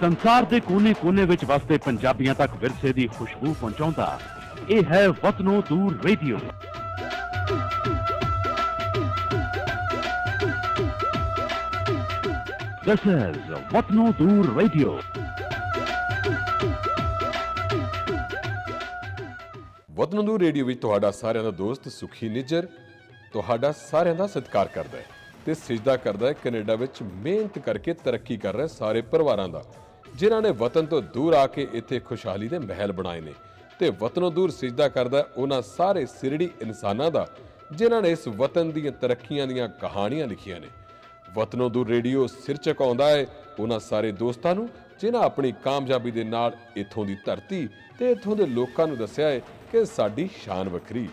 ਸੰਸਾਰ ਦੇ ਕੋਨੇ-ਕੋਨੇ ਵਿੱਚ ਵਸਦੇ ਪੰਜਾਬੀਆਂ ਤੱਕ ਵਿਰਸੇ ਦੀ ਖੁਸ਼ਬੂ ਪਹੁੰਚਾਉਂਦਾ ਇਹ ਹੈ Vatno Door radio This is Vatno Door radio Vatan Door radio ਵਿੱਚ ਤੁਹਾਡਾ ਸਾਰਿਆਂ ਦਾ ਦੋਸਤ ਸੁਖੀ ਨਿਜਰ ਤੁਹਾਡਾ ਸਾਰਿਆਂ ਦਾ ਸਤਿਕਾਰ ਕਰਦਾ ਹੈ ਤੇ ਸਜਦਾ ਕਰਦਾ ਹੈ ਕੈਨੇਡਾ ਵਿੱਚ ਮਿਹਨਤ ਕਰਕੇ ਤਰੱਕੀ ਕਰ ਰਹੇ ਸਾਰੇ ਪਰਿਵਾਰਾਂ ਦਾ ਜਿਨ੍ਹਾਂ ਨੇ ਵਤਨ ਤੋਂ ਦੂਰ ਆ ਕੇ ਇੱਥੇ ਖੁਸ਼ਹਾਲੀ ਦੇ ਮਹਿਲ ਬਣਾਏ ਨੇ ਤੇ ਵਤਨੋਂ ਦੂਰ ਸਜਦਾ ਕਰਦਾ ਉਹਨਾਂ ਸਾਰੇ ਸਿਰੜੀ ਇਨਸਾਨਾਂ ਦਾ ਜਿਨ੍ਹਾਂ ਨੇ ਇਸ ਵਤਨ ਦੀਆਂ ਤਰੱਕੀਆਂ ਦੀਆਂ ਕਹਾਣੀਆਂ ਲਿਖੀਆਂ ਨੇ ਵਤਨੋਂ ਦੂਰ ਰੇਡੀਓ ਸਿਰ ਚਕਾਉਂਦਾ ਹੈ ਉਹਨਾਂ ਸਾਰੇ ਦੋਸਤਾਂ ਨੂੰ ਜਿਨ੍ਹਾਂ ਆਪਣੀ ਕਾਮਯਾਬੀ ਦੇ ਨਾਲ ਇੱਥੋਂ ਦੀ ਧਰਤੀ ਤੇ ਇੱਥੋਂ ਦੇ ਲੋਕਾਂ ਨੂੰ ਦੱਸਿਆ ਹੈ ਕਿ ਸਾਡੀ ਸ਼ਾਨ ਵੱਖਰੀ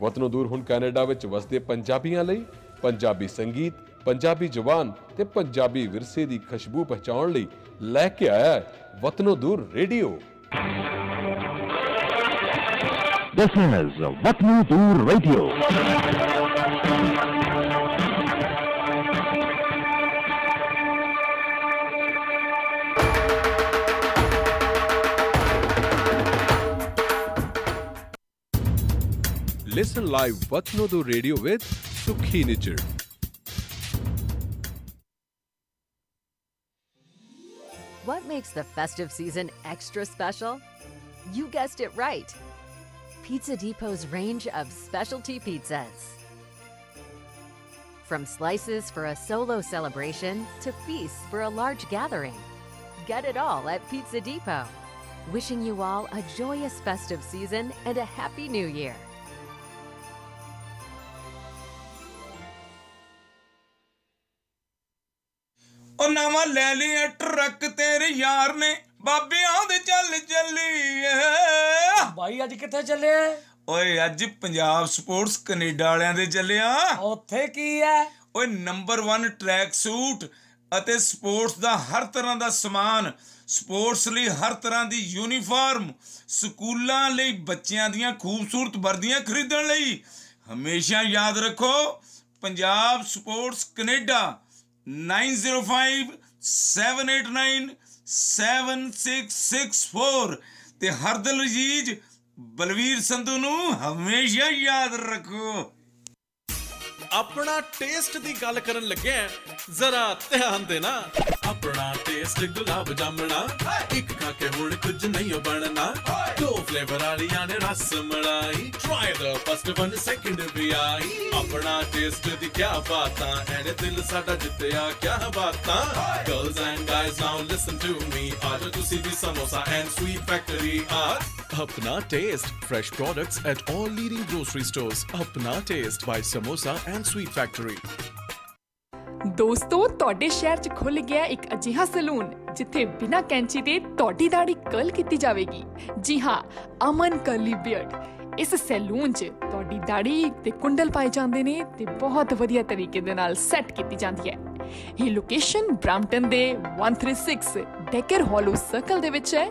ਵਤਨੋਂ ਦੂਰ ਹੁਣ ਕੈਨੇਡਾ ਵਿੱਚ ਵਸਦੇ ਪੰਜਾਬੀਆਂ ਲਈ ਪੰਜਾਬੀ ਸੰਗੀਤ ਪੰਜਾਬੀ ਜ਼ੁਬਾਨ ਤੇ ਪੰਜਾਬੀ ਵਿਰਸੇ ਦੀ ਖੁਸ਼ਬੂ ਪਹੁੰਚਾਉਣ ਲਈ लेके आया है वतनो Door radio this is Vatno Door radio Listen live Vatnodu Radio with Sukhi Nichir. What makes the festive season extra special? You guessed it right. Pizza Depot's range of specialty pizzas. From slices for a solo celebration to feasts for a large gathering. Get it all at Pizza Depot. Wishing you all a joyous festive season and a happy new year. ਉਹ ਲੈ ਲਿਆ truck ਤੇਰੇ ਯਾਰ ਨੇ ਬਾਬਿਆਂ ਦੇ ਚੱਲ ਚੱਲੀ ਬਾਈ ਅੱਜ ਕਿੱਥੇ ਚੱਲੇ ਆ ਓਏ ਅੱਜ ਪੰਜਾਬ ਸਪੋਰਟਸ ਕੈਨੇਡਾ ਵਾਲਿਆਂ ਦੇ ਚੱਲਿਆ ਉੱਥੇ ਕੀ ਐ ਓਏ ਨੰਬਰ 1 ਟਰੈਕ ਸੂਟ ਅਤੇ ਸਪੋਰਟਸ ਦਾ ਹਰ ਤਰ੍ਹਾਂ ਦਾ ਸਮਾਨ ਸਪੋਰਟਸ ਲਈ ਹਰ ਤਰ੍ਹਾਂ ਦੀ ਯੂਨੀਫਾਰਮ ਸਕੂਲਾਂ ਲਈ ਬੱਚਿਆਂ ਦੀਆਂ ਖੂਬਸੂਰਤ ਵਰਦੀਆਂ ਖਰੀਦਣ ਲਈ ਹਮੇਸ਼ਾ ਯਾਦ ਰੱਖੋ ਪੰਜਾਬ ਸਪੋਰਟਸ ਕੈਨੇਡਾ 9057897664 ਤੇ ਹਰਦਲ ਰਜੀਜ ਬਲਵੀਰ ਸੰਧੂ ਨੂੰ ਹਮੇਸ਼ਾ ਯਾਦ ਰੱਖੋ अपना टेस्ट की गल करन लगे जरा ध्यान देना अपना टेस्ट गुलाब जामना एक खाके हुन कुछ नहीं बनना दो फ्लेवर वाली आने rasmalai try the first one second भी आई अपना टेस्ट दी क्या बाता एने दिल साडा जितया क्या बाता girls and guys now listen to me आज तुसी भी समोसा एंड स्वीट फैक्ट्री आ अपना taste fresh products at all leading grocery stores अपना taste buy samosa and and sweet factory ਦੋਸਤੋ ਤੁਹਾਡੇ ਸ਼ਹਿਰ 'ਚ ਖੁੱਲ ਗਿਆ ਇੱਕ ਅਜੀਹਾ ਸਲੂਨ ਜਿੱਥੇ ਬਿਨਾਂ ਕੈਂਚੀ ਦੇ ਤੁਹਾਡੀ ਦਾੜੀ ਕਰਲ ਕੀਤੀ ਜਾਵੇਗੀ ਜੀ ਹਾਂ ਅਮਨ ਕਰਲੀ ਬੀਅਰਡ ਇਸ ਸੈਲੂਨ 'ਚ ਤੁਹਾਡੀ ਦਾੜੀ ਤੇ ਕੁੰਡਲ ਪਾਏ ਜਾਂਦੇ ਨੇ ਤੇ ਬਹੁਤ ਵਧੀਆ ਤਰੀਕੇ ਦੇ ਨਾਲ ਸੈੱਟ ਕੀਤੀ ਜਾਂਦੀ ਹੈ ਇਹ ਲੋਕੇਸ਼ਨ ਬ੍ਰੈਂਪਟਨ ਦੇ 136 ਡੈਕਰ ਹਾਲੋ ਸਰਕਲ ਦੇ ਵਿੱਚ ਹੈ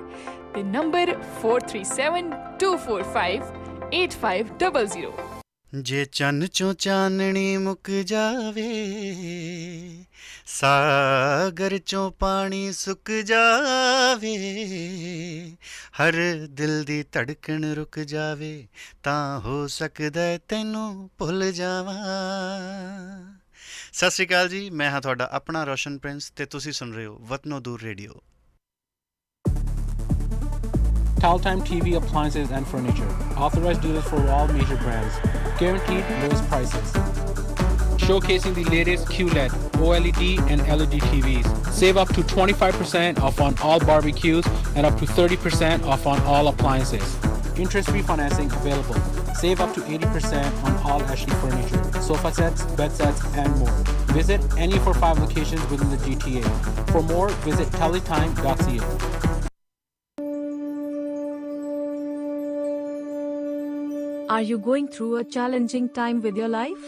ਤੇ ਨੰਬਰ 4372458500 ਜੇ ਚੰਨ ਚੋਂ ਚਾਨਣੀ ਮੁੱਕ ਜਾਵੇ ਸਾਗਰ ਚੋਂ ਪਾਣੀ ਸੁੱਕ ਜਾਵੇ ਹਰ ਦਿਲ ਦੀ ਧੜਕਣ ਰੁਕ ਜਾਵੇ ਤਾਂ ਹੋ ਸਕਦਾ ਤੈਨੂੰ ਭੁੱਲ ਜਾਵਾਂ ਸਤਿ ਸ਼੍ਰੀ ਅਕਾਲ ਜੀ ਮੈਂ ਹਾਂ ਤੁਹਾਡਾ ਆਪਣਾ ਰੋਸ਼ਨ ਪ੍ਰਿੰਸ ਤੇ ਤੁਸੀਂ ਸੁਣ ਰਹੇ ਹੋ Vatno Door radio Time TV appliances and furniture. Authorized dealers for all major brands. Guaranteed lowest prices. Showcasing the latest QLED, OLED, and LED TVs. Save up to 25% off on all barbecues and up to 30% off on all appliances. Interest-free financing available. Save up to 80% on all Ashley furniture, sofa sets, bed sets, and more. Visit any of our five locations within the GTA. For more, visit tellytime.ca. Are you going through a challenging time with your life?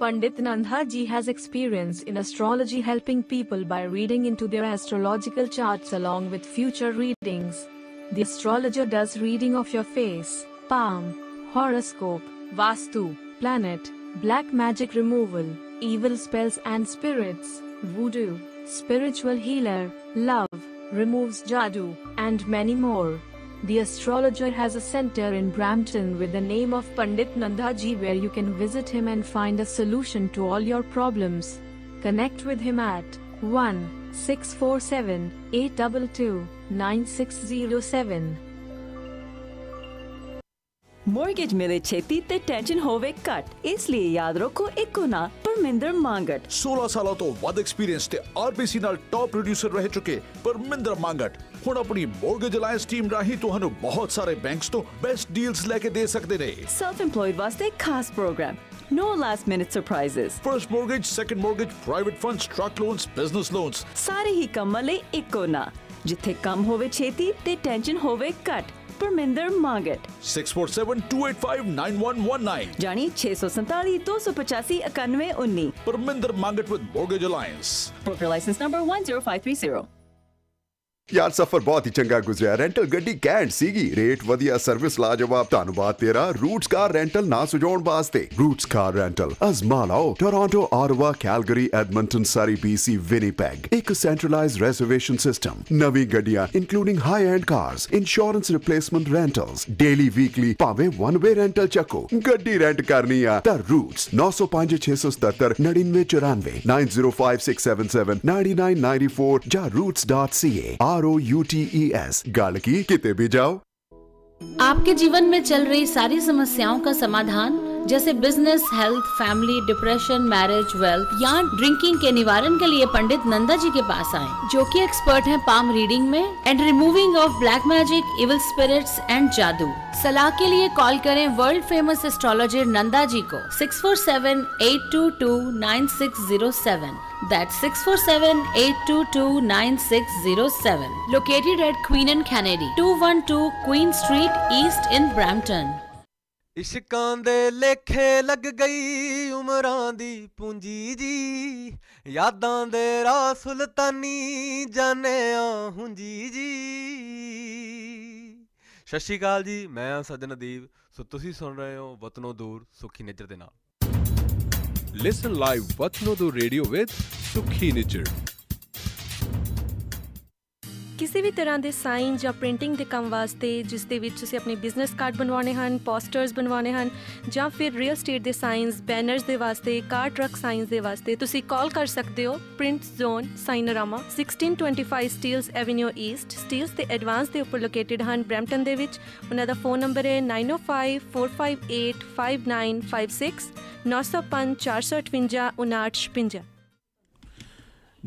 Pandit Nandhaji has experience in astrology helping people by reading into their astrological charts along with future readings. The astrologer does reading of your face, palm, horoscope, vastu, planet, black magic removal, evil spells and spirits, voodoo, spiritual healer, love, removes jadoo, and many more. The astrologer has a center in Brampton with the name of Pandit Nandaji where you can visit him and find a solution to all your problems. Connect with him at 1 647 822 9607. Mortgage ਮਿਲੇ ਛੇਤੀ ਤੇ tension ਹੋਵੇ ਘਟ ਇਸ ਲਈ ਯਾਦ ਰੱਖੋ ਇੱਕੋ ਨਾ ਪਰਮਿੰਦਰ ਮੰਗਟ 16 ਸਾਲਾਂ ਤੋਂ ਵੱਧ ਐਕਸਪੀਰੀਅੰਸ ਤੇ ਆਰਬੀਸੀ ਨਾਲ ਟਾਪ ਪ੍ਰੋਡਿਊਸਰ ਰਹਿ ਚੁੱਕੇ ਪਰਮਿੰਦਰ ਮੰਗਟ ਹੁਣ ਆਪਣੀ ਮੋਰਗੇਜ ਅਲਾਈਅੰਸ ਟੀਮ ਰਾਹੀਂ ਤੁਹਾਨੂੰ ਬਹੁਤ ਸਾਰੇ ਬੈਂਕਸ ਤੋਂ ਬੈਸਟ ਡੀਲਸ ਲੈ ਕੇ ਦੇ ਸਕਦੇ ਨੇ ਸੈਲਫ ਏਮਪਲੋਇਡ ਵਾਸਤੇ ਖਾਸ programme No last minute surprises. First mortgage, second mortgage, private funds, truck loans, business loans. Sare hi kamale ikona. ਜਿੱਥੇ ਕੰਮ ਹੋਵੇ ਛੇਤੀ ਤੇ ਟੈਨਸ਼ਨ ਹੋਵੇ ਘੱਟ ਪਰਮਿੰਦਰ ਮਾਗਟ 6472859119 ਜਾਨੀ 9119 ਜਾਣੀ Parminder Magat with mortgage alliance proper licence number 10530 ਯਾਰ ਸਫ਼ਰ ਬਹੁਤ ਹੀ ਚੰਗਾ ਗੁਜ਼ਰਿਆ ਰੈਂਟਲ ਗੱਡੀ ਕੈਂਟ ਸੀਗੀ ਰੇਟ ਵਧੀਆ ਸਰਵਿਸ ਲਾਜਵਾਬ ਧੰਨਵਾਦ ਤੇਰਾ ਰੂਟਸ ਕਾਰ ਰੈਂਟਲ ਨਾ ਸੁਝਾਉਣ ਵਾਸਤੇ ਰੂਟਸ ਕਾਰ ਰੈਂਟਲ ਅਜ਼ਮਾ ਲਓ ਟੋਰਾਂਟੋ ਆਰਵਾ Calgary Edmonton Surrey BC Winnipeg ਇੱਕ ਸੈਂਟਰਲਾਈਜ਼ਡ ਰਿਜ਼ਰਵੇਸ਼ਨ ਸਿਸਟਮ ਨਵੀਂ ਗੱਡੀਆਂ including high end cars insurance replacement rentals daily weekly ਪਾਵੇ ਵਨ ਵੇ ਰੈਂਟਲ ਚੱਕੋ ਗੱਡੀ ਰੈਂਟ ਕਰਨੀ ਆ ਤਾਂ ਰੂਟਸ 905677994 905677994 ਜਾਂ roots.ca R O U T E S गाल की कितने भी जाओ आपके जीवन में चल रही सारी समस्याओं का समाधान जैसे business health family depression marriage wealth या ड्रिंकिंग के निवारण के लिए पंडित नंदा जी के पास आए जो कि एक्सपर्ट हैं पाम रीडिंग में and removing of black magic evil spirits and जादू सलाह के लिए कॉल करें world famous astrologer Nanda ji को six four seven eight two two nine six zero seven six four seven eight two two nine zero seven located at Queen and Kennedy two one two Queen Street East in Brampton ਇਸ਼ਕਾਂ ਦੇ ਲੇਖੇ ਲੱਗ ਗਈ ਉਮਰਾਂ ਦੀ ਪੂੰਜੀ ਜੀ ਯਾਦਾਂ ਦੇ ਰਾ ਸੁਲਤਾਨੀ ਜਾਣਿਆ ਹੁੰਜੀ ਜੀ ਸਤਿ ਸ਼੍ਰੀ ਅਕਾਲ ਜੀ ਮੈਂ ਹਾਂ ਸਜਨ ਸੋ ਤੁਸੀਂ ਸੁਣ ਰਹੇ ਹੋ ਵਤਨੋਂ ਦੂਰ ਸੁਖੀ ਨਿਜਰ ਦੇ ਨਾਲ ਲਿਸਨ ਲਾਈਵ ਵਤਨੋਂ ਦੂਰ ਰੇਡੀਓ ਵਿਦ ਸੁਖੀ ਨਿਜਰ ਕਿਸੇ ਵੀ ਤਰ੍ਹਾਂ ਦੇ ਸਾਈਨ ਜਾਂ ਪ੍ਰਿੰਟਿੰਗ ਦੇ ਕੰਮ ਵਾਸਤੇ ਜਿਸ ਦੇ ਵਿੱਚ ਤੁਸੀਂ ਆਪਣੇ ਬਿਜ਼ਨਸ ਕਾਰਡ ਬਣਵਾਉਣੇ ਹਨ ਪੋਸਟਰਸ ਬਣਵਾਉਣੇ ਹਨ ਜਾਂ ਫਿਰ ਰੀਅਲ ਸਟੇਟ ਦੇ ਸਾਈਨਸ ਬੈਨਰਸ ਦੇ ਵਾਸਤੇ ਕਾਰ ਟਰੱਕ ਸਾਈਨਸ ਦੇ ਵਾਸਤੇ ਤੁਸੀਂ ਕਾਲ ਕਰ ਸਕਦੇ ਹੋ Print Zone Signarama 1625 Steeles Avenue East Steeles ਦੇ ਐਡਵਾਂਸ ਦੇ ਉੱਪਰ ਲੋਕੇਟਿਡ ਹਨ ਬ੍ਰੈਂਟਨ ਦੇ ਵਿੱਚ ਉਹਨਾਂ ਦਾ ਫੋਨ ਨੰਬਰ ਹੈ 9054585956 90545485956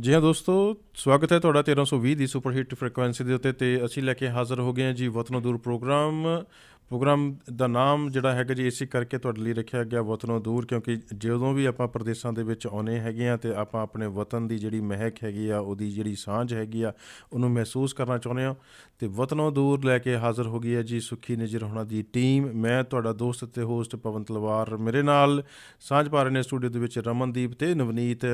ਜੀ ਹਾਂ ਦੋਸਤੋ ਸਵਾਗਤ ਹੈ ਤੁਹਾਡਾ 1320 ਦੀ ਸੁਪਰ ਹਿੱਟ ਫ੍ਰੀਕੁਐਂਸੀ ਦੇ ਉੱਤੇ ਤੇ ਅਸੀਂ ਲੈ ਕੇ ਹਾਜ਼ਰ ਹੋ ਗਏ ਹਾਂ ਜੀ ਵਤਨੋਂ ਦੂਰ ਪ੍ਰੋਗਰਾਮ ਪ੍ਰੋਗਰਾਮ ਦਾ ਨਾਮ ਜਿਹੜਾ ਹੈਗਾ ਜੀ ਇਸੇ ਕਰਕੇ ਤੁਹਾਡੇ ਲਈ ਰੱਖਿਆ ਗਿਆ ਵਤਨੋਂ ਦੂਰ ਕਿਉਂਕਿ ਜਦੋਂ ਵੀ ਆਪਾਂ ਪ੍ਰਦੇਸ਼ਾਂ ਦੇ ਵਿੱਚ ਆਉਨੇ ਹੈਗੇ ਆ ਤੇ ਆਪਾਂ ਆਪਣੇ ਵਤਨ ਦੀ ਜਿਹੜੀ ਮਹਿਕ ਹੈਗੀ ਆ ਉਹਦੀ ਜਿਹੜੀ ਸਾਂਝ ਹੈਗੀ ਆ ਉਹਨੂੰ ਮਹਿਸੂਸ ਕਰਨਾ ਚਾਹੁੰਦੇ ਆ ਤੇ ਵਤਨੋਂ ਦੂਰ ਲੈ ਕੇ ਹਾਜ਼ਰ ਹੋ ਗਈ ਹੈ ਜੀ ਸੁਖੀ ਨਜ਼ਰ ਹੋਣਾ ਦੀ ਟੀਮ ਮੈਂ ਤੁਹਾਡਾ ਦੋਸਤ ਤੇ ਹੋਸਟ ਪਵਨ ਤਲਵਾਰ ਮੇਰੇ ਨਾਲ ਸਾਂਝ ਪਾ ਰਹੇ ਨੇ ਸਟੂਡੀਓ ਦੇ ਵਿੱਚ ਰਮਨਦੀਪ ਤੇ ਨਵਨੀਤ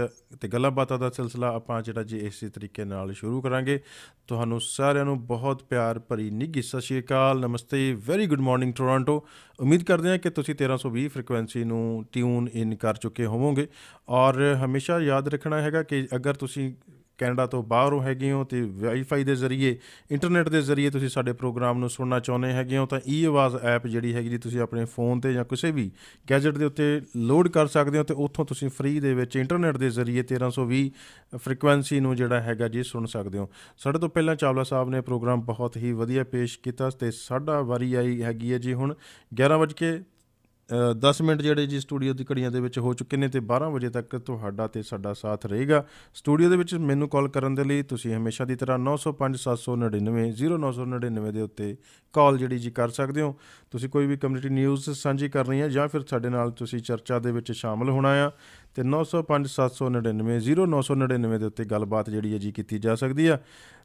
ਤੇ ਗੱਲਾਂ ਬਾਤਾਂ ਦਾ ਸਿਲਸਿਲਾ ਆਪਾਂ ਜਿਹੜਾ ਜੀ ਇਸੇ ਤਰੀਕੇ ਨਾਲ ਸ਼ੁਰੂ ਕਰਾਂਗੇ ਤੁਹਾਨੂੰ ਸਾਰਿਆਂ ਨੂੰ ਬਹੁਤ ਪਿਆਰ ਭਰੀ ਨਿੱਘੀ ਸਤਿ ਸ਼੍ਰੀ ਅਕਾਲ ਨਮਸਤੇ ਵੈਰੀ ਗੁੱਡ ਮਾਰਨਿੰਗ ਟੋਰਾਂਟੋ ਉਮੀਦ ਕਰਦੇ ਹਾਂ ਕਿ ਤੁਸੀਂ 1320 ਫ੍ਰੀਕੁਐਂਸੀ ਨੂੰ ਟਿਊਨ ਇਨ ਕਰ ਚੁੱਕੇ ਹੋਵੋਗੇ ਔਰ ਹਮੇਸ਼ਾ ਯਾਦ ਰੱਖਣਾ ਹੈਗਾ ਕਿ ਅਗਰ ਤੁਸੀਂ ਕੈਨੇਡਾ ਤੋਂ ਬਾਹਰੋਂ ਹੈਗੇ ਹੋ ਤੇ ਵਾਈਫਾਈ ਦੇ ਜ਼ਰੀਏ ਇੰਟਰਨੈਟ ਦੇ ਜ਼ਰੀਏ ਤੁਸੀਂ ਸਾਡੇ ਪ੍ਰੋਗਰਾਮ ਨੂੰ ਸੁਣਨਾ ਚਾਹੁੰਦੇ ਹੈਗੇ ਹੋ ਤਾਂ ਈ ਆਵਾਜ਼ ਐਪ ਜਿਹੜੀ ਹੈਗੀ ਜੀ ਤੁਸੀਂ ਆਪਣੇ ਫੋਨ ਤੇ ਜਾਂ ਕਿਸੇ ਵੀ ਗੈਜਟ ਦੇ ਉੱਤੇ ਲੋਡ ਕਰ ਸਕਦੇ ਹੋ ਤੇ ਉੱਥੋਂ ਤੁਸੀਂ ਫ੍ਰੀ ਦੇ ਵਿੱਚ ਇੰਟਰਨੈਟ ਦੇ ਜ਼ਰੀਏ 1320 ਫ੍ਰੀਕੁਐਂਸੀ ਨੂੰ ਜਿਹੜਾ ਹੈਗਾ ਜੀ ਸੁਣ ਸਕਦੇ ਹੋ ਸਾਡੇ ਤੋਂ ਪਹਿਲਾਂ ਚਾਵਲਾ ਸਾਹਿਬ ਨੇ ਪ੍ਰੋਗਰਾਮ ਬਹੁਤ ਹੀ ਵਧੀਆ ਪੇਸ਼ ਕੀਤਾ ਤੇ ਸਾਡਾ ਵਾਰੀ ਆਈ ਹੈਗੀ ਹੈ ਜੀ ਹੁਣ 11:00 ਵਜੇ 10 ਮਿੰਟ ਜਿਹੜੇ ਜੀ ਸਟੂਡੀਓ ਦੀ ਘੜੀਆਂ ਦੇ ਵਿੱਚ ਹੋ ਚੁੱਕੇ ਨੇ ਤੇ 12 ਵਜੇ ਤੱਕ ਤੁਹਾਡਾ ਤੇ ਸਾਡਾ ਸਾਥ ਰਹੇਗਾ ਸਟੂਡੀਓ ਦੇ ਵਿੱਚ ਮੈਨੂੰ ਕਾਲ ਕਰਨ ਦੇ ਲਈ ਤੁਸੀਂ ਹਮੇਸ਼ਾ ਦੀ ਤਰ੍ਹਾਂ 9057990999 ਦੇ ਉੱਤੇ ਕਾਲ ਜਿਹੜੀ ਜੀ ਕਰ ਸਕਦੇ ਹੋ ਤੁਸੀਂ ਕੋਈ ਵੀ ਕਮਿਊਨਿਟੀ ਨਿਊਜ਼ ਸਾਂਝੀ ਕਰਨੀ ਹੈ ਜਾਂ ਫਿਰ ਸਾਡੇ ਨਾਲ ਤੁਸੀਂ ਚਰਚਾ ਦੇ ਵਿੱਚ ਸ਼ਾਮਲ ਹੋਣਾ ਆ ਤੇ 9057990999 ਦੇ ਉੱਤੇ ਗੱਲਬਾਤ ਜਿਹੜੀ ਹੈ ਜੀ ਕੀਤੀ ਜਾ ਸਕਦੀ ਆ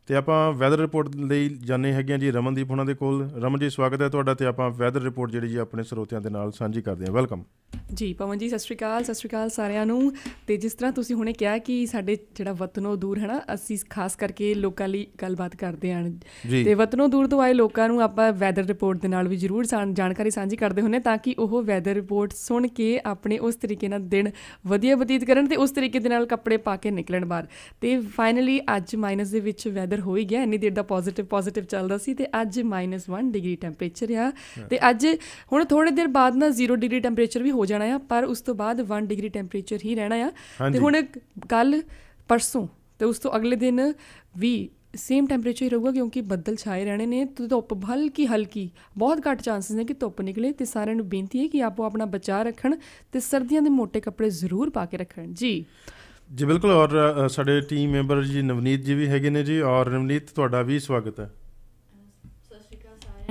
ਤੇ ਆਪਾਂ ਵੈਦਰ ਰਿਪੋਰਟ ਲਈ ਜਾਣੇ ਹੈਗੇ ਆ ਜੀ ਰਮਨਦੀਪ ਹੁਣਾਂ ਦੇ ਕੋਲ ਰਮਨ ਜੀ ਸਵਾਗਤ ਹੈ ਤੁਹਾਡਾ ਤੇ ਆਪਾਂ ਵੈਦਰ ਰਿਪੋਰਟ ਜਿਹੜੀ ਜੀ ਆਪਣੇ ਸਰੋਤਿਆਂ ਦੇ ਨਾਲ ਸਾਂਝੀ ਕਰਦੇ ਆ ਵੈਲਕਮ ਜੀ ਪਵਨ ਜੀ ਸਤਿ ਸ਼੍ਰੀ ਅਕਾਲ ਸਤਿ ਸ਼੍ਰੀ ਅਕਾਲ ਸਾਰਿਆਂ ਨੂੰ ਤੇ ਜਿਸ ਤਰ੍ਹਾਂ ਤੁਸੀਂ ਹੁਣੇ ਕਿਹਾ ਕਿ ਸਾਡੇ ਜਿਹੜਾ ਵਤਨੋਂ ਦੂਰ ਹੈ ਨਾ ਅਸੀਂ ਖਾਸ ਕਰਕੇ ਲੋਕਾਂ ਲਈ ਗੱਲਬਾਤ ਕਰਦੇ ਆਂ ਤੇ ਵਤਨੋਂ ਦੂਰ ਤੋਂ ਆਏ ਲੋਕਾਂ ਨੂੰ ਆਪਾਂ ਵੈਦਰ ਰਿਪੋਰਟ ਦੇ ਨਾਲ ਵੀ ਜ਼ਰੂਰ ਜਾਣਕਾਰੀ ਸਾਂਝੀ ਕਰਦੇ ਹੁੰਨੇ ਤਾਂ ਕਿ ਉਹ ਵੈਦਰ ਰਿਪੋਰਟ ਸੁਣ ਕੇ ਆਪਣੇ ਉਸ ਤਰੀਕੇ ਨਾਲ ਦਿਨ ਵਧੀਆ ਬਤੀਤ ਕਰਨ ਤੇ ਉਸ ਤਰੀਕੇ ਦੇ ਨਾਲ ਕੱਪੜੇ ਪਾ ਕੇ ਨਿਕਲਣ ਬਾਅਦ ਤੇ ਫਾਈਨਲੀ ਅੱਜ ਮਾਈਨਸ ਦੇ ਵਿੱਚ ਵੈਦਰ ਵੈਦਰ ਹੋ ਹੀ ਗਿਆ ਇੰਨੀ ਦੇਰ ਦਾ ਪੋਜ਼ਿਟਿਵ ਪੋਜ਼ਿਟਿਵ ਚੱਲਦਾ ਸੀ ਤੇ ਅੱਜ -1 ਡਿਗਰੀ ਟੈਂਪਰੇਚਰ ਆ ਤੇ ਅੱਜ ਹੁਣ ਥੋੜੇ ਦਿਨ ਬਾਅਦ ਨਾ 0 ਡਿਗਰੀ ਟੈਂਪਰੇਚਰ ਵੀ ਹੋ ਜਾਣਾ ਆ ਪਰ ਉਸ ਤੋਂ ਬਾਅਦ 1 ਡਿਗਰੀ ਟੈਂਪਰੇਚਰ ਹੀ ਰਹਿਣਾ ਆ ਤੇ ਹੁਣ ਕੱਲ ਪਰਸੋਂ ਤੇ ਉਸ ਤੋਂ ਅਗਲੇ ਦਿਨ ਵੀ ਸੇਮ ਟੈਂਪਰੇਚਰ ਹੀ ਰਹੂਗਾ ਕਿਉਂਕਿ ਬੱਦਲ ਛਾਏ ਰਹਿਣੇ ਨੇ ਤੇ ਧੁੱਪ ਹਲਕੀ ਹਲਕੀ ਬਹੁਤ ਘੱਟ ਚਾਂਸਸ ਨੇ ਕਿ ਧੁੱਪ ਨਿਕਲੇ ਤੇ ਸਾਰਿਆਂ ਨੂੰ ਬੇਨਤੀ ਹੈ ਕਿ ਆਪੋ ਆਪਣਾ ਬਚਾਅ ਰੱਖਣ ਤੇ ਸਰਦੀਆਂ ਦੇ ਮੋٹے ਕੱਪੜੇ ਜ਼ਰੂਰ ਪਾ ਕੇ ਰੱਖਣ ਜੀ ਜੀ ਬਿਲਕੁਲ ਔਰ ਸਾਡੇ ਟੀਮ ਮੈਂਬਰ ਜੀ ਨਵਨੀਤ ਜੀ ਵੀ ਹੈਗੇ ਨੇ ਜੀ ਔਰ ਨਵਨੀਤ ਤੁਹਾਡਾ ਵੀ ਸਵਾਗਤ ਹੈ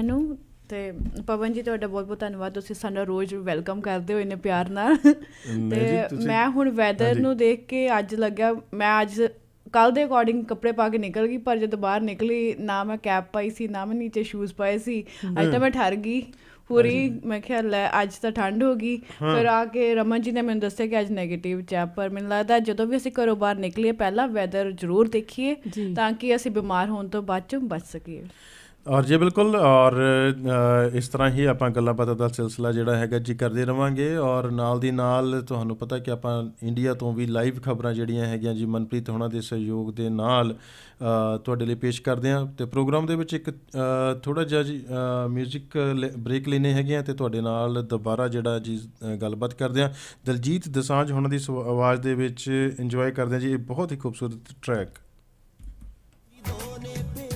ਨੂੰ ਤੇ ਪਵਨ ਜੀ ਤੁਹਾਡਾ ਬਹੁਤ ਬਹੁਤ ਧੰਨਵਾਦ ਤੁਸੀਂ ਸਾਡਾ ਰੋਜ਼ ਵੈਲਕਮ ਕਰਦੇ ਹੋ ਇੰਨੇ ਪਿਆਰ ਨਾਲ ਤੇ ਮੈਂ ਹੁਣ ਵੈਦਰ ਨੂੰ ਦੇਖ ਕੇ ਅੱਜ ਲੱਗਿਆ ਮੈਂ ਅੱਜ ਕੱਲ ਦੇ ਅਕੋਰਡਿੰਗ ਕੱਪੜੇ ਪਾ ਕੇ ਨਿਕਲ ਗਈ ਪਰ ਜਦ ਬਾਹਰ ਨਿਕਲੀ ਨਾ ਮੈਂ ਕੈਪ ਪਾਈ ਸੀ ਨਾ ਮੈਂ ਨੀਚੇ ਸ਼ੂਜ਼ ਪਾਏ ਸੀ ਅੱਜ ਤਾਂ ਮੈਂ ਠਰ ਗਈ ਪੂਰੀ ਮੈਂ ਕਿਹਾ ਲੈ ਅੱਜ ਤਾਂ ਠੰਡ ਹੋ ਗਈ ਫਿਰ ਆ ਕੇ ਰਮਨ ਜੀ ਨੇ ਮੈਨੂੰ ਦੱਸਿਆ ਕਿ ਅੱਜ 네ਗੇਟਿਵ ਚ ਆ ਪਰ ਮੈਨੂੰ ਲੱਗਦਾ ਜਦੋਂ ਵੀ ਅਸੀਂ ਘਰੋਂ ਬਾਹਰ ਨਿਕਲੀਏ ਪਹਿਲਾਂ ਵੈਦਰ ਜ਼ਰੂਰ ਦੇਖੀਏ ਤਾਂ ਕਿ ਅਸੀਂ ਬਿਮਾਰ ਹੋਣ ਤੋਂ ਬਾਅਦ ਚੋਂ ਬਚ ਸਕੀਏ ਔਰ ਜੀ ਬਿਲਕੁਲ ਔਰ ਇਸ ਤਰ੍ਹਾਂ ਹੀ ਆਪਾਂ ਗੱਲਾਂ ਬਾਤਾਂ ਦਾ ਸਿਲਸਿਲਾ ਜਿਹੜਾ ਹੈਗਾ ਜੀ ਕਰਦੇ ਰਵਾਂਗੇ ਔਰ ਨਾਲ ਦੀ ਨਾਲ ਤੁਹਾਨੂੰ ਪਤਾ ਕਿ ਆਪਾਂ ਇੰਡੀਆ ਤੋਂ ਵੀ ਲਾਈਵ ਖਬਰਾਂ ਜਿਹੜੀਆਂ ਹੈਗੀਆਂ ਜੀ ਮਨਪ੍ਰੀਤ ਹੋਣਾ ਦੇ ਸਹਿਯੋਗ ਦੇ ਨਾਲ ਤੁਹਾਡੇ ਲਈ ਪੇਸ਼ ਕਰਦੇ ਹਾਂ ਤੇ ਪ੍ਰੋਗਰਾਮ ਦੇ ਵਿੱਚ ਇੱਕ ਥੋੜਾ ਜਿਹਾ ਜੀ 뮤직 ਬ੍ਰੇਕ ਲੈਨੇ ਹੈਗੇ ਆ ਤੇ ਤੁਹਾਡੇ ਨਾਲ ਦੁਬਾਰਾ ਜਿਹੜਾ ਜੀ ਗੱਲਬਾਤ ਕਰਦੇ ਹਾਂ ਦਲਜੀਤ ਦਸਾਂਝ ਹੋਣਾ ਦੀ ਆਵਾਜ਼ ਦੇ ਵਿੱਚ ਇੰਜੋਏ ਕਰਦੇ ਹਾਂ ਜੀ ਇਹ ਬਹੁਤ ਹੀ ਖੂਬਸੂਰਤ ਟਰੈਕ ਦੋਨੇ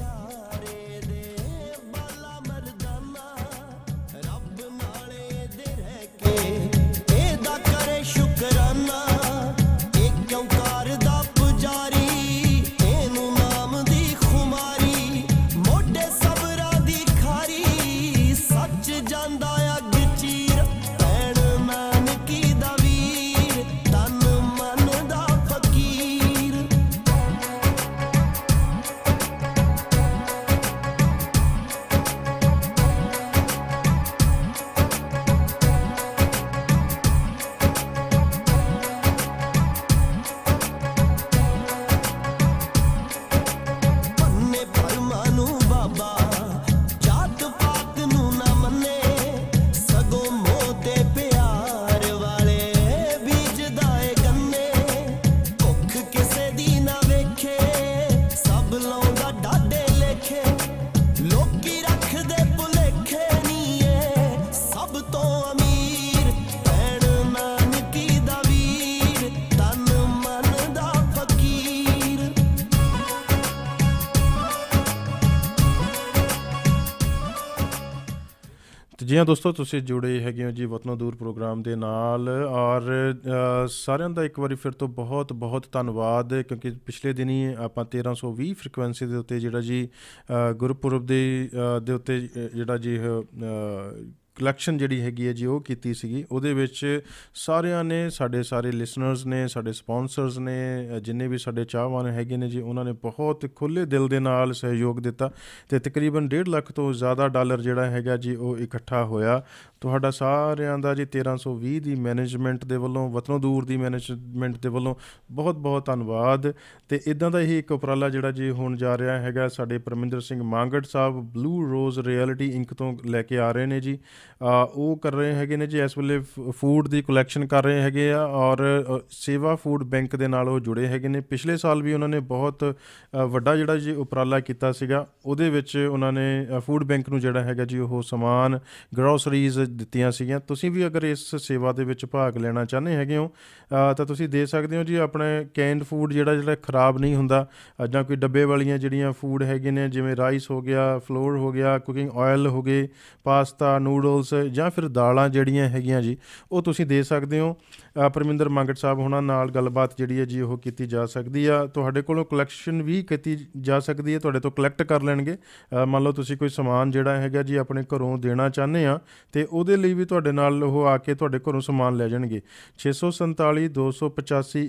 ਜੀ ਹਾਂ ਦੋਸਤੋ ਤੁਸੀਂ ਜੁੜੇ ਹੈਗੇ ਹੋ ਜੀ ਵਤਨੋਂ ਦੂਰ ਪ੍ਰੋਗਰਾਮ ਦੇ ਨਾਲ ਔਰ ਸਾਰਿਆਂ ਦਾ ਇੱਕ ਵਾਰੀ ਫਿਰ ਤੋਂ ਬਹੁਤ ਬਹੁਤ ਧੰਨਵਾਦ ਕਿਉਂਕਿ ਪਿਛਲੇ ਦਿਨੀ ਆਪਾਂ 1320 ਫ੍ਰੀਕਵੈਂਸੀ ਦੇ ਉੱਤੇ ਜਿਹੜਾ ਜੀ ਗੁਰਪੁਰਬ ਦੇ ਦੇ ਉੱਤੇ ਜਿਹੜਾ ਜੀ ਕਲੈਕਸ਼ਨ ਜਿਹੜੀ ਹੈਗੀ ਹੈ ਜੀ ਉਹ ਕੀਤੀ ਸੀਗੀ ਉਹਦੇ ਵਿੱਚ ਸਾਰਿਆਂ ਨੇ ਸਾਡੇ ਸਾਰੇ ਲਿਸਨਰਸ ਨੇ ਸਾਡੇ ਸਪਾਂਸਰਸ ਨੇ ਜਿੰਨੇ ਵੀ ਸਾਡੇ ਚਾਹਵਾਨ ਹੈਗੇ ਨੇ ਜੀ ਉਹਨਾਂ ਨੇ ਬਹੁਤ ਖੁੱਲੇ ਦਿਲ ਦੇ ਨਾਲ ਸਹਿਯੋਗ ਦਿੱਤਾ ਤੇ ਤਕਰੀਬਨ 1.5 ਲੱਖ ਤੋਂ ਜ਼ਿਆਦਾ ਡਾਲਰ ਜਿਹੜਾ ਹੈਗਾ ਜੀ ਉਹ ਇਕੱਠਾ ਹੋਇਆ ਤੁਹਾਡਾ ਸਾਰਿਆਂ ਦਾ ਜੀ 1320 ਦੀ ਮੈਨੇਜਮੈਂਟ ਦੇ ਵੱਲੋਂ ਵਤਨੋਂ ਦੂਰ ਦੀ ਮੈਨੇਜਮੈਂਟ ਦੇ ਵੱਲੋਂ ਬਹੁਤ ਬਹੁਤ ਧੰਨਵਾਦ ਤੇ ਇਦਾਂ ਦਾ ਹੀ ਇੱਕ ਉਪਰਾਲਾ ਜਿਹੜਾ ਜੀ ਹੋਣ ਜਾ ਰਿਹਾ ਹੈਗਾ ਸਾਡੇ Parminder Singh Mangar sahib Blue Rose Realty Inc ਤੋਂ ਲੈ ਕੇ ਆ ਰਹੇ ਨੇ ਜੀ ਉਹ ਕਰ ਰਹੇ ਹੈਗੇ ਨੇ ਜੀ ਇਸ ਵੇਲੇ ਫੂਡ ਦੀ ਕਲੈਕਸ਼ਨ ਕਰ ਰਹੇ ਹੈਗੇ ਆ ਔਰ ਸੇਵਾ ਫੂਡ ਬੈਂਕ ਦੇ ਨਾਲ ਉਹ ਜੁੜੇ ਹੈਗੇ ਨੇ ਪਿਛਲੇ ਸਾਲ ਵੀ ਉਹਨਾਂ ਨੇ ਬਹੁਤ ਵੱਡਾ ਜਿਹੜਾ ਜੀ ਉਪਰਾਲਾ ਕੀਤਾ ਸੀਗਾ ਉਹਦੇ ਵਿੱਚ ਉਹਨਾਂ ਨੇ ਫੂਡ ਬੈਂਕ ਨੂੰ ਜਿਹੜਾ ਹੈਗਾ ਜੀ ਉਹ ਸਮਾਨ ਗਰੋਸਰੀਜ਼ ਦਿੱਤੀਆਂ ਸੀਗੀਆਂ ਤੁਸੀਂ ਵੀ ਅਗਰ ਇਸ ਸੇਵਾ ਦੇ ਵਿੱਚ ਭਾਗ ਲੈਣਾ ਚਾਹੁੰਦੇ ਹੈਗੇ ਹੋ ਤਾਂ ਤੁਸੀਂ ਦੇ ਸਕਦੇ ਹੋ ਜੀ ਆਪਣੇ ਕੈਨਡ ਫੂਡ ਜਿਹੜਾ ਜਿਹੜਾ ਖਰਾਬ ਨਹੀਂ ਹੁੰਦਾ ਜਾਂ ਕੋਈ ਡੱਬੇ ਵਾਲੀਆਂ ਜਿਹੜੀਆਂ ਫੂਡ ਹੈਗੇ ਨੇ ਜਿਵੇਂ ਰਾਈਸ ਹੋ ਗਿਆ ਫਲੋਰ ਹੋ ਗਿਆ ਕੁਕਿੰਗ ਆਇਲ ਹੋ ਗਏ ਪਾਸਤਾ ਨੂਡਲ ਨੂਡਲਸ ਜਾਂ ਫਿਰ ਦਾਲਾਂ ਜਿਹੜੀਆਂ ਹੈਗੀਆਂ ਜੀ ਉਹ ਤੁਸੀਂ ਦੇ ਸਕਦੇ ਹੋ ਪਰਮਿੰਦਰ ਮੰਗਟ ਸਾਹਿਬ ਹੁਣਾਂ ਨਾਲ ਗੱਲਬਾਤ ਜਿਹੜੀ ਹੈ ਜੀ ਉਹ ਕੀਤੀ ਜਾ ਸਕਦੀ ਆ ਤੁਹਾਡੇ ਕੋਲੋਂ ਕਲੈਕਸ਼ਨ ਵੀ ਕੀਤੀ ਜਾ ਸਕਦੀ ਹੈ ਤੁਹਾਡੇ ਤੋਂ ਕਲੈਕਟ ਕਰ ਲੈਣਗੇ ਮੰਨ ਲਓ ਤੁਸੀਂ ਕੋਈ ਸਮਾਨ ਜਿਹੜਾ ਹੈਗਾ ਜੀ ਆਪਣੇ ਘਰੋਂ ਦੇਣਾ ਚਾਹੁੰਦੇ ਆ ਤੇ ਉਹਦੇ ਲਈ ਵੀ ਤੁਹਾਡੇ ਨਾਲ ਉਹ ਆ ਕੇ ਤੁਹਾਡੇ ਘਰੋਂ ਸਮਾਨ ਲੈ ਜਾਣਗੇ 647 285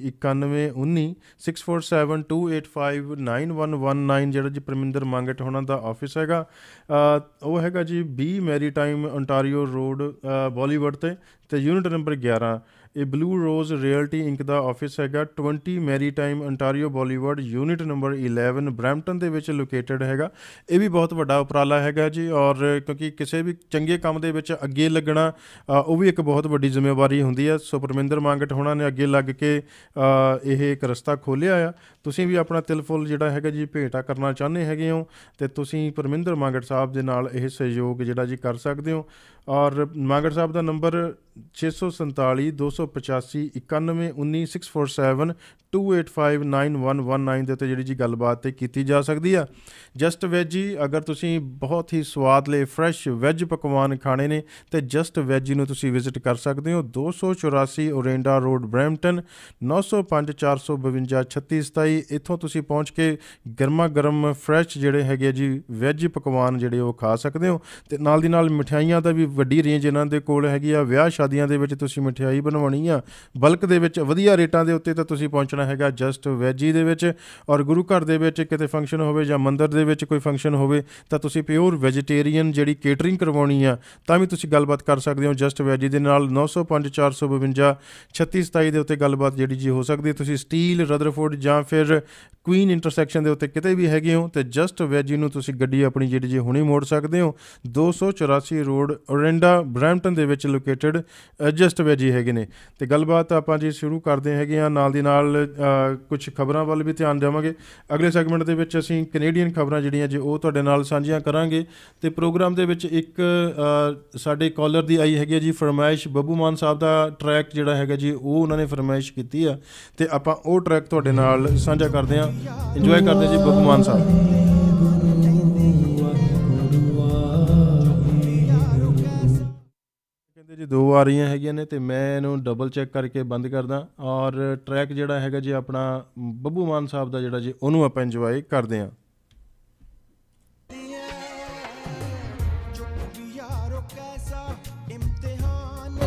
6472859119 ਜਿਹੜਾ ਜੀ ਪਰਮਿੰਦਰ ਮੰਗਟ ਹੁਣਾਂ ਦਾ ਆਫਿਸ ਹੈਗਾ ਉਹ ਹੈਗਾ ਜੀ 20 ਮੈਰੀਟਾਈਮ ਅੰਟਾਰੀਓ ਰੋਡ ਬਾਲੀਵੁੱਡ ਤੇ ਤੇ ਯੂਨਿਟ ਨੰਬਰ 11 ਇਹ ਬਲੂ ਰੋਜ਼ ਰਿਅਲਟੀ ਇੰਕ ਦਾ ਆਫਿਸ ਹੈਗਾ 20 Maritime Ontario Boulevard unit number 11 Brampton ਦੇ ਵਿੱਚ ਲੋਕੇਟਡ ਹੈਗਾ ਇਹ ਵੀ ਬਹੁਤ ਵੱਡਾ ਉਪਰਾਲਾ ਹੈਗਾ ਜੀ ਔਰ ਕਿਉਂਕਿ ਕਿਸੇ ਵੀ ਚੰਗੇ ਕੰਮ ਦੇ ਵਿੱਚ ਅੱਗੇ ਲੱਗਣਾ ਉਹ ਵੀ ਇੱਕ ਬਹੁਤ ਵੱਡੀ ਜ਼ਿੰਮੇਵਾਰੀ ਹੁੰਦੀ ਹੈ ਸੋ ਪਰਮਿੰਦਰ ਮੰਗਟ ਹੋਣਾ ਨੇ ਅੱਗੇ ਲੱਗ ਕੇ ਇਹ ਇੱਕ ਰਸਤਾ ਖੋਲਿਆ ਆ ਤੁਸੀਂ ਵੀ ਆਪਣਾ ਤਿਲ ਫੁੱਲ ਜਿਹੜਾ ਹੈਗਾ ਜੀ ਭੇਟਾ ਕਰਨਾ ਚਾਹੁੰਦੇ ਹੈਗੇ ਹੋ ਤੇ ਤੁਸੀਂ ਪਰਮਿੰਦਰ ਮੰਗਟ ਸਾਹਿਬ ਦੇ ਨਾਲ ਇਹ ਸਹਿਯੋਗ ਜਿਹੜਾ ਜੀ ਕਰ ਸਕਦੇ ਹੋ ਔਰ ਮਾਗੜ ਸਾਹਿਬ ਦਾ ਨੰਬਰ 6472851919 647 2859119 ਦੇ ਉੱਤੇ ਜਿਹੜੀ ਜੀ ਗੱਲਬਾਤ ਤੇ ਕੀਤੀ ਜਾ ਸਕਦੀ ਆ ਜਸਟ ਵੈਜ ਜੀ ਅਗਰ ਤੁਸੀਂ ਬਹੁਤ ਹੀ ਸਵਾਦਲੇ ਫਰੈਸ਼ ਵੈਜ ਪਕਵਾਨ ਖਾਣੇ ਨੇ ਤੇ ਜਸਟ ਵੈਜ ਨੂੰ ਤੁਸੀਂ ਵਿਜ਼ਿਟ ਕਰ ਸਕਦੇ ਹੋ 284 ਓਰੇਂਡਾ ਰੋਡ ਬ੍ਰੈਂਪਟਨ 9054526327 ਇੱਥੋਂ ਤੁਸੀਂ ਪਹੁੰਚ ਕੇ ਗਰਮਾ ਗਰਮ ਫਰੈਸ਼ ਜਿਹੜੇ ਹੈਗੇ ਜੀ ਵੈਜ ਪਕਵਾਨ ਜਿਹੜੇ ਉਹ ਖਾ ਸਕਦੇ ਹੋ ਤੇ ਨਾਲ ਦੀ ਨਾਲ ਮਠਿਆਈਆਂ ਦਾ ਵੀ ਵੱਡੀ ਰੇਂਜ ਇਹਨਾਂ ਦੇ ਕੋਲ ਹੈਗੀ ਆ ਵਿਆਹ ਸ਼ਾਦੀਆਂ ਦੇ ਵਿੱਚ ਤੁਸੀਂ ਮਠਿਆਈ ਬਣਵਾਉਣੀ ਆ ਬਲਕ ਦੇ ਵਿੱਚ ਵਧੀਆ ਰੇਟਾਂ ਦੇ ਉੱਤੇ ਤਾਂ ਤੁਸੀਂ ਪਹੁੰਚ ਪਹੁੰਚਣਾ ਹੈਗਾ ਜਸਟ ਵੈਜੀ ਦੇ ਵਿੱਚ ਔਰ ਗੁਰੂ ਘਰ ਦੇ ਵਿੱਚ ਕਿਤੇ ਫੰਕਸ਼ਨ ਹੋਵੇ ਜਾਂ ਮੰਦਿਰ ਦੇ ਵਿੱਚ ਕੋਈ ਫੰਕਸ਼ਨ ਹੋਵੇ ਤਾਂ ਤੁਸੀਂ ਪਿਓਰ ਵੈਜੀਟੇਰੀਅਨ ਜਿਹੜੀ ਕੇਟਰਿੰਗ ਕਰਵਾਉਣੀ ਆ ਤਾਂ ਵੀ ਤੁਸੀਂ ਗੱਲਬਾਤ ਕਰ ਸਕਦੇ ਹੋ ਜਸਟ ਵੈਜੀ ਦੇ ਨਾਲ 905452 3627 ਦੇ ਉੱਤੇ ਗੱਲਬਾਤ ਜਿਹੜੀ ਜੀ ਹੋ ਸਕਦੀ ਤੁਸੀਂ ਸਟੀਲ ਰਦਰਫੋਰਡ ਜਾਂ ਫਿਰ ਕੁਈਨ ਇੰਟਰਸੈਕਸ਼ਨ ਦੇ ਉੱਤੇ ਕਿਤੇ ਵੀ ਹੈਗੇ ਹੋ ਤੇ ਜਸਟ ਵੈਜੀ ਨੂੰ ਤੁਸੀਂ ਗੱਡੀ ਆਪਣੀ ਜਿਹੜੀ ਜੀ ਹੁਣੇ ਮੋੜ ਸਕਦੇ ਹੋ 284 ਰੋਡ ਓਰੈਂਡਾ ਬ੍ਰੈਂਟਨ ਦੇ ਵਿੱਚ ਲੋਕੇਟਡ ਜਸਟ ਵੈਜੀ ਹੈਗੇ ਨੇ ਤੇ ਗੱਲਬਾਤ ਆਪਾਂ ਜੀ ਸ਼ੁਰੂ ਕਰਦੇ ਹੈਗੇ ਆ ਨਾਲ ਦੀ ਨਾਲ ਕੁਝ ਖਬਰਾਂ ਵੱਲ ਵੀ ਧਿਆਨ ਦੇਵਾਂਗੇ ਅਗਲੇ ਸੈਗਮੈਂਟ ਦੇ ਵਿੱਚ ਅਸੀਂ ਕੈਨੇਡੀਅਨ ਖਬਰਾਂ ਜਿਹੜੀਆਂ ਜੇ ਉਹ ਤੁਹਾਡੇ ਨਾਲ ਸਾਂਝੀਆਂ ਕਰਾਂਗੇ ਤੇ ਪ੍ਰੋਗਰਾਮ ਦੇ ਵਿੱਚ ਇੱਕ ਸਾਡੇ ਕਾਲਰ ਦੀ ਆਈ ਹੈਗੀ ਜੀ ਫਰਮਾਇਸ਼ ਬੱਬੂ ਮਾਨ ਸਾਹਿਬ ਦਾ ਟਰੈਕ ਜਿਹੜਾ ਹੈਗਾ ਜੀ ਉਹ ਉਹਨਾਂ ਨੇ ਫਰਮਾਇਸ਼ ਕੀਤੀ ਆ ਤੇ ਆਪਾਂ ਉਹ ਟਰੈਕ ਤੁਹਾਡੇ ਨਾਲ ਸਾਂਝਾ ਕਰਦੇ ਆਂ ਇੰਜੋਏ ਕਰਦੇ ਜੀ ਬੱਬੂ ਮਾਨ ਸਾਹਿਬ ਦੋ ਆ ਰਹੀਆਂ ਹੈਗੀਆਂ ਨੇ ਤੇ ਮੈਂ ਇਹਨੂੰ ਡਬਲ ਚੈੱਕ ਕਰਕੇ ਬੰਦ ਕਰਦਾ ਔਰ ਟਰੈਕ ਜਿਹੜਾ ਹੈਗਾ ਜੀ ਆਪਣਾ ਬੱਬੂ ਮਾਨ ਸਾਹਿਬ ਦਾ ਜਿਹੜਾ ਜੀ ਉਹਨੂੰ ਆਪਾਂ ਇੰਜੋਏ ਕਰਦੇ ਆਂ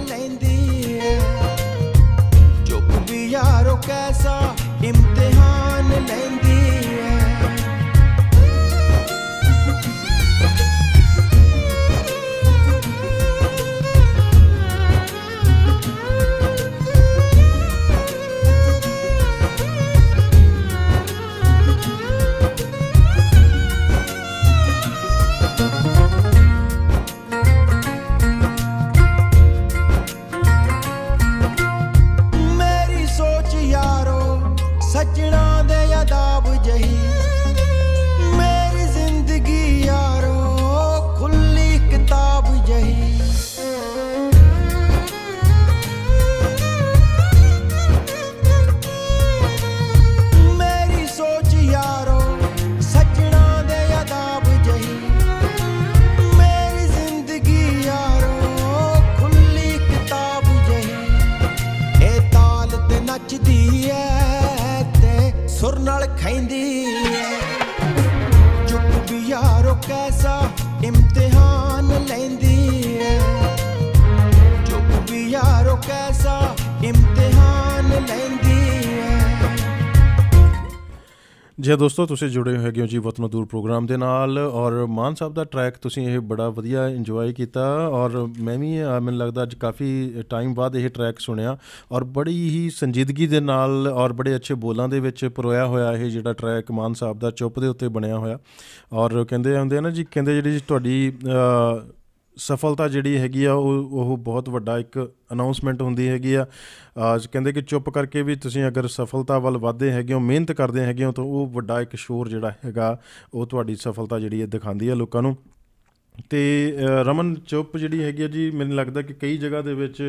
ਲੈਂਦੀ ਜੋ ਵੀ ਯਾਰੋ ਕੈਸਾ ਕੈਸਾ ਇਮਤਿਹਾਨ ਲੈਂਦੀ ਹੈ ਦੋਸਤੋ ਤੁਸੀਂ ਜੁੜੇ ਹੋਏ ਹੋ ਜੀ ਵਤਨ ਦੂਰ ਪ੍ਰੋਗਰਾਮ ਦੇ ਨਾਲ ਔਰ ਮਾਨ ਸਾਹਿਬ ਦਾ ਟਰੈਕ ਤੁਸੀਂ ਇਹ ਬੜਾ ਵਧੀਆ ਇੰਜੋਏ ਕੀਤਾ ਔਰ ਮੈਂ ਵੀ ਮੈਨੂੰ ਲੱਗਦਾ ਅੱਜ ਕਾਫੀ ਟਾਈਮ ਬਾਅਦ ਇਹ ਟਰੈਕ ਸੁਣਿਆ ਔਰ ਬੜੀ ਹੀ ਸੰਜੀਦਗੀ ਦੇ ਨਾਲ ਔਰ ਬੜੇ ਅੱਛੇ ਬੋਲਾਂ ਦੇ ਵਿੱਚ ਪਰੋਇਆ ਹੋਇਆ ਇਹ ਜਿਹੜਾ ਟਰੈਕ ਮਾਨ ਸਾਹਿਬ ਦਾ ਚੁੱਪ ਦੇ ਉੱਤੇ ਬਣਿਆ ਹੋਇਆ ਔਰ ਕਹਿੰਦੇ ਹੁੰਦੇ ਆ ਨਾ ਜੀ ਕਹਿੰਦੇ ਜਿਹੜੀ ਤੁਹਾਡੀ ਸਫਲਤਾ ਜਿਹੜੀ ਹੈਗੀ ਆ ਉਹ ਉਹ ਬਹੁਤ ਵੱਡਾ ਇੱਕ ਅਨਾਉਂਸਮੈਂਟ ਹੁੰਦੀ ਹੈਗੀ ਆ ਅੱਜ ਕਹਿੰਦੇ ਕਿ ਚੁੱਪ ਕਰਕੇ ਵੀ ਤੁਸੀਂ ਅਗਰ ਸਫਲਤਾ ਵੱਲ ਵਧਦੇ ਹੈਗੇ ਹੋ ਮਿਹਨਤ ਕਰਦੇ ਹੈਗੇ ਹੋ ਤਾਂ ਉਹ ਵੱਡਾ ਇੱਕ ਸ਼ੋਰ ਜਿਹੜਾ ਹੈਗਾ ਉਹ ਤੁਹਾਡੀ ਸਫਲਤਾ ਜਿਹੜੀ ਹੈ ਦਿਖਾਉਂਦੀ ਹੈ ਲੋਕਾਂ ਨੂੰ ਤੇ ਰਮਨ ਚੁੱਪ ਜਿਹੜੀ ਹੈਗੀ ਆ ਜੀ ਮੈਨੂੰ ਲੱਗਦਾ ਕਿ ਕਈ ਜਗ੍ਹਾ ਦੇ ਵਿੱਚ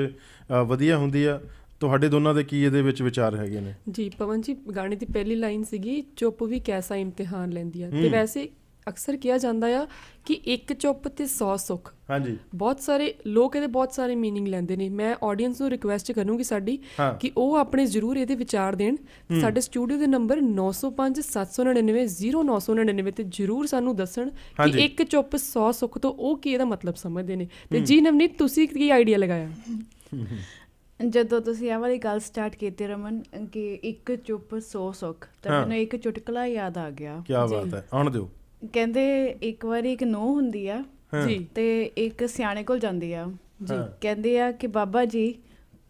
ਵਧੀਆ ਹੁੰਦੀ ਆ ਤੁਹਾਡੇ ਦੋਨਾਂ ਦੇ ਕੀ ਇਹਦੇ ਵਿੱਚ ਵਿਚਾਰ ਹੈਗੇ ਨੇ ਜੀ ਪਵਨ ਜੀ ਗਾਣੇ ਦੀ ਪਹਿਲੀ ਲਾਈਨ ਸੀਗੀ ਚੁੱਪ ਵੀ ਕੈਸਾ ਇਮਤਿਹਾਨ ਲੈਂਦੀ ਆ ਤੇ ਵੈਸੇ ਅਕਸਰ ਕਿਹਾ ਜਾਂਦਾ ਆ ਕਿ ਇੱਕ ਚੁੱਪ ਤੇ 100 ਸੁੱਖ ਹਾਂਜੀ ਬਹੁਤ ਸਾਰੇ ਲੋਕ ਇਹਦੇ ਬਹੁਤ ਸਾਰੇ मीनिंग ਲੈਂਦੇ ਨੇ ਮੈਂ ਆਡੀਅנס ਨੂੰ ਰਿਕਵੈਸਟ ਕਰੂੰਗੀ ਸਾਡੀ ਕਿ ਉਹ ਆਪਣੇ ਜ਼ਰੂਰ ਇਹਦੇ ਵਿਚਾਰ ਦੇਣ ਸਾਡੇ ਸਟੂਡੀਓ ਦੇ ਨੰਬਰ 905 799 0999 ਤੇ ਜ਼ਰੂਰ ਸਾਨੂੰ ਦੱਸਣ ਕਿ ਇੱਕ ਚੁੱਪ 100 ਸੁੱਖ ਤੋਂ ਉਹ ਕੀ ਇਹਦਾ ਮਤਲਬ ਸਮਝਦੇ ਨੇ ਤੇ ਜੀ ਨਵਨੀਤ ਤੁਸੀਂ ਕੀ ਆਈਡੀਆ ਲਗਾਇਆ ਜਦੋਂ ਤੁਸੀਂ ਇਹ ਵਾਲੀ ਗੱਲ ਸਟਾਰਟ ਕੀਤੀ ਰਮਨ ਕਿ ਇੱਕ ਚੁੱਪ 100 ਸੁੱਖ ਤਾਂ ਮੈਨੂੰ ਇੱਕ ਚੁਟਕਲਾ ਯਾਦ ਆ ਗਿਆ ਕੀ ਬਾਤ ਹੈ ਆਣ ਦਿਓ ਕਹਿੰਦੇ ਇੱਕ ਵਾਰੀ ਇੱਕ ਨੋ ਹੁੰਦੀ ਆ ਜੀ ਤੇ ਇੱਕ ਸਿਆਣੇ ਕੋਲ ਜਾਂਦੀ ਆ ਜੀ ਕਹਿੰਦੇ ਆ ਕਿ ਬਾਬਾ ਜੀ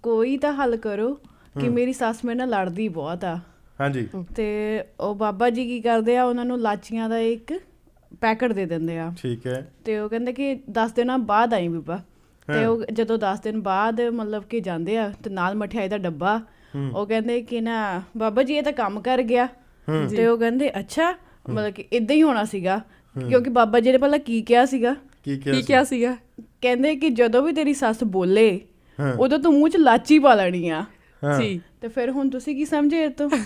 ਕੋਈ ਤਾਂ ਹੱਲ ਕਰੋ ਕਿ ਮੇਰੀ ਸੱਸ ਮੇਰੇ ਨਾਲ ਲੜਦੀ ਬਹੁਤ ਆ ਹਾਂਜੀ ਤੇ ਉਹ ਬਾਬਾ ਜੀ ਕੀ ਕਰਦੇ ਆ ਉਹਨਾਂ ਨੂੰ ਲਾਚੀਆਂ ਦਾ ਇੱਕ ਪੈਕਟ ਦੇ ਦਿੰਦੇ ਆ ਠੀਕ ਹੈ ਤੇ ਉਹ ਕਹਿੰਦੇ ਕਿ 10 ਦਿਨਾਂ ਬਾਅਦ ਆਈ ਬੀਬਾ ਤੇ ਉਹ ਜਦੋਂ 10 ਦਿਨ ਬਾਅਦ ਮਤਲਬ ਕਿ ਜਾਂਦੇ ਆ ਤੇ ਨਾਲ ਮਠਿਆਈ ਦਾ ਡੱਬਾ ਉਹ ਕਹਿੰਦੇ ਕਿ ਨਾ ਬਾਬਾ ਜੀ ਇਹ ਤਾਂ ਕੰਮ ਕਰ ਗਿਆ ਤੇ ਉਹ ਕਹਿੰਦੇ ਅੱਛਾ ਮਤਲਬ ਕਿ ਇਦਾਂ ਹੀ ਹੋਣਾ ਸੀਗਾ ਕਿਉਂਕਿ ਬਾਬਾ ਜੀ ਨੇ ਪਹਿਲਾਂ ਕੀ ਕਿਹਾ ਸੀਗਾ ਕੀ ਕਿਹਾ ਕੀ ਕਿਹਾ ਸੀਗਾ ਕਹਿੰਦੇ ਕਿ ਜਦੋਂ ਵੀ ਤੇਰੀ ਸੱਸ ਬੋਲੇ ਉਦੋਂ ਤੂੰ ਮੂੰਹ 'ਚ ਲਾਚੀ ਪਾ ਲੈਣੀ ਆ ਜੀ ਤੇ ਫਿਰ ਹੁਣ ਤੁਸੀਂ ਕੀ ਸਮਝੇ ਇਹ ਤੋਂ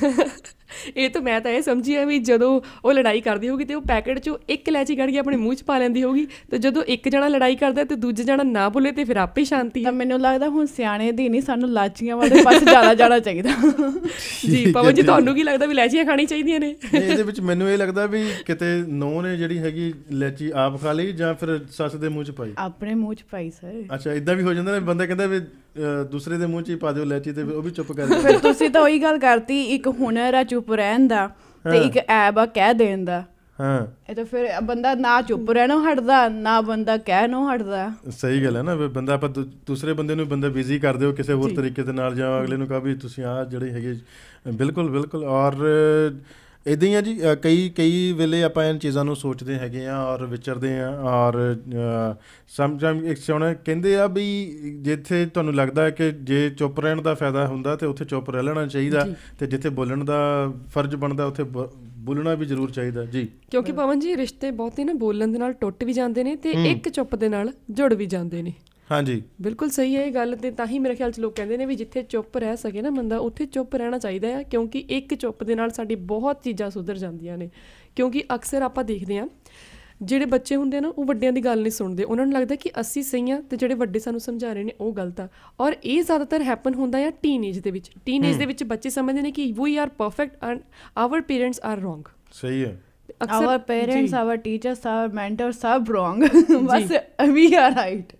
ਇਹ ਤਾਂ ਮੈਂ ਤਾਂ ਇਹ ਸਮਝੀ ਆ ਵੀ ਜਦੋਂ ਉਹ ਲੜਾਈ ਕਰਦੀ ਹੋਗੀ ਤੇ ਉਹ ਪੈਕਟ ਚੋਂ ਇੱਕ ਲੈਚੀ ਕੱਢ ਕੇ ਆਪਣੇ ਮੂੰਹ 'ਚ ਪਾ ਲੈਂਦੀ ਹੋਗੀ ਤੇ ਜਦੋਂ ਇੱਕ ਜਣਾ ਲੜਾਈ ਕਰਦਾ ਤੇ ਦੂਜੇ ਜਣਾ ਨਾ ਬੋਲੇ ਤੇ ਫਿਰ ਆਪੇ ਸ਼ਾਂਤੀ ਤਾਂ ਮੈਨੂੰ ਲੱਗਦਾ ਹੁਣ ਸਿਆਣੇ ਦੀ ਨਹੀਂ ਸਾਨੂੰ ਲਾਚੀਆਂ ਵਾਲੇ ਪਾਸੇ ਜ਼ਿਆਦਾ ਜਾਣਾ ਚਾਹੀਦਾ ਜੀ ਪਵਨ ਜੀ ਤੁਹਾਨੂੰ ਕੀ ਲੱਗਦਾ ਵੀ ਲੈਚੀਆਂ ਖਾਣੀ ਚਾਹੀਦੀਆਂ ਨੇ ਇਹਦੇ ਵਿੱਚ ਮੈਨੂੰ ਇਹ ਲੱਗਦਾ ਵੀ ਕਿਤੇ ਨੋ ਨੇ ਜਿਹੜੀ ਹੈਗੀ ਲੈਚੀ ਆਪ ਖਾ ਲਈ ਜਾਂ ਫਿਰ ਸੱਸ ਦੇ ਮੂੰਹ 'ਚ ਪਾਈ ਆਪਣੇ ਮੂੰਹ 'ਚ ਪਾਈ ਸਰ ਅੱਛਾ ਇਦਾਂ ਵੀ ਹੋ ਜਾਂਦਾ ਨਾ ਬੰਦਾ ਕਹਿੰਦਾ ਵੀ ਦੂਸਰੇ ਦੇ ਮੂੰਹ 'ਚ ਹੀ ਪਾ ਦਿਓ ਲੈਚੀ ਤੇ ਉਹ ਵੀ ਚੁੱਪ ਕਰ ਫਿਰ ਤੁਸੀਂ ਤਾਂ ਉਹੀ ਗੱਲ ਕਰਤੀ ਇੱਕ ਹੁਨਰ ਆ ਚੁੱਪ ਰਹਿਣ ਦਾ ਤੇ ਇੱਕ ਐਬ ਆ ਕਹਿ ਦੇਣ ਦਾ ਹਾਂ ਇਹ ਤਾਂ ਫਿਰ ਬੰਦਾ ਨਾ ਚੁੱਪ ਰਹਿਣੋਂ ਹਟਦਾ ਨਾ ਬੰਦਾ ਕਹਿਣੋਂ ਹਟਦਾ ਸਹੀ ਗੱਲ ਹੈ ਨਾ ਵੀ ਬੰਦਾ ਆਪਾਂ ਦੂਸਰੇ ਬੰਦੇ ਨੂੰ ਬੰਦਾ ਬਿਜ਼ੀ ਕਰਦੇ ਹੋ ਕਿਸੇ ਹੋਰ ਤਰੀਕੇ ਦੇ ਨਾਲ ਜਾਂ ਅਗਲੇ ਨੂੰ ਕਹਾਂ ਵੀ ਤੁਸੀਂ ਆ ਜਿਹੜੇ ਹੈਗੇ ਬਿਲਕੁਲ ਬਿਲਕੁਲ ਔਰ ਇਦਾਂ ਹੀ ਆ ਜੀ ਕਈ ਕਈ ਵੇਲੇ ਆਪਾਂ ਇਹਨਾਂ ਚੀਜ਼ਾਂ ਨੂੰ ਸੋਚਦੇ ਹੈਗੇ ਆ ਔਰ ਵਿਚਰਦੇ ਆ ਔਰ ਸਮ ਟਾਈਮ ਇੱਕ ਸੋਣਾ ਕਹਿੰਦੇ ਆ ਵੀ ਜਿੱਥੇ ਤੁਹਾਨੂੰ ਲੱਗਦਾ ਹੈ ਕਿ ਜੇ ਚੁੱਪ ਰਹਿਣ ਦਾ ਫਾਇਦਾ ਹੁੰਦਾ ਤੇ ਉੱਥੇ ਚੁੱਪ ਰਹਿ ਲੈਣਾ ਚਾਹੀਦਾ ਤੇ ਜਿੱਥੇ ਬੋਲਣ ਦਾ ਫਰਜ਼ ਬਣਦਾ ਉੱਥੇ ਬੋਲਣਾ ਵੀ ਜ਼ਰੂਰ ਚਾਹੀਦਾ ਜੀ ਕਿਉਂਕਿ ਪਵਨ ਜੀ ਰਿਸ਼ਤੇ ਬਹੁਤੇ ਨਾ ਬੋਲਣ ਦੇ ਨਾਲ ਟੁੱਟ ਵੀ ਜਾਂਦੇ ਨੇ ਤੇ ਇੱਕ ਚੁੱਪ ਦੇ ਨਾਲ ਜੁੜ ਵੀ ਜਾਂਦੇ ਨੇ ਹਾਂਜੀ ਬਿਲਕੁਲ ਸਹੀ ਹੈ ਇਹ ਗੱਲ ਤੇ ਤਾਂ ਹੀ ਮੇਰੇ ਖਿਆਲ ਚ ਲੋਕ ਕਹਿੰਦੇ ਨੇ ਵੀ ਜਿੱਥੇ ਚੁੱਪ ਰਹਿ ਸਕੇ ਨਾ ਬੰਦਾ ਉੱਥੇ ਚੁੱਪ ਰਹਿਣਾ ਚਾਹੀਦਾ ਹੈ ਕਿਉਂਕਿ ਇੱਕ ਚੁੱਪ ਦੇ ਨਾਲ ਸਾਡੀ ਬਹੁਤ ਚੀਜ਼ਾਂ ਸੁਧਰ ਜਾਂਦੀਆਂ ਨੇ ਕਿਉਂਕਿ ਅਕਸਰ ਆਪਾਂ ਦੇਖਦੇ ਆ ਜਿਹੜੇ ਬੱਚੇ ਹੁੰਦੇ ਨਾ ਉਹ ਵੱਡਿਆਂ ਦੀ ਗੱਲ ਨਹੀਂ ਸੁਣਦੇ ਉਹਨਾਂ ਨੂੰ ਲੱਗਦਾ ਕਿ ਅਸੀਂ ਸਹੀ ਆ ਤੇ ਜਿਹੜੇ ਵੱਡੇ ਸਾਨੂੰ ਸਮਝਾ ਰਹੇ ਨੇ ਉਹ ਗਲਤ ਆ ਔਰ ਇਹ ਜ਼ਿਆਦਾਤਰ ਹੈਪਨ ਹੁੰਦਾ ਆ ਟੀਨੇਜ ਦੇ ਵਿੱਚ ਟੀਨੇਜ ਦੇ ਵਿੱਚ ਬੱਚੇ ਸਮਝਦੇ ਨੇ ਕਿ we are perfect and our parents are wrong ਸਹੀ ਹੈ our parents our teachers our mentor ਸਭ ਰੋਂਗ ਬਸ ਵੀ ਆਰ ਰਾਈਟ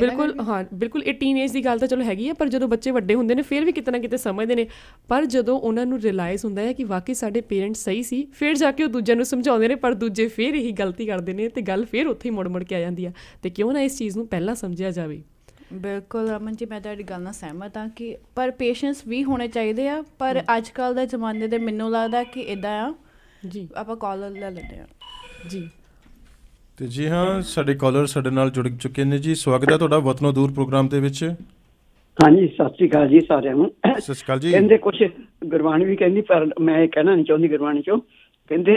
ਬਿਲਕੁਲ ਹਾਂ ਬਿਲਕੁਲ ਇਹ ਟੀਨੇਜ ਦੀ ਗੱਲ ਤਾਂ ਚਲੋ ਹੈਗੀ ਆ ਪਰ ਜਦੋਂ ਬੱਚੇ ਵੱਡੇ ਹੁੰਦੇ ਨੇ ਫਿਰ ਵੀ ਕਿਤਨਾ ਕਿਤੇ ਸਮਝਦੇ ਨੇ ਪਰ ਜਦੋਂ ਉਹਨਾਂ ਨੂੰ ਰਿਅਲਾਈਜ਼ ਹੁੰਦਾ ਹੈ ਕਿ ਵਾਕਈ ਸਾਡੇ ਪੇਰੈਂਟਸ ਸਹੀ ਸੀ ਫਿਰ ਜਾ ਕੇ ਉਹ ਦੂਜਿਆਂ ਨੂੰ ਸਮਝਾਉਂਦੇ ਨੇ ਪਰ ਦੂਜੇ ਫਿਰ ਇਹੀ ਗਲਤੀ ਕਰਦੇ ਨੇ ਤੇ ਗੱਲ ਫਿਰ ਉੱਥੇ ਹੀ ਮੁੜ-ਮੁੜ ਕੇ ਆ ਜਾਂਦੀ ਆ ਤੇ ਕਿਉਂ ਨਾ ਇਸ ਚੀਜ਼ ਨੂੰ ਪਹਿਲਾਂ ਸਮਝਿਆ ਜਾਵੇ ਬਿਲਕੁਲ ਅਮਨ ਜੀ ਮੈਂ ਤੁਹਾਡੀ ਗੱਲ ਨਾਲ ਸਹਿਮਤ ਹਾਂ ਕਿ ਪਰ ਪੇਸ਼ੈਂਸ ਵੀ ਹੋਣੇ ਚਾਹੀਦੇ ਆ ਪਰ ਅੱਜ ਕੱਲ ਦਾ ਜ਼ਮਾਨੇ ਦੇ ਮੈਨੂੰ ਲੱਗਦਾ ਕਿ ਇਦਾਂ ਆ ਜੀ ਆਪਾਂ ਕਾਲ ਲੈ ਲੈਂਦੇ ਆ ਜੀ ਤੇ ਜੀ ਹਾਂ ਸਾਡੇ ਕਾਲਰ ਸਾਡੇ ਨਾਲ ਜੁੜ ਚੁੱਕੇ ਨੇ ਜੀ ਸਵਾਗਤ ਹੈ ਤੁਹਾਡਾ ਵਤਨੋਂ ਦੂਰ ਪ੍ਰੋਗਰਾਮ ਦੇ ਵਿੱਚ ਹਾਂਜੀ ਸਤਿ ਸ੍ਰੀ ਅਕਾਲ ਜੀ ਸਾਰਿਆਂ ਨੂੰ ਸਤਿ ਸ੍ਰੀ ਅਕਾਲ ਜੀ ਕਹਿੰਦੇ ਕੁਝ ਗੁਰਬਾਣੀ ਵੀ ਕਹਿੰਦੀ ਪਰ ਮੈਂ ਇਹ ਕਹਿਣਾ ਨਹੀਂ ਚਾਹੁੰਦੀ ਗੁਰਬਾਣੀ ਚੋਂ ਕਹਿੰਦੇ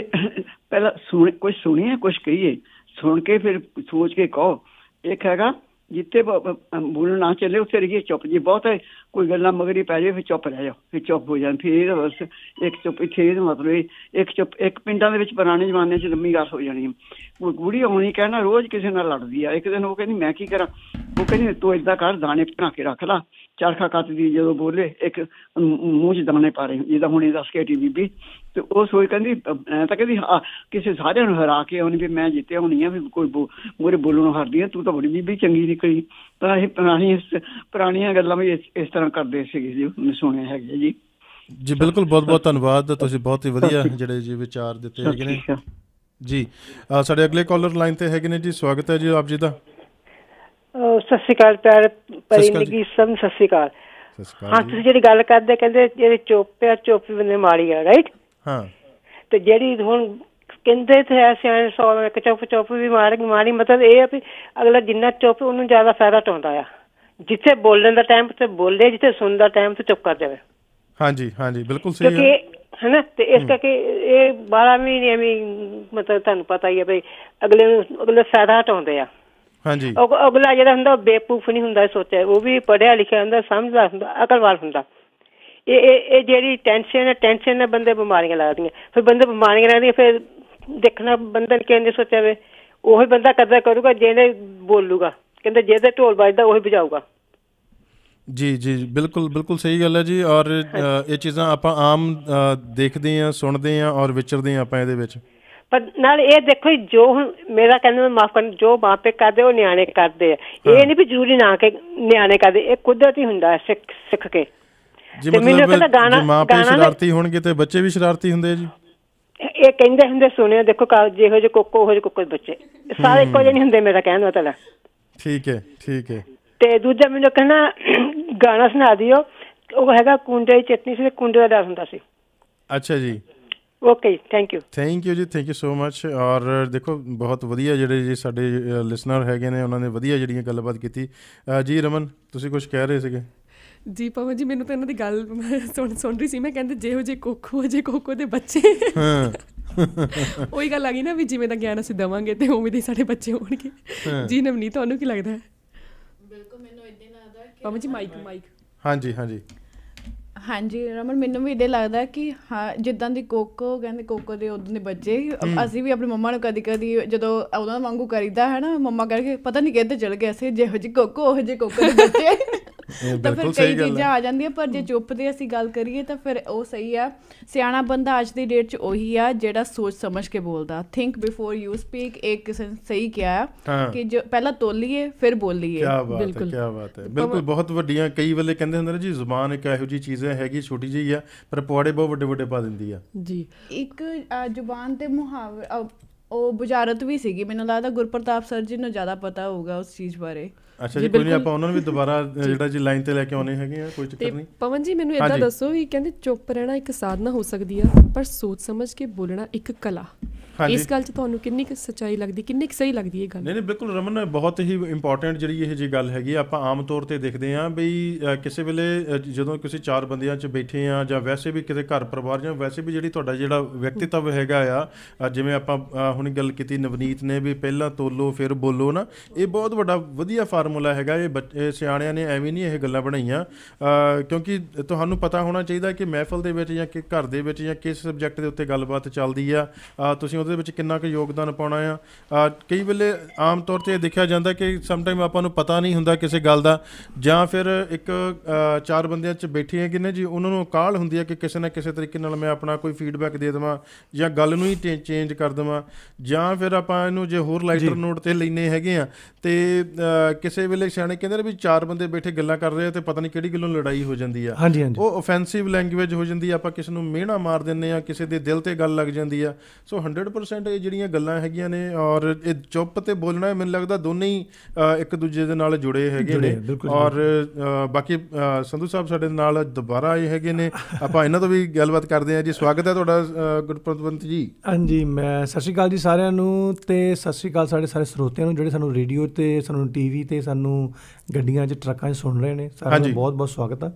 ਪਹਿਲਾਂ ਸੁਣ ਕੋਈ ਸੁਣੀਏ ਕੁਝ ਕਹੀਏ ਸੁਣ ਕੇ ਫਿਰ ਸੋਚ ਕੇ ਕਹੋ ਇਹ ਹੈਗਾ ਜਿੱਤੇ ਬੋਲਣ ਨਾ ਚੱਲੇ ਉੱਥੇ ਰਹੀਏ ਚੁੱਪ ਜੀ ਬਹੁਤ ਹੈ ਕੋਈ ਗੱਲਾਂ ਮਗਰੀ ਪੈ ਜੇ ਫਿਰ ਚੁੱਪ ਰਹਿ ਜਾਓ ਫਿਰ ਚੁੱਪ ਹੋ ਜਾਂ ਫਿਰ ਬਸ ਇੱਕ ਚੁੱਪ ਇੱਥੇ ਮਤਲਬ ਇੱਕ ਚੁੱਪ ਇੱਕ ਪਿੰਡਾਂ ਦੇ ਵਿੱਚ ਪੁਰਾਣੇ ਜ਼ਮਾਨੇ 'ਚ ਲੰਮੀ ਗੱਲ ਹੋ ਜਾਣੀ ਉਹ ਗੁੜੀ ਆਉਣੀ ਕਹਿਣਾ ਰੋਜ਼ ਕਿਸੇ ਨਾਲ ਲੜਦੀ ਆ ਇੱਕ ਦਿਨ ਉਹ ਕਹਿੰਦੀ ਮੈਂ ਕੀ ਕਰਾਂ ਉਹ ਕਹਿੰਦੀ ਤੂੰ ਇਦਾਂ ਕਰ ਦਾਣੇ ਬਣਾ ਕੇ ਰੱਖ ਲੈ ਚਰਖਾ ਕੱਤਦੀ ਜਦੋਂ ਬੋਲੇ ਇੱਕ ਮੂੰਹ 'ਚ ਦਾਣੇ ਪਾ ਰਹੇ ਜਿਹਦਾ ਹੁਣੇ ਦੱਸ ਕੇ ਟੀ ਬੀਬੀ ਤੇ ਉਹ ਸੋਚ ਕਹਿੰਦੀ ਐ ਤਾਂ ਕਹਿੰਦੀ ਕਿਸੇ ਸਾਰਿਆਂ ਨੂੰ ਹਰਾ ਕੇ ਆਉਣੀ ਵੀ ਮੈਂ ਜਿੱਤਿਆ ਹੋਣੀ ਆ ਵੀ ਕੋਈ ਮੋਰੇ ਨੂੰ ਹਰਦੀ ਆ ਤੂੰ ਤਾਂ ਬੜੀ ਬੀਬੀ ਚੰਗੀ ਨਿਕਲੀ ਤਾਂ ਇਹ ਪੁਰਾਣੀ ਪੁਰਾਣੀਆਂ ਗੱਲਾਂ ਵੀ ਇਸ ਤਰ੍ਹਾਂ ਕਰਦੇ ਸੀਗੇ ਜੀ ਮੈਂ ਸੁਣਿਆ ਹੈਗਾ ਜੀ ਜੀ ਬਿਲਕੁਲ ਬਹੁਤ ਬਹੁਤ ਧੰਨਵਾਦ ਤੁਸੀਂ ਬਹੁਤ ਹੀ ਵਧੀਆ ਜਿਹੜੇ ਜੀ ਵਿਚਾਰ ਦਿੱਤੇ ਹੈਗੇ ਨੇ ਜੀ ਸਾਡੇ ਅਗਲੇ ਕਾਲਰ ਲਾਈਨ ਤੇ ਹੈਗੇ ਨੇ ਜੀ ਸਵਾਗਤ ਹੈ ਜੀ ਆਪ ਜੀ ਦਾ ਸਤਿ ਸ਼੍ਰੀ ਅਕਾਲ ਪਿਆਰ ਪਰਿੰਦਗੀ ਸਭ ਸਤਿ ਸ਼੍ਰੀ ਅਕਾਲ ਹਾਂ ਤੁਸੀਂ ਜਿਹੜੀ ਗੱਲ ਕਰਦੇ ਕਹਿੰਦੇ ਜਿਹੜੇ ਚੋਪਿਆ ਚੋਪੀ ਬੰਦੇ ਮਾਰੀ ਆ ਰਾਈਟ ਹਾਂ ਤੇ ਜਿਹੜੀ ਹੁਣ ਕਹਿੰਦੇ ਤੇ ਐਸੇ ਐ ਸੌ ਇੱਕ ਚੋਪ ਚੋਪ ਵੀ ਮਾਰ ਮਾਰੀ ਮਤਲਬ ਇਹ ਆ ਵੀ ਅਗਲਾ ਜਿੰਨਾ ਚੋਪ ਉਹਨੂੰ ਜ਼ਿਆਦਾ ਫਾਇਦਾ ਟੋਂਦਾ ਆ ਜਿੱਥੇ ਬੋਲਣ ਦਾ ਟਾਈਮ ਤੇ ਬੋਲੇ ਜਿੱਥੇ ਸੁਣਨ ਦਾ ਟਾਈਮ ਤੇ ਚੁੱਪ ਕਰ ਜਾਵੇ ਹਾਂਜੀ ਹਾਂਜੀ ਬਿਲਕੁਲ ਸਹੀ ਹੈ ਹਨਾ ਤੇ ਇਸ ਕਰਕੇ ਇਹ 12 ਮਹੀਨੇ ਵੀ ਮਤਲਬ ਤੁਹਾਨੂੰ ਪਤਾ ਹੀ ਹੈ ਬਈ ਅਗਲੇ ਨੂੰ ਅਗਲੇ ਫਾਇਦਾ ਟੋਂਦੇ ਆ ਹਾਂਜੀ ਅਗਲਾ ਜਿਹੜਾ ਹੁੰਦਾ ਬੇਪੂਫ ਨਹੀਂ ਹੁੰਦਾ ਸੋਚਿਆ ਉਹ ਵੀ ਪੜਿਆ ਲਿਖਿਆ ਹੁੰਦਾ ਸਮਝਦਾ ਹੁੰਦਾ ਅਕਲਵਾਰ ਹੁੰਦਾ ਇਹ ਇਹ ਜਿਹੜੀ ਟੈਨਸ਼ਨ ਹੈ ਟੈਨਸ਼ਨ ਨਾਲ ਬੰਦੇ ਬਿਮਾਰੀਆਂ ਲੱਗਦੀਆਂ ਫਿਰ ਬੰਦੇ ਬਿਮਾਰੀਆਂ ਲੱਗਦੀਆਂ ਫਿਰ ਦੇਖਣਾ ਬੰਦਨ ਕਹਿੰਦੇ ਸੋਚਿਆ ਵੇ ਉਹੀ ਬੰਦਾ ਕਰਦਾ ਕਰੂਗਾ ਜਿਹਨੇ ਬੋਲੂਗਾ ਕਹਿੰਦੇ ਜਿਹਦੇ ਢੋਲ ਵੱਜਦਾ ਉਹ ਹੀ ਵਜਾਊਗਾ ਜੀ ਜੀ ਬਿਲਕੁਲ ਬਿਲਕੁਲ ਸਹੀ ਗੱਲ ਹੈ ਜੀ ਔਰ ਇਹ ਚੀਜ਼ਾਂ ਆਪਾਂ ਆਮ ਦੇਖਦੇ ਆਂ ਸੁਣਦੇ ਆਂ ਔਰ ਵਿਚਰਦੇ ਆਂ ਆਪਾਂ ਇਹਦੇ ਵਿੱਚ ਪਰ ਨਾਲ ਇਹ ਦੇਖੋ ਜੋ ਹੁਣ ਮੇਰਾ ਕਹਿੰਦਾ ਮੈਂ ਮਾਫ ਕਰਨਾ ਜੋ ਮਾਪੇ ਕਰਦੇ ਉਹ ਨਿਆਣੇ ਕਰਦੇ ਆ ਇਹ ਨਹੀਂ ਵੀ ਜ਼ਰੂਰੀ ਨਾ ਕਿ ਨਿਆਣੇ ਕਰਦੇ ਇਹ ਕੁਦਰਤੀ ਹੁੰਦਾ ਸਿੱਖ ਸਿੱਖ ਕੇ ਜੀ ਮਤਲਬ ਜੇ ਮਾਪੇ ਸ਼ਰਾਰਤੀ ਹੋਣਗੇ ਤੇ ਬੱਚੇ ਵੀ ਸ਼ਰਾਰਤੀ ਹੁੰਦੇ ਜੀ ਇਹ ਕਹਿੰਦੇ ਹੁੰਦੇ ਸੁਣਿਆ ਦੇਖੋ ਕਾ ਜਿਹੋ ਜਿਹੇ ਕੋਕੋ ਉਹੋ ਜਿਹੇ ਕੋਕੋ ਬੱਚੇ ਸਾਰੇ ਇੱਕੋ ਜਿਹੇ ਨਹੀਂ ਹੁੰਦੇ ਮੇਰਾ ਕਹਿਣ ਦਾ ਤਲਾ ਠੀਕ ਹੈ ਠੀਕ ਹੈ ਤੇ ਦੂਜਾ ਮੈਨੂੰ ਕਹਿੰਦਾ ਗਾਣਾ ਸੁਣਾ ਦਿਓ ਉਹ ਹੈਗਾ ਕੁੰਡੇ ਚਟਨੀ ਸੀ ਕੁੰਡੇ ਦਾ ਦੱਸ ਹੁੰਦਾ ਸੀ ਅੱਛਾ ਜੀ okay thank you thank you ਜੀ ਥੈਂਕ ਯੂ ਸੋ ਮੱਚ ਔਰ ਦੇਖੋ ਬਹੁਤ ਵਧੀਆ ਜਿਹੜੇ ਜੀ ਸਾਡੇ ਲਿਸਨਰ ਹੈਗੇ ਨੇ ਉਹਨਾਂ ਨੇ ਵਧੀਆ ਜਿਹੜੀਆਂ ਗੱਲਬਾਤ ਕੀਤੀ ਜੀ ਰਮਨ ਤੁਸੀਂ ਕੁਝ ਕਹਿ ਰਹੇ ਸੀਗੇ ਜੀ ਪਵਨ ਜੀ ਮੈਨੂੰ ਤਾਂ ਇਹਨਾਂ ਦੀ ਗੱਲ ਸੁਣ ਸੁਣ ਰਹੀ ਸੀ ਮੈਂ ਕਹਿੰਦੇ ਜਿਹੋ ਜੇ ਕੋਕੋ ਜੇ ਕੋਕੋ ਦੇ ਬੱਚੇ ਹਾਂ ਉਹੀ ਗੱਲ ਆ ਗਈ ਨਾ ਵੀ ਜਿਵੇਂ ਦਾ ਗਿਆਨ ਅਸੀਂ ਦਵਾਂਗੇ ਤੇ ਉਵੇਂ ਦੇ ਸਾਡੇ ਬੱਚੇ ਹੋਣਗੇ ਜੀ ਨਵਨੀ ਤੁਹਾਨੂੰ ਕੀ ਲੱਗਦਾ ਹੈ ਬਿਲਕੁਲ ਮੈਨੂੰ ਇਦਾਂ ਲੱਗਦਾ ਕਿ ਪਵਨ ਜੀ ਮਾਈਕ ਮਾਈਕ ਹਾਂਜੀ ਹਾਂਜੀ ਹਾਂਜੀ ਰਮਨ ਮੈਨੂੰ ਵੀ ਇਹ ਲੱਗਦਾ ਕਿ ਹਾਂ ਜਿੱਦਾਂ ਦੀ ਕੋਕੋ ਕਹਿੰਦੇ ਕੋਕੋ ਦੇ ਉਦੋਂ ਦੇ ਬੱਚੇ ਅਸੀਂ ਵੀ ਆਪਣੀ ਮੰਮਾ ਨੂੰ ਕਦੀ ਕਦੀ ਜਦੋਂ ਉਹਨਾਂ ਵਾਂਗੂ ਕਰੀਦਾ ਹੈ ਨਾ ਮੰਮਾ ਕਰਕੇ ਪਤਾ ਨਹੀਂ ਕਿੱਧਰ ਚਲ ਗਏ ਅਸੀਂ ਜਿਹੋ ਜਿਹੀ ਕੋਕੋ ਉਹ ਜਿਹੇ ਕੋਕੋ ਦੇ ਬੱਚੇ ਤਾਂ ਫਿਰ ਕਈ ਚੀਜ਼ਾਂ ਆ ਜਾਂਦੀਆਂ ਪਰ ਜੇ ਚੁੱਪ ਦੇ ਅਸੀਂ ਗੱਲ ਕਰੀਏ ਤਾਂ ਫਿਰ ਉਹ ਸਹੀ ਆ ਸਿਆਣਾ ਬੰਦਾ ਅੱਜ ਦੀ ਡੇਟ 'ਚ ਉਹੀ ਆ ਜਿਹੜਾ ਸੋਚ ਸਮਝ ਕੇ ਬੋਲਦਾ ਥਿੰਕ ਬਿਫੋਰ ਯੂ ਸਪੀਕ ਇੱਕ ਕਿਸੇ ਨੇ ਸਹੀ ਕਿਹਾ ਕਿ ਜੋ ਪਹਿਲਾਂ ਤੋਲੀਏ ਫਿਰ ਬੋਲੀਏ ਬਿਲਕੁਲ ਕੀ ਬਾਤ ਹੈ ਬਿਲਕੁਲ ਬਹੁਤ ਵੱਡੀਆਂ ਕਈ ਵੇਲੇ ਕਹਿੰਦੇ ਹੁੰਦੇ ਨੇ ਜੀ ਜ਼ੁਬਾਨ ਇੱਕ ਇਹੋ ਜੀ ਚੀਜ਼ ਹੈਗੀ ਛੋਟੀ ਜਿਹੀ ਆ ਪਰ ਪਵਾੜੇ ਬਹੁਤ ਵੱਡੇ ਵੱਡੇ ਪਾ ਦਿੰਦੀ ਆ ਜੀ ਇੱਕ ਜ਼ੁਬਾਨ ਤੇ ਮੁਹਾਵਰਾ ਉਹ ਬੁਝਾਰਤ ਵੀ ਸੀਗੀ ਮੈਨੂੰ ਲੱਗਦਾ ਗੁਰਪ੍ਰਤਾਪ ਸਰ ਜੀ ਨੂੰ ਜ਼ਿਆਦਾ ਪਤਾ ਹੋਊਗਾ ਉਸ ਚੀਜ਼ ਬਾਰੇ ਅੱਛਾ ਜੀ ਕੋਈ ਨਹੀਂ ਆਪਾਂ ਉਹਨਾਂ ਨੂੰ ਵੀ ਦੁਬਾਰਾ ਜਿਹੜਾ ਜੀ ਲਾਈਨ ਤੇ ਲੈ ਕੇ ਆਉਣੇ ਹੈਗੇ ਆ ਕੋਈ ਚੱਕਰ ਨਹੀਂ ਪਵਨ ਜੀ ਮੈਨੂੰ ਇਦਾਂ ਦੱਸੋ ਵੀ ਕਹਿੰਦੇ ਚੁੱਪ ਰਹਿਣਾ ਇੱਕ ਸਾਧਨਾ ਹੋ ਸਕਦੀ ਆ ਪਰ ਸੋਚ ਸਮਝ ਕੇ ਬੋਲਣਾ ਇੱਕ ਕਲਾ ਇਸ ਗੱਲ 'ਚ ਤੁਹਾਨੂੰ ਕਿੰਨੀ ਕੁ ਸੱਚਾਈ ਲੱਗਦੀ ਕਿੰਨੀ ਕੁ ਸਹੀ ਲੱਗਦੀ ਇਹ ਗੱਲ ਨਹੀਂ ਨਹੀਂ ਬਿਲਕੁਲ ਰਮਨ ਬਹੁਤ ਹੀ ਇੰਪੋਰਟੈਂਟ ਜਿਹੜੀ ਇਹ ਜੀ ਗੱਲ ਹੈਗੀ ਆਪਾਂ ਆਮ ਤੌਰ ਤੇ ਦੇਖਦੇ ਆਂ ਬਈ ਕਿਸੇ ਵੇਲੇ ਜਦੋਂ ਕਿਸੇ ਚਾਰ ਬੰਦਿਆਂ 'ਚ ਬੈਠੇ ਆਂ ਜਾਂ ਵੈਸੇ ਵੀ ਕਿਤੇ ਘਰ ਪਰਿਵਾਰ ਜਾਂ ਵੈਸੇ ਵੀ ਜਿਹੜੀ ਤੁਹਾਡਾ ਜਿਹੜਾ ਵਿਅਕਤੀਤਵ ਹੈਗਾ ਆ ਜਿਵੇਂ ਆਪਾਂ ਹੁਣ ਗੱਲ ਕੀਤੀ ਨਵਨੀਤ ਨੇ ਵੀ ਪਹਿਲਾਂ ਤੋਲੋ ਫਿਰ ਬੋਲੋ ਨਾ ਇਹ ਬਹੁਤ ਵੱਡਾ ਵਧੀਆ ਫਾਰਮੂਲਾ ਹੈਗਾ ਇਹ ਸਿਆਣਿਆਂ ਨੇ ਐਵੇਂ ਨਹੀਂ ਇਹ ਗੱਲਾਂ ਬਣਾਈਆਂ ਕਿਉਂਕਿ ਤੁਹਾਨੂੰ ਪਤਾ ਹੋਣਾ ਚਾਹੀਦਾ ਕਿ ਮਹਿਫਲ ਦੇ ਵਿੱਚ ਜਾਂ ਕਿ ਘਰ ਦੇ ਵਿੱਚ ਜਾਂ ਕਿਸ ਸਬਜੈਕਟ ਦੇ ਉੱਤੇ ਗੱਲਬਾਤ ਚੱਲਦੀ ਆ ਤੁਸੀਂ ਦੇ ਵਿੱਚ ਕਿੰਨਾ ਕੁ ਯੋਗਦਾਨ ਪਾਉਣਾ ਆ ਕਈ ਵੇਲੇ ਆਮ ਤੌਰ ਤੇ ਇਹ ਦੇਖਿਆ ਜਾਂਦਾ ਕਿ ਸਮ ਟਾਈਮ ਆਪਾਂ ਨੂੰ ਪਤਾ ਨਹੀਂ ਹੁੰਦਾ ਕਿਸੇ ਗੱਲ ਦਾ ਜਾਂ ਫਿਰ ਇੱਕ ਚਾਰ ਬੰਦਿਆਂ 'ਚ ਬੈਠੇ ਆ ਕਿੰਨੇ ਜੀ ਉਹਨਾਂ ਨੂੰ ਕਾਲ ਹੁੰਦੀ ਹੈ ਕਿ ਕਿਸੇ ਨਾ ਕਿਸੇ ਤਰੀਕੇ ਨਾਲ ਮੈਂ ਆਪਣਾ ਕੋਈ ਫੀਡਬੈਕ ਦੇ ਦਵਾਂ ਜਾਂ ਗੱਲ ਨੂੰ ਹੀ ਚੇਂਜ ਕਰ ਦਵਾਂ ਜਾਂ ਫਿਰ ਆਪਾਂ ਇਹਨੂੰ ਜੇ ਹੋਰ ਲਾਈਟਰ ਨੋਟ ਤੇ ਲੈਨੇ ਹੈਗੇ ਆ ਤੇ ਕਿਸੇ ਵੇਲੇ ਸਿਆਣੇ ਕਹਿੰਦੇ ਨੇ ਵੀ ਚਾਰ ਬੰਦੇ ਬੈਠੇ ਗੱਲਾਂ ਕਰ ਰਹੇ ਆ ਤੇ ਪਤਾ ਨਹੀਂ ਕਿਹੜੀ ਗੱਲੋਂ ਲੜਾਈ ਹੋ ਜਾਂਦੀ ਆ ਉਹ ਆਫੈਂਸਿਵ ਲੈਂਗੁਏਜ ਹੋ ਜਾਂਦੀ ਆ ਆਪਾਂ ਕਿਸੇ ਨੂੰ ਮਿਹਣਾ ਮਾਰ ਦਿੰਨੇ ਆ ਕਿਸੇ ਦੇ ਦਿਲ ਤੇ ਗੱਲ ਲੱਗ ਜਾਂਦੀ ਆ ਸੋ 100 100% ਇਹ ਜਿਹੜੀਆਂ ਗੱਲਾਂ ਹੈਗੀਆਂ ਨੇ ਔਰ ਇਹ ਚੁੱਪ ਤੇ ਬੋਲਣਾ ਮੈਨੂੰ ਲੱਗਦਾ ਦੋਨੇ ਹੀ ਇੱਕ ਦੂਜੇ ਦੇ ਨਾਲ ਜੁੜੇ ਹੈਗੇ ਨੇ ਔਰ ਬਾਕੀ ਸੰਧੂ ਸਾਹਿਬ ਸਾਡੇ ਨਾਲ ਦੁਬਾਰਾ ਆਏ ਹੈਗੇ ਨੇ ਆਪਾਂ ਇਹਨਾਂ ਤੋਂ ਵੀ ਗੱਲਬਾਤ ਕਰਦੇ ਹਾਂ ਜੀ ਸਵਾਗਤ ਹੈ ਤੁਹਾਡਾ ਗੁਰਪ੍ਰਤਵੰਤ ਜੀ ਹਾਂਜੀ ਮੈਂ ਸਤਿ ਸ਼੍ਰੀ ਅਕਾਲ ਜੀ ਸਾਰਿਆਂ ਨੂੰ ਤੇ ਸਤਿ ਸ਼੍ਰੀ ਅਕਾਲ ਸਾਡੇ ਸਾਰੇ ਸਰੋਤਿਆਂ ਨੂੰ ਜਿਹੜੇ ਸਾਨੂੰ ਰੇਡੀਓ ਤੇ ਸਾਨੂੰ ਟੀਵੀ ਤੇ ਸਾਨੂੰ ਗੱਡੀਆਂ 'ਚ ਟਰੱਕਾਂ 'ਚ ਸੁਣ ਰਹੇ ਨੇ ਸਾਰਿਆਂ ਦਾ ਬਹੁਤ ਬਹੁਤ ਸਵਾਗਤ ਆ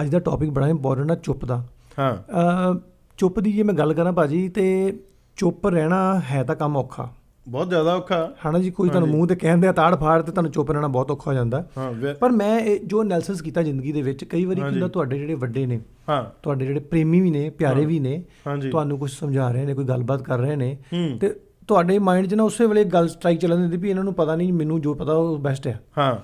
ਅੱਜ ਦਾ ਟੌਪਿਕ ਬੜਾ ਇੰਪੋਰਟੈਂਟ ਹੈ ਚੁੱਪ ਦਾ ਹਾਂ ਚੁੱਪ ਦੀ ਜੇ ਮੈਂ ਗੱਲ ਕਰਾਂ ਭਾਜੀ ਤੇ ਚੁੱਪ ਰਹਿਣਾ ਹੈ ਤਾਂ ਕੰਮ ਔਖਾ ਬਹੁਤ ਜ਼ਿਆਦਾ ਔਖਾ ਹਨਾ ਜੀ ਕੋਈ ਤੁਹਾਨੂੰ ਮੂੰਹ ਤੇ ਕਹਿੰਦੇ ਆ ਤਾੜ ਫਾੜ ਤੇ ਤੁਹਾਨੂੰ ਚੁੱਪ ਰਹਿਣਾ ਬਹੁਤ ਔਖਾ ਹੋ ਜਾਂਦਾ ਪਰ ਮੈਂ ਜੋ ਅਨਲਿਸਿਸ ਕੀਤਾ ਜ਼ਿੰਦਗੀ ਦੇ ਵਿੱਚ ਕਈ ਵਾਰੀ ਕਿਹਾ ਤੁਹਾਡੇ ਜਿਹੜੇ ਵੱਡੇ ਨੇ ਹਾਂ ਤੁਹਾਡੇ ਜਿਹੜੇ ਪ੍ਰੇਮੀ ਵੀ ਨੇ ਪਿਆਰੇ ਵੀ ਨੇ ਤੁਹਾਨੂੰ ਕੁਝ ਸਮਝਾ ਰਹੇ ਨੇ ਕੋਈ ਗੱਲਬਾਤ ਕਰ ਰਹੇ ਨੇ ਤੇ ਤੁਹਾਡੇ ਮਾਈਂਡ 'ਚ ਨਾ ਉਸੇ ਵੇਲੇ ਗੱਲ ਸਟ੍ਰਾਈਕ ਚੱਲਣ ਦੀ ਵੀ ਇਹਨਾਂ ਨੂੰ ਪਤਾ ਨਹੀਂ ਮੈਨੂੰ ਜੋ ਪਤਾ ਉਹ ਬੈਸਟ ਹੈ ਹਾਂ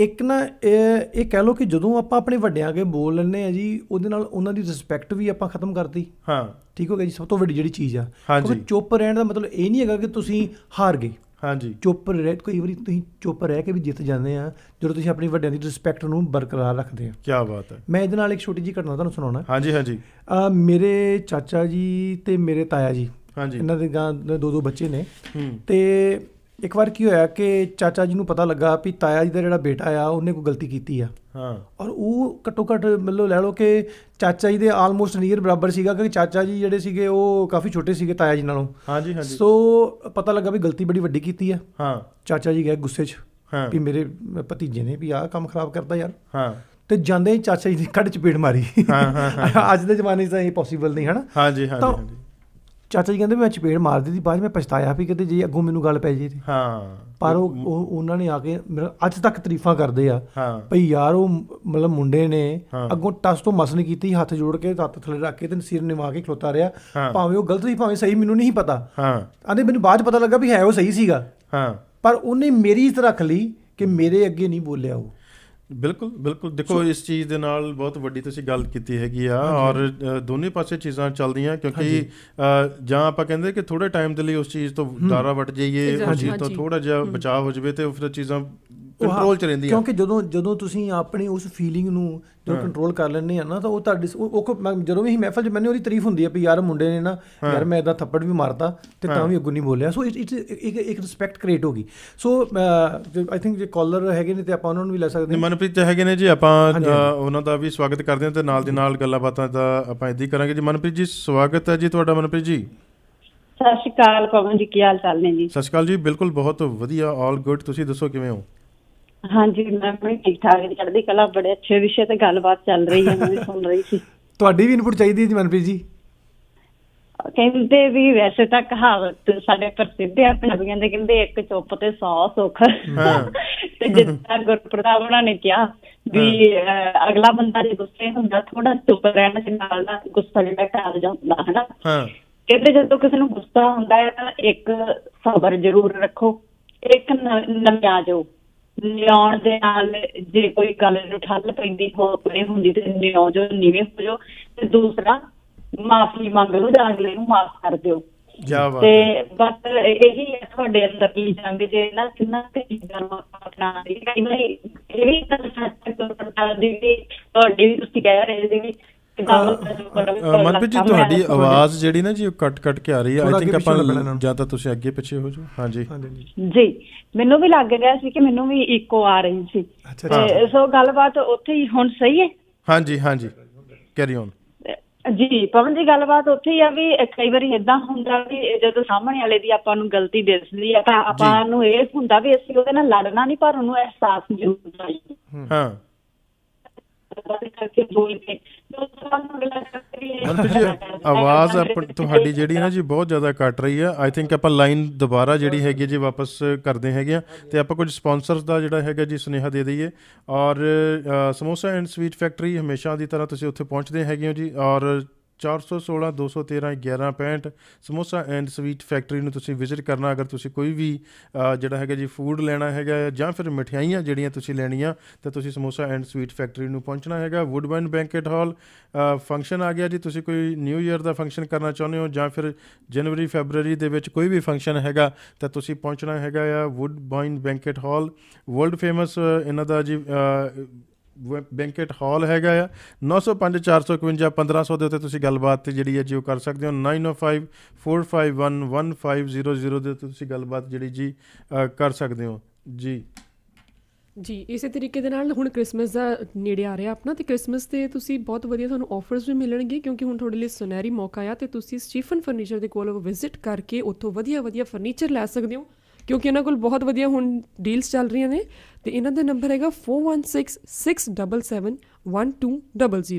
ਇੱਕ ਨਾ ਇਹ ਇਹ ਕਹਿ ਲੋ ਕਿ ਜਦੋਂ ਆਪਾਂ ਆਪਣੇ ਵੱਡਿਆਂ ਅਗੇ ਬੋਲ ਲੈਨੇ ਆ ਜੀ ਉਹਦੇ ਨਾਲ ਉਹਨਾਂ ਦੀ ਰਿਸਪੈਕਟ ਵੀ ਆਪਾਂ ਖਤਮ ਕਰਤੀ ਹਾਂ ਠੀਕ ਹੋ ਗਿਆ ਜੀ ਸਭ ਤੋਂ ਵੱਡੀ ਜਿਹੜੀ ਚੀਜ਼ ਆ ਕਿਉਂਕਿ ਚੁੱਪ ਰਹਿਣ ਦਾ ਮਤਲਬ ਇਹ ਨਹੀਂ ਹੈਗਾ ਕਿ ਤੁਸੀਂ ਹਾਰ ਗਏ ਹਾਂਜੀ ਚੁੱਪ ਰਹਿ ਕੋਈ ਵਾਰੀ ਤੁਸੀਂ ਚੁੱਪ ਰਹਿ ਕੇ ਵੀ ਜਿੱਤ ਜਾਂਦੇ ਆ ਜਦੋਂ ਤੁਸੀਂ ਆਪਣੀ ਵੱਡਿਆਂ ਦੀ ਰਿਸਪੈਕਟ ਨੂੰ ਬਰਕਰਾਰ ਰੱਖਦੇ ਆ ਕੀ ਬਾਤ ਹੈ ਮੈਂ ਇਹਦੇ ਨਾਲ ਇੱਕ ਛੋਟੀ ਜੀ ਘਟਨਾ ਤੁਹਾਨੂੰ ਸੁਣਾਉਣਾ ਹਾਂਜੀ ਹਾਂਜੀ ਮੇਰੇ ਚਾਚਾ ਜੀ ਤੇ ਮੇਰੇ ਤਾਇਆ ਜੀ ਹਾਂਜੀ ਇਹਨਾਂ ਦੇ ਗਾਂ ਦੋ ਦੋ ਬੱਚੇ ਨੇ ਤੇ ਇੱਕ ਵਾਰ ਕੀ ਹੋਇਆ ਕਿ ਚਾਚਾ ਜੀ ਨੂੰ ਪਤਾ ਲੱਗਾ ਵੀ ਤਾਇਆ ਜੀ ਦਾ ਜਿਹੜਾ ਬੇਟਾ ਆ ਉਹਨੇ ਕੋਈ ਗਲਤੀ ਕੀਤੀ ਆ ਹਾਂ ਔਰ ਉਹ ਘੱਟੋ ਘੱਟ ਮਿਲੋ ਲੈ ਲਓ ਕਿ ਚਾਚਾ ਜੀ ਦੇ ਆਲਮੋਸਟ ਨੀਅਰ ਬਰਾਬਰ ਸੀਗਾ ਕਿ ਚਾਚਾ ਜੀ ਜਿਹੜੇ ਸੀਗੇ ਉਹ ਕਾਫੀ ਛੋਟੇ ਸੀਗੇ ਤਾਇਆ ਜੀ ਨਾਲੋਂ ਹਾਂਜੀ ਹਾਂਜੀ ਸੋ ਪਤਾ ਲੱਗਾ ਵੀ ਗਲਤੀ ਬੜੀ ਵੱਡੀ ਕੀਤੀ ਆ ਹਾਂ ਚਾਚਾ ਜੀ ਗਏ ਗੁੱਸੇ 'ਚ ਹਾਂ ਵੀ ਮੇਰੇ ਭਤੀਜੇ ਨੇ ਵੀ ਆਹ ਕੰਮ ਖਰਾਬ ਕਰਤਾ ਯਾਰ ਹਾਂ ਤੇ ਜਾਂਦੇ ਚਾਚਾ ਜੀ ਨੇ ਕੱਢ ਚਪੇੜ ਮਾਰੀ ਹਾਂ ਹਾਂ ਅੱਜ ਦੇ ਜ਼ਮਾਨੇ 'ਚ ਤਾਂ ਇਹ ਪੋਸੀਬਲ ਨਹੀਂ ਹਨਾ ਹਾਂਜੀ ਹਾਂਜੀ ਹਾਂਜੀ ਚਾਚਾ ਜੀ ਕਹਿੰਦੇ ਮੈਂ ਚਪੇੜ ਮਾਰ ਦਿੱਤੀ ਬਾਅਦ ਮੈਂ ਪਛਤਾਇਆ ਵੀ ਕਿਤੇ ਜੇ ਅੱਗੋਂ ਮੈਨੂੰ ਗੱਲ ਪੈ ਜੇ ਤੇ ਹਾਂ ਪਰ ਉਹ ਉਹਨਾਂ ਨੇ ਆ ਕੇ ਅੱਜ ਤੱਕ ਤਾਰੀਫਾਂ ਕਰਦੇ ਆ ਭਈ ਯਾਰ ਉਹ ਮਤਲਬ ਮੁੰਡੇ ਨੇ ਅੱਗੋਂ ਟੱਸ ਤੋਂ ਮਸ ਨਹੀਂ ਕੀਤੀ ਹੱਥ ਜੋੜ ਕੇ ਹੱਥ ਥੱਲੇ ਰੱਖ ਕੇ ਤੇ ਨਸੀਰ ਨਿਵਾ ਕੇ ਖਲੋਤਾ ਰਿਹਾ ਭਾਵੇਂ ਉਹ ਗਲਤ ਸੀ ਭਾਵੇਂ ਸਹੀ ਮੈਨੂੰ ਨਹੀਂ ਪਤਾ ਹਾਂ ਆਂਦੇ ਮੈਨੂੰ ਬਾਅਦ ਪਤਾ ਲੱਗਾ ਵੀ ਹੈ ਉਹ ਸਹੀ ਸੀਗਾ ਹਾਂ ਪਰ ਉਹਨੇ ਮੇਰੀ ਇੱਜ਼ਤ ਰੱਖ ਲਈ ਕਿ ਮੇਰੇ ਅੱਗੇ ਨਹੀਂ ਬੋਲਿਆ ਉਹ ਬਿਲਕੁਲ ਬਿਲਕੁਲ ਦੇਖੋ ਇਸ ਚੀਜ਼ ਦੇ ਨਾਲ ਬਹੁਤ ਵੱਡੀ ਤੁਸੀਂ ਗੱਲ ਕੀਤੀ ਹੈਗੀ ਆ ਔਰ ਦੋਨੇ ਪਾਸੇ ਚੀਜ਼ਾਂ ਚੱਲਦੀਆਂ ਕਿਉਂਕਿ ਜਾਂ ਆਪਾਂ ਕਹਿੰਦੇ ਕਿ ਥੋੜੇ ਟਾਈਮ ਦੇ ਲਈ ਉਸ ਚੀਜ਼ ਤੋਂ ਦਾਰਾ ਵਟ ਜਾਈਏ ਉਸ ਚੀਜ਼ ਤੋਂ ਥੋੜਾ ਜਿਹਾ ਬਚਾਅ ਹੋ ਜਵੇ ਤੇ ਫਿਰ ਚੀਜ਼ਾਂ ਕੰਟਰੋਲ ਚ ਰਹਿੰਦੀ ਹੈ ਕਿਉਂਕਿ ਜਦੋਂ ਜਦੋਂ ਤੁਸੀਂ ਆਪਣੀ ਉਸ ਫੀਲਿੰਗ ਨੂੰ ਜੋ ਕੰਟਰੋਲ ਕਰ ਲੈਂਦੇ ਆ ਨਾ ਤਾਂ ਉਹ ਤੁਹਾਡੇ ਉਹ ਜਦੋਂ ਵੀ ਮਹਿਫਲ 'ਚ ਮੈਨੇ ਉਹਦੀ ਤਾਰੀਫ ਹੁੰਦੀ ਹੈ ਵੀ ਯਾਰ ਮੁੰਡੇ ਨੇ ਨਾ ਯਾਰ ਮੈਂ ਇਦਾਂ ਥੱਪੜ ਵੀ ਮਾਰਦਾ ਤੇ ਤਾਂ ਵੀ ਅੱਗੂ ਨਹੀਂ ਬੋਲਿਆ ਸੋ ਇਟ ਇੱਕ ਇੱਕ ਰਿਸਪੈਕਟ ਕ੍ਰੀਏਟ ਹੋ ਗਈ ਸੋ ਆਈ ਥਿੰਕ ਜੇ ਕਾਲਰ ਹੈਗੇ ਨੇ ਤੇ ਆਪਾਂ ਉਹਨਾਂ ਨੂੰ ਵੀ ਲੈ ਸਕਦੇ ਹਾਂ ਮਨਪ੍ਰੀਤ ਹੈਗੇ ਨੇ ਜੀ ਆਪਾਂ ਉਹਨਾਂ ਦਾ ਵੀ ਸਵਾਗਤ ਕਰਦੇ ਹਾਂ ਤੇ ਨਾਲ ਦੇ ਨਾਲ ਗੱਲਾਂ ਬਾਤਾਂ ਦਾ ਆਪਾਂ ਇਦਾਂ ਹੀ ਕਰਾਂਗੇ ਜੀ ਮਨਪ੍ਰੀਤ ਜੀ ਸਵਾਗਤ ਹੈ ਜੀ ਤੁਹਾਡਾ ਮਨਪ੍ਰੀਤ ਜੀ ਸਤਿ ਸ਼੍ਰੀ ਅਕਾਲ ਪਵਨ ਜੀ ਕੀ ਹਾਲ ਚਾਲ ਨੇ ਜੀ ਸਤਿ ਸ਼੍ਰੀ ਅਕਾਲ ਜੀ ਬਿਲਕੁਲ ਬਹੁਤ ਵਧੀਆ ਆਲ ਗੁੱਡ ਤੁਸੀਂ ਦੱਸੋ ਕਿਵੇਂ ਹੋ ਹਾਂਜੀ ਮੈਂ ਵੀ ਠੀਕ ਠਾਕ ਜੀ ਚੜ੍ਹਦੀ ਕਲਾ ਬੜੇ ਅੱਛੇ ਵਿਸ਼ੇ ਤੇ ਗੱਲਬਾਤ ਚੱਲ ਰਹੀ ਹੈ ਮੈਂ ਸੁਣ ਰਹੀ ਸੀ ਤੁਹਾਡੀ ਵੀ ਇਨਪੁਟ ਚਾਹੀਦੀ ਹੈ ਜੀ ਮਨਪ੍ਰੀਤ ਜੀ ਕਹਿੰਦੇ ਵੀ ਵੈਸੇ ਤਾਂ ਕਹਾਵਤ ਸਾਡੇ ਪ੍ਰਸਿੱਧ ਹੈ ਪੰਜਾਬੀਆਂ ਦੇ ਕਹਿੰਦੇ ਇੱਕ ਚੁੱਪ ਤੇ 100 ਸੁੱਖ ਤੇ ਜਿੱਦਾਂ ਗੁਰਪ੍ਰਤਾਪ ਉਹਨਾਂ ਨੇ ਕਿਹਾ ਵੀ ਅਗਲਾ ਬੰਦਾ ਜੇ ਗੁੱਸੇ ਹੁੰਦਾ ਥੋੜਾ ਚੁੱਪ ਰਹਿਣ ਦੇ ਨਾਲ ਨਾ ਗੁੱਸਾ ਜਿਹੜਾ ਟਾਲ ਜਾਂਦਾ ਹੈ ਨਾ ਕਹਿੰਦੇ ਜਦੋਂ ਕਿਸੇ ਨੂੰ ਗੁੱਸਾ ਹੁੰਦਾ ਹੈ ਤਾਂ ਇੱਕ ਸਬਰ ਜ਼ਰੂਰ ਰੱਖੋ ਇੱਕ ਨਮਿਆ ਜਾਓ ਲਿਆਉਣ ਦੇ ਨਾਲ ਜੇ ਕੋਈ ਗੱਲ ਨੂੰ ਠੱਲ ਪੈਂਦੀ ਹੋ ਆਪਣੇ ਹੁੰਦੀ ਤੇ ਲਿਆਉ ਜੋ ਨੀਵੇਂ ਹੋ ਜੋ ਤੇ ਦੂਸਰਾ ਮਾਫੀ ਮੰਗ ਲਓ ਜਾਂ ਅਗਲੇ ਨੂੰ ਮਾਫ ਕਰ ਦਿਓ ਤੇ ਬਸ ਇਹੀ ਹੈ ਤੁਹਾਡੇ ਅੰਦਰ ਕੀ ਜੰਗ ਜੇ ਨਾ ਕਿੰਨਾ ਤੇ ਚੀਜ਼ਾਂ ਨੂੰ ਆਪਣਾ ਇਹ ਵੀ ਤਾਂ ਸੱਚ ਤੋਂ ਪਤਾ ਦੀ ਤੁਹਾਡੀ ਵੀ ਤੁਸੀਂ ਕਹਿ ਰਹੇ ਸੀ ਮਨਪ੍ਰੀਤ ਜੀ ਤੁਹਾਡੀ ਆਵਾਜ਼ ਜਿਹੜੀ ਨਾ ਜੀ ਉਹ ਕੱਟ ਕੱਟ ਕੇ ਆ ਰਹੀ ਹੈ ਆਈ ਥਿੰਕ ਆਪਾਂ ਜਾਂ ਤਾਂ ਤੁਸੀਂ ਅੱਗੇ ਪਿੱਛੇ ਹੋ ਜਾਓ ਹਾਂਜੀ ਜੀ ਮੈਨੂੰ ਵੀ ਲੱਗ ਰਿਹਾ ਸੀ ਕਿ ਮੈਨੂੰ ਵੀ ਇਕੋ ਆ ਰਹੀ ਸੀ ਤੇ ਸੋ ਗੱਲਬਾਤ ਉੱਥੇ ਹੀ ਹੁਣ ਸਹੀ ਹੈ ਹਾਂਜੀ ਹਾਂਜੀ ਕੈਰੀ ਔਨ ਜੀ ਪਵਨ ਜੀ ਗੱਲਬਾਤ ਉੱਥੇ ਹੀ ਆ ਵੀ ਕਈ ਵਾਰੀ ਇਦਾਂ ਹੁੰਦਾ ਵੀ ਜਦੋਂ ਸਾਹਮਣੇ ਵਾਲੇ ਦੀ ਆਪਾਂ ਨੂੰ ਗਲਤੀ ਦਿਸਦੀ ਆ ਤਾਂ ਆਪਾਂ ਨੂੰ ਇਹ ਹੁੰਦਾ ਵੀ ਅਸੀਂ ਉਹਦੇ ਨਾਲ ਲੜਨਾ ਨਹੀਂ ਪਰ ਉਹਨੂੰ ਅਹਿਸਾਸ ਜ਼ਰੂਰ ਹੁੰਦਾ ਹਾਂ ਅੰਤ ਜੀ ਆਵਾਜ਼ ਤੁਹਾਡੀ ਜਿਹੜੀ ਹੈ ਨਾ ਜੀ ਬਹੁਤ ਜ਼ਿਆਦਾ ਕੱਟ ਰਹੀ ਹੈ ਆਈ ਥਿੰਕ ਆਪਾਂ ਲਾਈਨ ਦੁਬਾਰਾ ਜਿਹੜੀ ਹੈਗੀ ਜੀ ਵਾਪਸ ਕਰਦੇ ਹੈਗੇ ਆ ਤੇ ਆਪਾਂ ਕੁਝ ਸਪਾਂਸਰਸ ਦਾ ਜਿਹੜਾ ਹੈਗਾ ਜੀ ਸੁਨੇਹਾ ਦੇ ਦਈਏ ਔਰ ਸਮੋਸਾ ਐਂਡ ਸਵੀਟ ਫੈਕਟਰੀ ਹਮੇਸ਼ਾ ਦੀ ਤਰ੍ਹਾਂ ਤੁਸੀਂ ਉੱਥੇ ਪਹੁੰਚਦੇ ਹੈਗੇ ਹੋ ਜੀ ਔਰ 416 213 1165 ਸਮੋਸਾ ਐਂਡ ਸਵੀਟ ਫੈਕਟਰੀ ਨੂੰ ਤੁਸੀਂ ਵਿਜ਼ਿਟ ਕਰਨਾ ਅਗਰ ਤੁਸੀਂ ਕੋਈ ਵੀ ਜਿਹੜਾ ਹੈਗਾ ਜੀ ਫੂਡ ਲੈਣਾ ਹੈਗਾ ਜਾਂ ਫਿਰ ਮਠਿਆਈਆਂ ਜਿਹੜੀਆਂ ਤੁਸੀਂ ਲੈਣੀਆਂ ਤਾਂ ਤੁਸੀਂ ਸਮੋਸਾ ਐਂਡ ਸਵੀਟ ਫੈਕਟਰੀ ਨੂੰ ਪਹੁੰਚਣਾ ਹੈਗਾ ਵੁੱਡਵਨ ਬੈਂਕਟ ਹਾਲ ਫੰਕਸ਼ਨ ਆ ਗਿਆ ਜੀ ਤੁਸੀਂ ਕੋਈ ਨਿਊ ਇਅਰ ਦਾ ਫੰਕਸ਼ਨ ਕਰਨਾ ਚਾਹੁੰਦੇ ਹੋ ਜਾਂ ਫਿਰ ਜਨਵਰੀ ਫੈਬਰੂਅਰੀ ਦੇ ਵਿੱਚ ਕੋਈ ਵੀ ਫੰਕਸ਼ਨ ਹੈਗਾ ਤਾਂ ਤੁਸੀਂ ਪਹੁੰਚਣਾ ਹੈਗਾ ਆ Woodbine banquet hall world famous ਇਹਨਾਂ ਦਾ ਜੀ ਬੈਂਕਟ ਹਾਲ ਹੈਗਾ ਆ 1500 ਦੇ ਉੱਤੇ ਤੁਸੀਂ ਗੱਲਬਾਤ ਜਿਹੜੀ ਹੈ ਜੀ ਉਹ ਕਰ ਸਕਦੇ ਹੋ 1500 ਦੇ ਉੱਤੇ ਤੁਸੀਂ ਗੱਲਬਾਤ ਜਿਹੜੀ ਜੀ ਕਰ ਸਕਦੇ ਹੋ ਜੀ ਜੀ ਇਸੇ ਤਰੀਕੇ ਦੇ ਨਾਲ ਹੁਣ 크리스마ਸ ਦਾ ਨੇੜੇ ਆ ਰਿਹਾ ਆਪਣਾ ਤੇ 크리스마ਸ ਤੇ ਤੁਸੀਂ ਬਹੁਤ ਵਧੀਆ ਤੁਹਾਨੂੰ ਆਫਰਸ ਵੀ ਮਿਲਣਗੇ ਕਿਉਂਕਿ ਹੁਣ ਤੁਹਾਡੇ ਲਈ ਸੁਨਹਿਰੀ ਮੌਕਾ ਆ ਤੇ ਤੁਸੀਂ ਸਟੀਫਨ ਫਰਨੀਚਰ ਦੇ ਕੋਲ ਵਿਜ਼ਿਟ ਕਰਕੇ ਉੱਥੋਂ ਵਧੀਆ ਵਧੀਆ ਫਰਨੀਚਰ ਲੈ ਸਕਦੇ ਹੋ ਕਿਉਂਕਿ ਇਹਨਾਂ ਕੋਲ ਬਹੁਤ ਵਧੀਆ ਹੁਣ ਡੀਲਸ ਚੱਲ ਰਹੀਆਂ ਨੇ ਤੇ ਇਹਨਾਂ ਦਾ ਨੰਬਰ ਹੈਗਾ 4166771200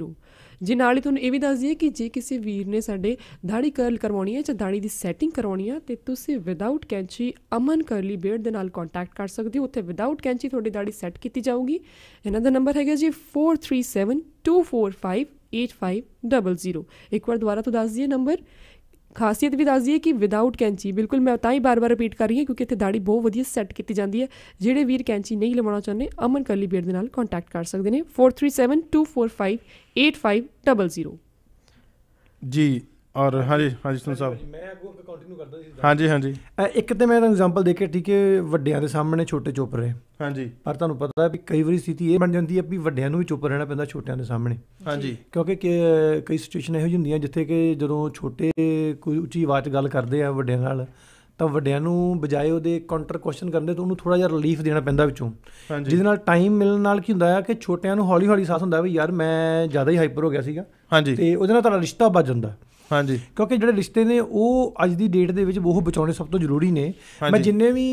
ਜੇ ਨਾਲ ਹੀ ਤੁਹਾਨੂੰ ਇਹ ਵੀ ਦੱਸ ਦਈਏ ਕਿ ਜੇ ਕਿਸੇ ਵੀਰ ਨੇ ਸਾਡੇ ਦਾੜੀ ਕਰਲ ਕਰਵਾਉਣੀ ਹੈ ਜਾਂ ਦਾੜੀ ਦੀ ਸੈਟਿੰਗ ਕਰਵਾਉਣੀ ਹੈ ਤੇ ਤੁਸੀਂ ਵਿਦਆਊਟ ਕੈਂਚੀ ਅਮਨ ਕਰਲੀ ਬੀਅਰ ਦੇ ਨਾਲ ਕੰਟੈਕਟ ਕਰ ਸਕਦੇ ਹੋ ਉੱਥੇ ਵਿਦਆਊਟ ਕੈਂਚੀ ਤੁਹਾਡੀ ਦਾੜੀ ਸੈੱਟ ਕੀਤੀ ਜਾਊਗੀ ਇਹਨਾਂ ਦਾ ਨੰਬਰ ਹੈਗਾ ਜੀ 4372458500 ਇੱਕ ਵਾਰ ਦੁਬਾਰਾ ਤੋਂ ਦੱਸ ਦਈਏ ਨੰਬਰ 4372458500 ਖਾਸੀਅਤ ਵੀ ਦੱਸਦੀ ਹੈ ਕਿ ਵਿਦਆਊਟ ਕੈਂਚੀ ਬਿਲਕੁਲ ਮੈਂ ਤਾਂ ਹੀ ਬਾਰ-ਬਾਰ ਰਿਪੀਟ ਕਰ ਰਹੀ ਹਾਂ ਕਿਉਂਕਿ ਇੱਥੇ ਦਾੜੀ ਬਹੁਤ ਵਧੀਆ ਸੈੱਟ ਕੀਤੀ ਜਾਂਦੀ ਹੈ ਜਿਹੜੇ ਵੀਰ ਕੈਂਚੀ ਨਹੀਂ ਲਵਾਉਣਾ ਚਾਹੁੰਦੇ ਅਮਨ ਕਰਲੀ ਬੇਰ ਦੇ ਨਾਲ ਕੰਟੈਕਟ ਕਰ ਸਕਦੇ ਨੇ 4372458500 ਜੀ ਔਰ ਹਾਂਜੀ ਹਾਂਜੀ ਸੁਣ ਸਾਹਿਬ ਮੈਂ ਅੱਗੋਂ ਕੰਟੀਨਿਊ ਕਰਦਾ ਸੀ ਹਾਂਜੀ ਹਾਂਜੀ ਇੱਕ ਤੇ ਮੈਂ ਤੁਹਾਨੂੰ ਐਗਜ਼ਾਮਪਲ ਦੇ ਕੇ ਹੈ ਵੱਡਿਆਂ ਦੇ ਸਾਹਮਣੇ ਛੋਟੇ ਚੁੱਪ ਰਹੇ ਹਾਂਜੀ ਪਰ ਤੁਹਾਨੂੰ ਪਤਾ ਹੈ ਵੀ ਕਈ ਵਾਰੀ ਸਥਿਤੀ ਇਹ ਬਣ ਜਾਂਦੀ ਹੈ ਵੀ ਵੱਡਿਆਂ ਨੂੰ ਵੀ ਚੁੱਪ ਰਹਿਣਾ ਪੈਂਦਾ ਛੋਟਿਆਂ ਦੇ ਸਾਹਮਣੇ ਹਾਂਜੀ ਕਿਉਂਕਿ ਕਈ ਸਿਚੁਏਸ਼ਨ ਇਹੋ ਜਿਹੀ ਹੁੰਦੀਆਂ ਜਿੱਥੇ ਕਿ ਜਦੋਂ ਛੋਟੇ ਕੋਈ ਉੱਚੀ ਆਵਾਜ਼ ਗੱਲ ਕਰਦੇ ਆ ਵੱਡਿਆਂ ਨਾਲ ਤਾਂ ਵੱਡਿਆਂ ਨੂੰ ਬਜਾਏ ਉਹਦੇ ਕਾਊਂਟਰ ਕੁਐਸਚਨ ਕਰਨ ਦੇ ਤਾਂ ਉਹਨੂੰ ਥੋੜਾ ਜਿਹਾ ਰਿਲੀਫ ਦੇਣਾ ਪੈਂਦਾ ਵਿੱਚੋਂ ਜਿਹਦੇ ਨਾਲ ਟਾਈਮ ਮਿਲਣ ਨਾਲ ਕੀ ਹੁੰਦਾ ਹੈ ਕਿ ਛੋਟਿਆਂ ਨੂੰ ਹੌਲੀ ਹੌਲੀ ਸਾਹ ਹੁੰਦਾ ਵੀ ਯਾਰ ਮੈਂ ਜ਼ਿਆਦਾ ਹੀ ਹਾਈਪਰ ਹੋ ਗਿਆ ਸੀਗਾ ਤੇ ਉਹਦੇ ਨਾਲ ਤੁਹਾਡਾ ਰਿਸ਼ਤਾ ਵੱਜ ਜਾਂਦਾ ਹਾਂਜੀ ਕਿਉਂਕਿ ਜਿਹੜੇ ਰਿਸ਼ਤੇ ਨੇ ਉਹ ਅੱਜ ਦੀ ਡੇਟ ਦੇ ਵਿੱਚ ਬਹੁਤ ਬਚਾਉਣੇ ਸਭ ਤੋਂ ਜ਼ਰੂਰੀ ਨੇ ਮੈਂ ਜਿੰਨੇ ਵੀ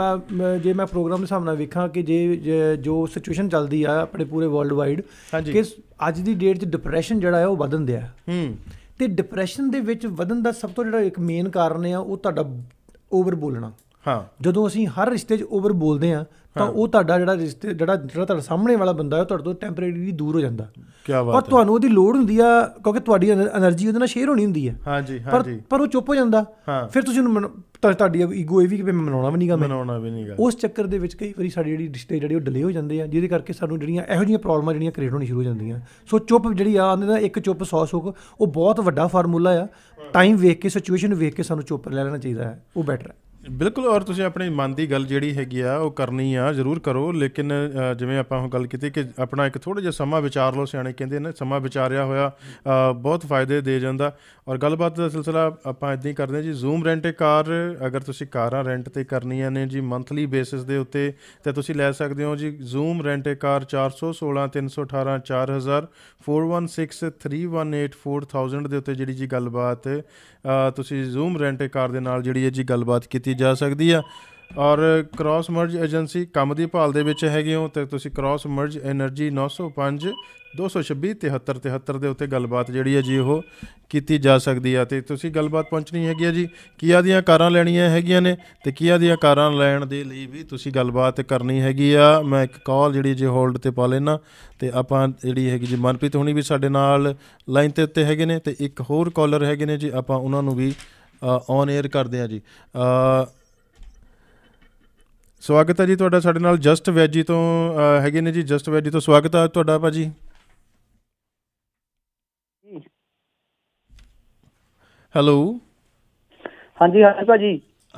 ਮੈਂ ਜੇ ਮੈਂ ਪ੍ਰੋਗਰਾਮ ਦੇ ਸਾਹਮਣੇ ਵੇਖਾਂ ਕਿ ਜੇ ਜੋ ਸਿਚੁਏਸ਼ਨ ਚੱਲਦੀ ਆ ਆਪਣੇ ਪੂਰੇ ਵਰਲਡ ਵਾਈਡ ਕਿ ਅੱਜ ਦੀ ਡੇਟ 'ਚ ਡਿਪਰੈਸ਼ਨ ਜਿਹੜਾ ਹੈ ਉਹ ਵਧਨ ਦਿਆ ਹੂੰ ਤੇ ਡਿਪਰੈਸ਼ਨ ਦੇ ਵਿੱਚ ਵਧਨ ਦਾ ਸਭ ਤੋਂ ਜਿਹੜਾ ਇੱਕ ਮੇਨ ਕਾਰਨ ਆ ਉਹ ਤੁਹਾਡਾ ਓਵਰ ਬੋਲਣਾ ਹਾਂ ਜਦੋਂ ਅਸੀਂ ਹਰ ਰਿਸ਼ਤੇ 'ਚ ਓਵਰ ਬੋਲਦੇ ਆ ਤਾਂ ਉਹ ਤੁਹਾਡਾ ਜਿਹੜਾ ਰਿਸ਼ਤੇ ਜਿਹੜਾ ਜਿਹੜਾ ਤੁਹਾਡਾ ਸਾਹਮਣੇ ਵਾਲਾ ਬੰਦਾ ਹੈ ਤੁਹਾਡੇ ਤੋਂ ਟੈਂਪਰੇਰੀਲੀ ਦੂਰ ਹੋ ਜਾਂਦਾ ਕੀ ਬਾਤ ਹੈ ਪਰ ਤੁਹਾਨੂੰ ਉਹਦੀ ਲੋੜ ਹੁੰਦੀ ਆ ਕਿਉਂਕਿ ਤੁਹਾਡੀ એનર્ਜੀ ਉਹਦੇ ਨਾਲ ਸ਼ੇਅਰ ਹੋਣੀ ਹੁੰਦੀ ਹੈ ਹਾਂਜੀ ਹਾਂਜੀ ਪਰ ਉਹ ਚੁੱਪ ਹੋ ਜਾਂਦਾ ਫਿਰ ਤੁਸੀਂ ਉਹਨੂੰ ਤੁਹਾਡੀ ਈਗੋ ਇਹ ਵੀ ਕਿ ਮੈਂ ਮਨਾਉਣਾ ਵੀ ਨਹੀਂਗਾ ਮੈਂ ਮਨਾਉਣਾ ਵੀ ਨਹੀਂਗਾ ਉਸ ਚੱਕਰ ਦੇ ਵਿੱਚ ਕਈ ਵਾਰੀ ਸਾਡੀ ਜਿਹੜੀ ਰਿਸ਼ਤੇ ਜਿਹੜੇ ਉਹ ਡਿਲੇ ਹੋ ਜਾਂਦੇ ਆ ਜਿਹਦੇ ਕਰਕੇ ਸਾਨੂੰ ਜਿਹੜੀਆਂ ਇਹੋ ਜਿਹੀਆਂ ਪ੍ਰੋਬਲਮਾਂ ਜਿਹੜੀਆਂ ਕ੍ਰੀਏਟ ਹੋਣੀ ਸ਼ੁਰੂ ਹੋ ਜਾਂਦੀਆਂ ਸੋ ਚੁੱਪ ਜਿਹੜੀ ਆ ਆਂਦੇ ਦਾ ਇੱਕ ਚੁੱਪ 100 ਸੁਖ ਉਹ ਬਹੁਤ ਵੱਡਾ ਫਾਰਮੂਲਾ ਆ ਟਾਈਮ ਵੇਖ ਕੇ ਸਿਚੁਏਸ਼ਨ ਵੇਖ ਕੇ ਸਾਨੂੰ ਚੁੱਪ ਲੈ ਲੈਣਾ ਚਾਹੀਦਾ ਹੈ ਉਹ ਬੈਟਰ ਹੈ ਬਿਲਕੁਲ ਔਰ ਤੁਸੀਂ ਆਪਣੇ ਮਨ ਦੀ ਗੱਲ ਜਿਹੜੀ ਹੈਗੀ ਆ ਉਹ ਕਰਨੀ ਆ ਜ਼ਰੂਰ ਕਰੋ ਲੇਕਿਨ ਜਿਵੇਂ ਆਪਾਂ ਹੁਣ ਗੱਲ ਕੀਤੀ ਕਿ ਆਪਣਾ ਇੱਕ ਥੋੜਾ ਜਿਹਾ ਸਮਾਂ ਵਿਚਾਰ ਲਓ ਸਿਆਣੇ ਕਹਿੰਦੇ ਨੇ ਸਮਾਂ ਵਿਚਾਰਿਆ ਹੋਇਆ ਬਹੁਤ ਫਾਇਦੇ ਦੇ ਜਾਂਦਾ ਔਰ ਗੱਲਬਾਤ ਦਾ ਸਿਲਸਿਲਾ ਆਪਾਂ ਇਦਾਂ ਹੀ ਕਰਦੇ ਹਾਂ ਜੀ ਜ਼ੂਮ ਰੈਂਟ ਏ ਕਾਰ ਅਗਰ ਤੁਸੀਂ ਕਾਰਾਂ ਰੈਂਟ ਤੇ ਕਰਨੀਆਂ ਨੇ ਜੀ ਮੰਥਲੀ ਬੇਸਿਸ ਦੇ ਉੱਤੇ ਤੇ ਤੁਸੀਂ ਲੈ ਸਕਦੇ ਹੋ ਜੀ ਜ਼ੂਮ ਰੈਂਟ ਏ ਕਾਰ 416 318 4000 4163184000 ਦੇ ਉੱਤੇ ਜਿਹੜੀ ਜੀ ਗੱਲਬਾਤ ਤੁਸੀਂ ਜ਼ੂਮ ਰੈਂਟ ਕਾਰ ਦੇ ਨਾਲ ਜਿਹੜੀ ਹੈ ਜੀ ਗੱਲਬਾਤ ਕੀਤੀ ਜਾ ਸਕਦੀ ਆ ਔਰ ਕ੍ਰਾਸ ਮਰਜ ਏਜੰਸੀ ਕੰਮ ਦੀ ਭਾਲ ਦੇ ਵਿੱਚ ਹੈਗੇ ਹੋ ਤੇ ਤੁਸੀਂ ਕ੍ਰਾਸ ਮਰਜ એનર્ਜੀ 905 226-7373 ਦੇ ਉੱਤੇ ਗੱਲਬਾਤ ਜਿਹੜੀ ਹੈ ਜੀ ਉਹ ਕੀਤੀ ਜਾ ਸਕਦੀ ਆ ਤੇ ਤੁਸੀਂ ਗੱਲਬਾਤ ਪਹੁੰਚਣੀ ਹੈਗੀ ਆ ਜੀ ਕੀਆ ਦੀਆਂ ਕਾਰਾਂ ਲੈਣੀਆਂ ਹੈਗੀਆਂ ਨੇ ਤੇ ਕੀਆ ਦੀਆਂ ਕਾਰਾਂ ਲੈਣ ਦੇ ਲਈ ਵੀ ਤੁਸੀਂ ਗੱਲਬਾਤ ਕਰਨੀ ਹੈਗੀ ਆ ਮੈਂ ਇੱਕ ਕਾਲ ਜਿਹੜੀ ਜੇ ਹੋਲਡ ਤੇ ਪਾ ਲੈਣਾ ਤੇ ਆਪਾਂ ਜਿਹੜੀ ਹੈਗੀ ਜੀ ਮਨਪ੍ਰੀਤ ਹੁਣੀ ਵੀ ਸਾਡੇ ਨਾਲ ਲਾਈਨ ਤੇ ਉੱਤੇ ਹੈਗੇ ਨੇ ਤੇ ਇੱਕ ਹੋਰ ਕਾਲਰ ਹੈਗੇ ਨੇ ਜੀ ਆਪਾਂ ਉਹਨਾਂ ਨੂੰ ਵੀ ਔਨ 에ਅਰ ਕਰਦੇ ਆ ਜੀ ਆ ਸਵਾਗਤ ਹੈ ਜੀ ਤੁਹਾਡਾ ਸਾਡੇ ਨਾਲ ਜਸਟ ਵੈਜੀ ਤੋਂ ਹੈਗੇ ਨੇ ਜੀ ਜਸਟ ਵੈਜੀ ਤੋਂ ਸਵਾਗਤ ਹੈ ਤੁਹਾਡਾ ਭਾਜੀ ਹੈਲੋ ਹਾਂਜੀ ਹਾਂਜੀ ਭਾਜੀ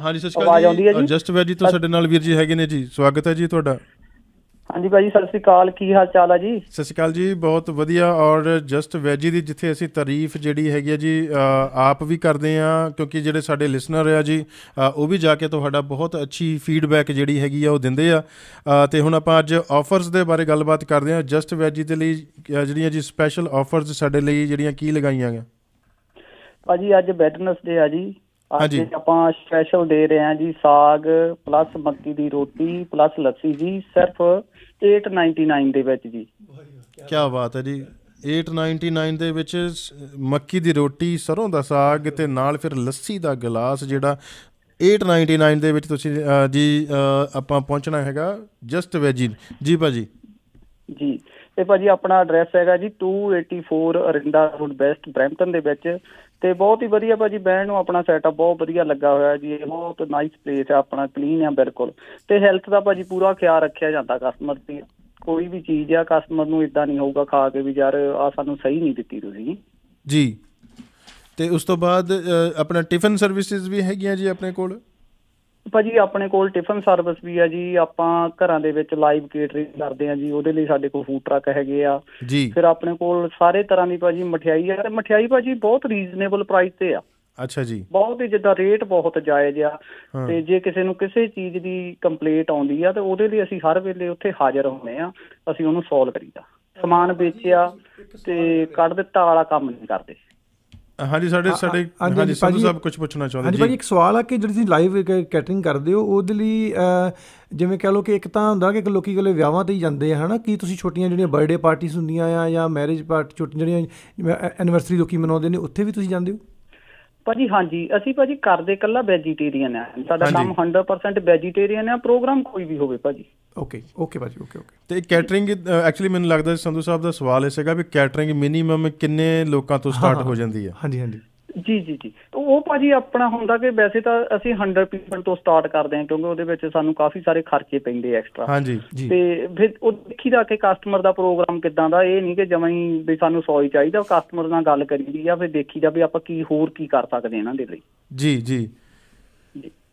ਹਾਂਜੀ ਸਤਿ ਸ਼੍ਰੀ ਅਕਾਲ ਜੀ ਜਸਟ ਵੈਜੀ ਤੋਂ ਸਾਡੇ ਨਾਲ ਵੀਰ ਜੀ ਹੈਗੇ ਨੇ ਜੀ ਸਵਾਗਤ ਹੈ ਜੀ ਤੁਹਾਡਾ ਹਾਂਜੀ ਭਾਜੀ ਸਤਿ ਸ੍ਰੀ ਅਕਾਲ ਕੀ ਹਾਲ ਚਾਲ ਆ ਜੀ ਸਤਿ ਸ੍ਰੀ ਅਕਾਲ ਜੀ ਬਹੁਤ ਵਧੀਆ ਔਰ ਜਸਟ ਵੈਜੀ ਦੀ ਜਿੱਥੇ ਅਸੀਂ ਤਾਰੀਫ ਜਿਹੜੀ ਹੈਗੀ ਆ ਜੀ ਆਪ ਵੀ ਕਰਦੇ ਆ ਕਿਉਂਕਿ ਜਿਹੜੇ ਸਾਡੇ ਲਿਸਨਰ ਆ ਜੀ ਉਹ ਵੀ ਜਾ ਕੇ ਤੁਹਾਡਾ ਬਹੁਤ ਅੱਛੀ ਫੀਡਬੈਕ ਜਿਹੜੀ ਹੈਗੀ ਆ ਉਹ ਦਿੰਦੇ ਆ ਤੇ ਹੁਣ ਆਪਾਂ ਅੱਜ ਆਫਰਸ ਦੇ ਬਾਰੇ ਗੱਲਬਾਤ ਕਰਦੇ ਆ ਜਸਟ ਵੈਜੀ ਦੇ ਲਈ ਜਿਹੜੀਆਂ ਜੀ ਸਪੈਸ਼ਲ ਆਫਰਸ ਸਾਡੇ ਲਈ ਜਿਹੜੀਆਂ ਕੀ ਲਗਾਈਆਂ ਗਿਆ ਭਾਜੀ ਅੱਜ ਵੈਟਨਸ ਡੇ ਆ ਜੀ ਅੱਜ ਆਪਾਂ ਸਪੈਸ਼ਲ ਦੇ ਰਹੇ ਆ ਜੀ ਸਾਗ ਪਲੱਸ ਮੱਕੀ ਦੀ ਰੋਟੀ ਪਲੱਸ ਲੱਸੀ ਜੀ ਸਿਰਫ 899 ਦੇ ਵਿੱਚ ਜੀ ਕੀ ਬਾਤ ਹੈ ਜੀ 899 ਦੇ ਵਿੱਚ ਮੱਕੀ ਦੀ ਰੋਟੀ ਸਰੋਂ ਦਾ ਸਾਗ ਤੇ ਨਾਲ ਫਿਰ ਲੱਸੀ ਦਾ ਗਲਾਸ ਜਿਹੜਾ 899 ਦੇ ਵਿੱਚ ਤੁਸੀਂ ਜੀ ਆਪਾਂ ਪਹੁੰਚਣਾ ਹੈਗਾ ਜਸਟ ਵੈਜੀ ਜੀ ਭਾਜੀ ਜੀ ਤੇ ਭਾਜੀ ਆਪਣਾ ਐਡਰੈਸ ਹੈਗਾ ਜੀ 284 ਅਰਿੰਦਾ ਰੋਡ ਬੈਸਟ ਬ੍ਰੈਂਟਨ ਦੇ ਵਿੱਚ ਤੇ ਬਹੁਤ ਹੀ ਵਧੀਆ ਭਾਜੀ ਬਹਿਣ ਨੂੰ ਆਪਣਾ ਸੈਟਅਪ ਬਹੁਤ ਵਧੀਆ ਲੱਗਾ ਹੋਇਆ ਜੀ ਇਹ ਬਹੁਤ ਨਾਈਸ ਪਲੇਸ ਹੈ ਆਪਣਾ ਕਲੀਨ ਆ ਬਿਲਕੁਲ ਤੇ ਹੈਲਥ ਦਾ ਭਾਜੀ ਪੂਰਾ ਖਿਆਲ ਰੱਖਿਆ ਜਾਂਦਾ ਕਸਟਮਰ ਦੀ ਕੋਈ ਵੀ ਚੀਜ਼ ਆ ਕਸਟਮਰ ਨੂੰ ਇਦਾਂ ਨਹੀਂ ਹੋਊਗਾ ਖਾ ਕੇ ਵੀ ਯਾਰ ਆ ਸਾਨੂੰ ਸਹੀ ਨਹੀਂ ਦਿੱਤੀ ਤੁਸੀਂ ਜੀ ਤੇ ਉਸ ਤੋਂ ਬਾਅਦ ਆਪਣਾ ਟਿਫਨ ਸਰਵਿਸਿਜ਼ ਵੀ ਹੈਗੀਆਂ ਜੀ ਆਪਣੇ ਕੋਲ ਭਾਜੀ ਆਪਣੇ ਕੋਲ ਟਿਫਨ ਸਰਵਿਸ ਵੀ ਆ ਜੀ ਆਪਾਂ ਘਰਾਂ ਦੇ ਵਿੱਚ ਲਾਈਵ ਕੇਟਰਿੰਗ ਕਰਦੇ ਆ ਜੀ ਉਹਦੇ ਲਈ ਸਾਡੇ ਕੋਲ ਫੂਡ ਟਰੱਕ ਹੈਗੇ ਆ ਫਿਰ ਆਪਣੇ ਕੋਲ ਸਾਰੇ ਤਰ੍ਹਾਂ ਦੀ ਭਾਜੀ ਮਠਿਆਈ ਆ ਤੇ ਮਠਿਆਈ ਭਾਜੀ ਬਹੁਤ ਰੀਜ਼ਨੇਬਲ ਪ੍ਰਾਈਸ ਤੇ ਆ ਅੱਛਾ ਜੀ ਬਹੁਤ ਹੀ ਜਿੱਦਾਂ ਰੇਟ ਬਹੁਤ ਜਾਇਜ਼ ਆ ਤੇ ਜੇ ਕਿਸੇ ਨੂੰ ਕਿਸੇ ਚੀਜ਼ ਦੀ ਕੰਪਲੇਂਟ ਆਉਂਦੀ ਆ ਤੇ ਉਹਦੇ ਲਈ ਅਸੀਂ ਹਰ ਵੇਲੇ ਉੱਥੇ ਹਾਜ਼ਰ ਹੁੰਨੇ ਆ ਅਸੀਂ ਉਹਨੂੰ ਸੋਲਵ ਕਰੀਦਾ ਸਮਾਨ ਵੇਚਿਆ ਤੇ ਕੱਢ ਦਿੱਤਾ ਵਾਲਾ ਕੰਮ ਨਹੀਂ ਕਰਦੇ ਹਾਂਜੀ ਸਾਡੇ ਸਾਡੇ ਹਾਂਜੀ ਸੰਧੂ ਸਾਹਿਬ ਕੁਝ ਪੁੱਛਣਾ ਚਾਹੁੰਦੇ ਜੀ ਹਾਂਜੀ ਭਾਈ ਇੱਕ ਸਵਾਲ ਆ ਕਿ ਜਿਹੜੀ ਤੁਸੀਂ ਲਾਈਵ ਕੈਟਰਿੰਗ ਕਰਦੇ ਹੋ ਉਹਦੇ ਲਈ ਜਿਵੇਂ ਕਹ ਲਓ ਕਿ ਇੱਕ ਤਾਂ ਹੁੰਦਾ ਕਿ ਲੋਕੀ ਕੋਲੇ ਵਿਆਹਾਂ ਤੇ ਹੀ ਜਾਂਦੇ ਆ ਹਨਾ ਕੀ ਤੁਸੀਂ ਛੋਟੀਆਂ ਜਿਹੜੀਆਂ ਬਰਥਡੇ ਪਾਰਟੀਆਂ ਹੁੰਦੀਆਂ ਆ ਜਾਂ ਮੈਰਿਜ ਪਾਰਟੀ ਛੋਟੀਆਂ ਜਿਹੜੀਆਂ ਐਨੀਵਰਸਰੀ ਲੋਕੀ ਮਨਾਉਂਦੇ ਨੇ ਉੱਥੇ ਵੀ ਤੁਸੀਂ ਜਾਂਦੇ ਹੋ ਭਾਜੀ ਹਾਂਜੀ ਅਸੀਂ ਭਾਜੀ ਕਰਦੇ ਕੱਲਾ ਵੈਜੀਟੇਰੀਅਨ ਆ ਸਾਡਾ ਕੰਮ 100% ਵੈਜੀਟੇਰੀਅਨ ਆ ਪ੍ਰੋਗਰਾਮ ਕੋਈ ਵੀ ਹੋਵੇ ਭਾਜੀ ਓਕੇ ਓਕੇ ਭਾਜੀ ਓਕੇ ਓਕੇ ਤੇ ਕੈਟਰਿੰਗ ਐਕਚੁਅਲੀ ਮੈਨੂੰ ਲੱਗਦਾ ਸੰਧੂ ਸਾਹਿਬ ਦਾ ਸਵਾਲ ਇਹ ਸੀਗਾ ਵੀ ਕੈਟਰਿੰਗ ਮਿਨੀਮਮ ਕਿੰਨੇ ਲੋਕਾਂ ਤੋਂ ਸਟਾਰਟ ਹੋ ਜਾਂਦੀ ਹੈ ਹਾਂਜੀ ਹਾਂਜੀ ਜੀ ਜੀ ਜੀ ਤਾਂ ਉਹ ਭਾਜੀ ਆਪਣਾ ਹੁੰਦਾ ਕਿ ਵੈਸੇ ਤਾਂ ਅਸੀਂ 100 ਪੀਪਲ ਤੋਂ ਸਟਾਰਟ ਕਰਦੇ ਹਾਂ ਕਿਉਂਕਿ ਉਹਦੇ ਵਿੱਚ ਸਾਨੂੰ ਕਾਫੀ ਸਾਰੇ ਖਰਚੇ ਪੈਂਦੇ ਐਕਸਟਰਾ ਹਾਂਜੀ ਜੀ ਤੇ ਫਿਰ ਉਹ ਦੇਖੀਦਾ ਕਿ ਕਸਟਮਰ ਦਾ ਪ੍ਰੋਗਰਾਮ ਕਿਦਾਂ ਦਾ ਇਹ ਨਹੀਂ ਕਿ ਜਮਾਂ ਹੀ ਵੀ ਸਾਨੂੰ 100 ਹੀ ਚਾਹੀਦਾ ਕਸਟਮਰ ਨਾਲ ਗੱਲ ਕਰੀਦੀ ਆ ਫਿਰ ਦੇਖੀਦਾ ਵੀ ਆਪਾਂ ਕੀ ਹੋਰ ਕੀ ਕਰ ਸਕਦੇ ਇਹਨਾਂ ਦੇ ਲਈ ਜੀ ਜੀ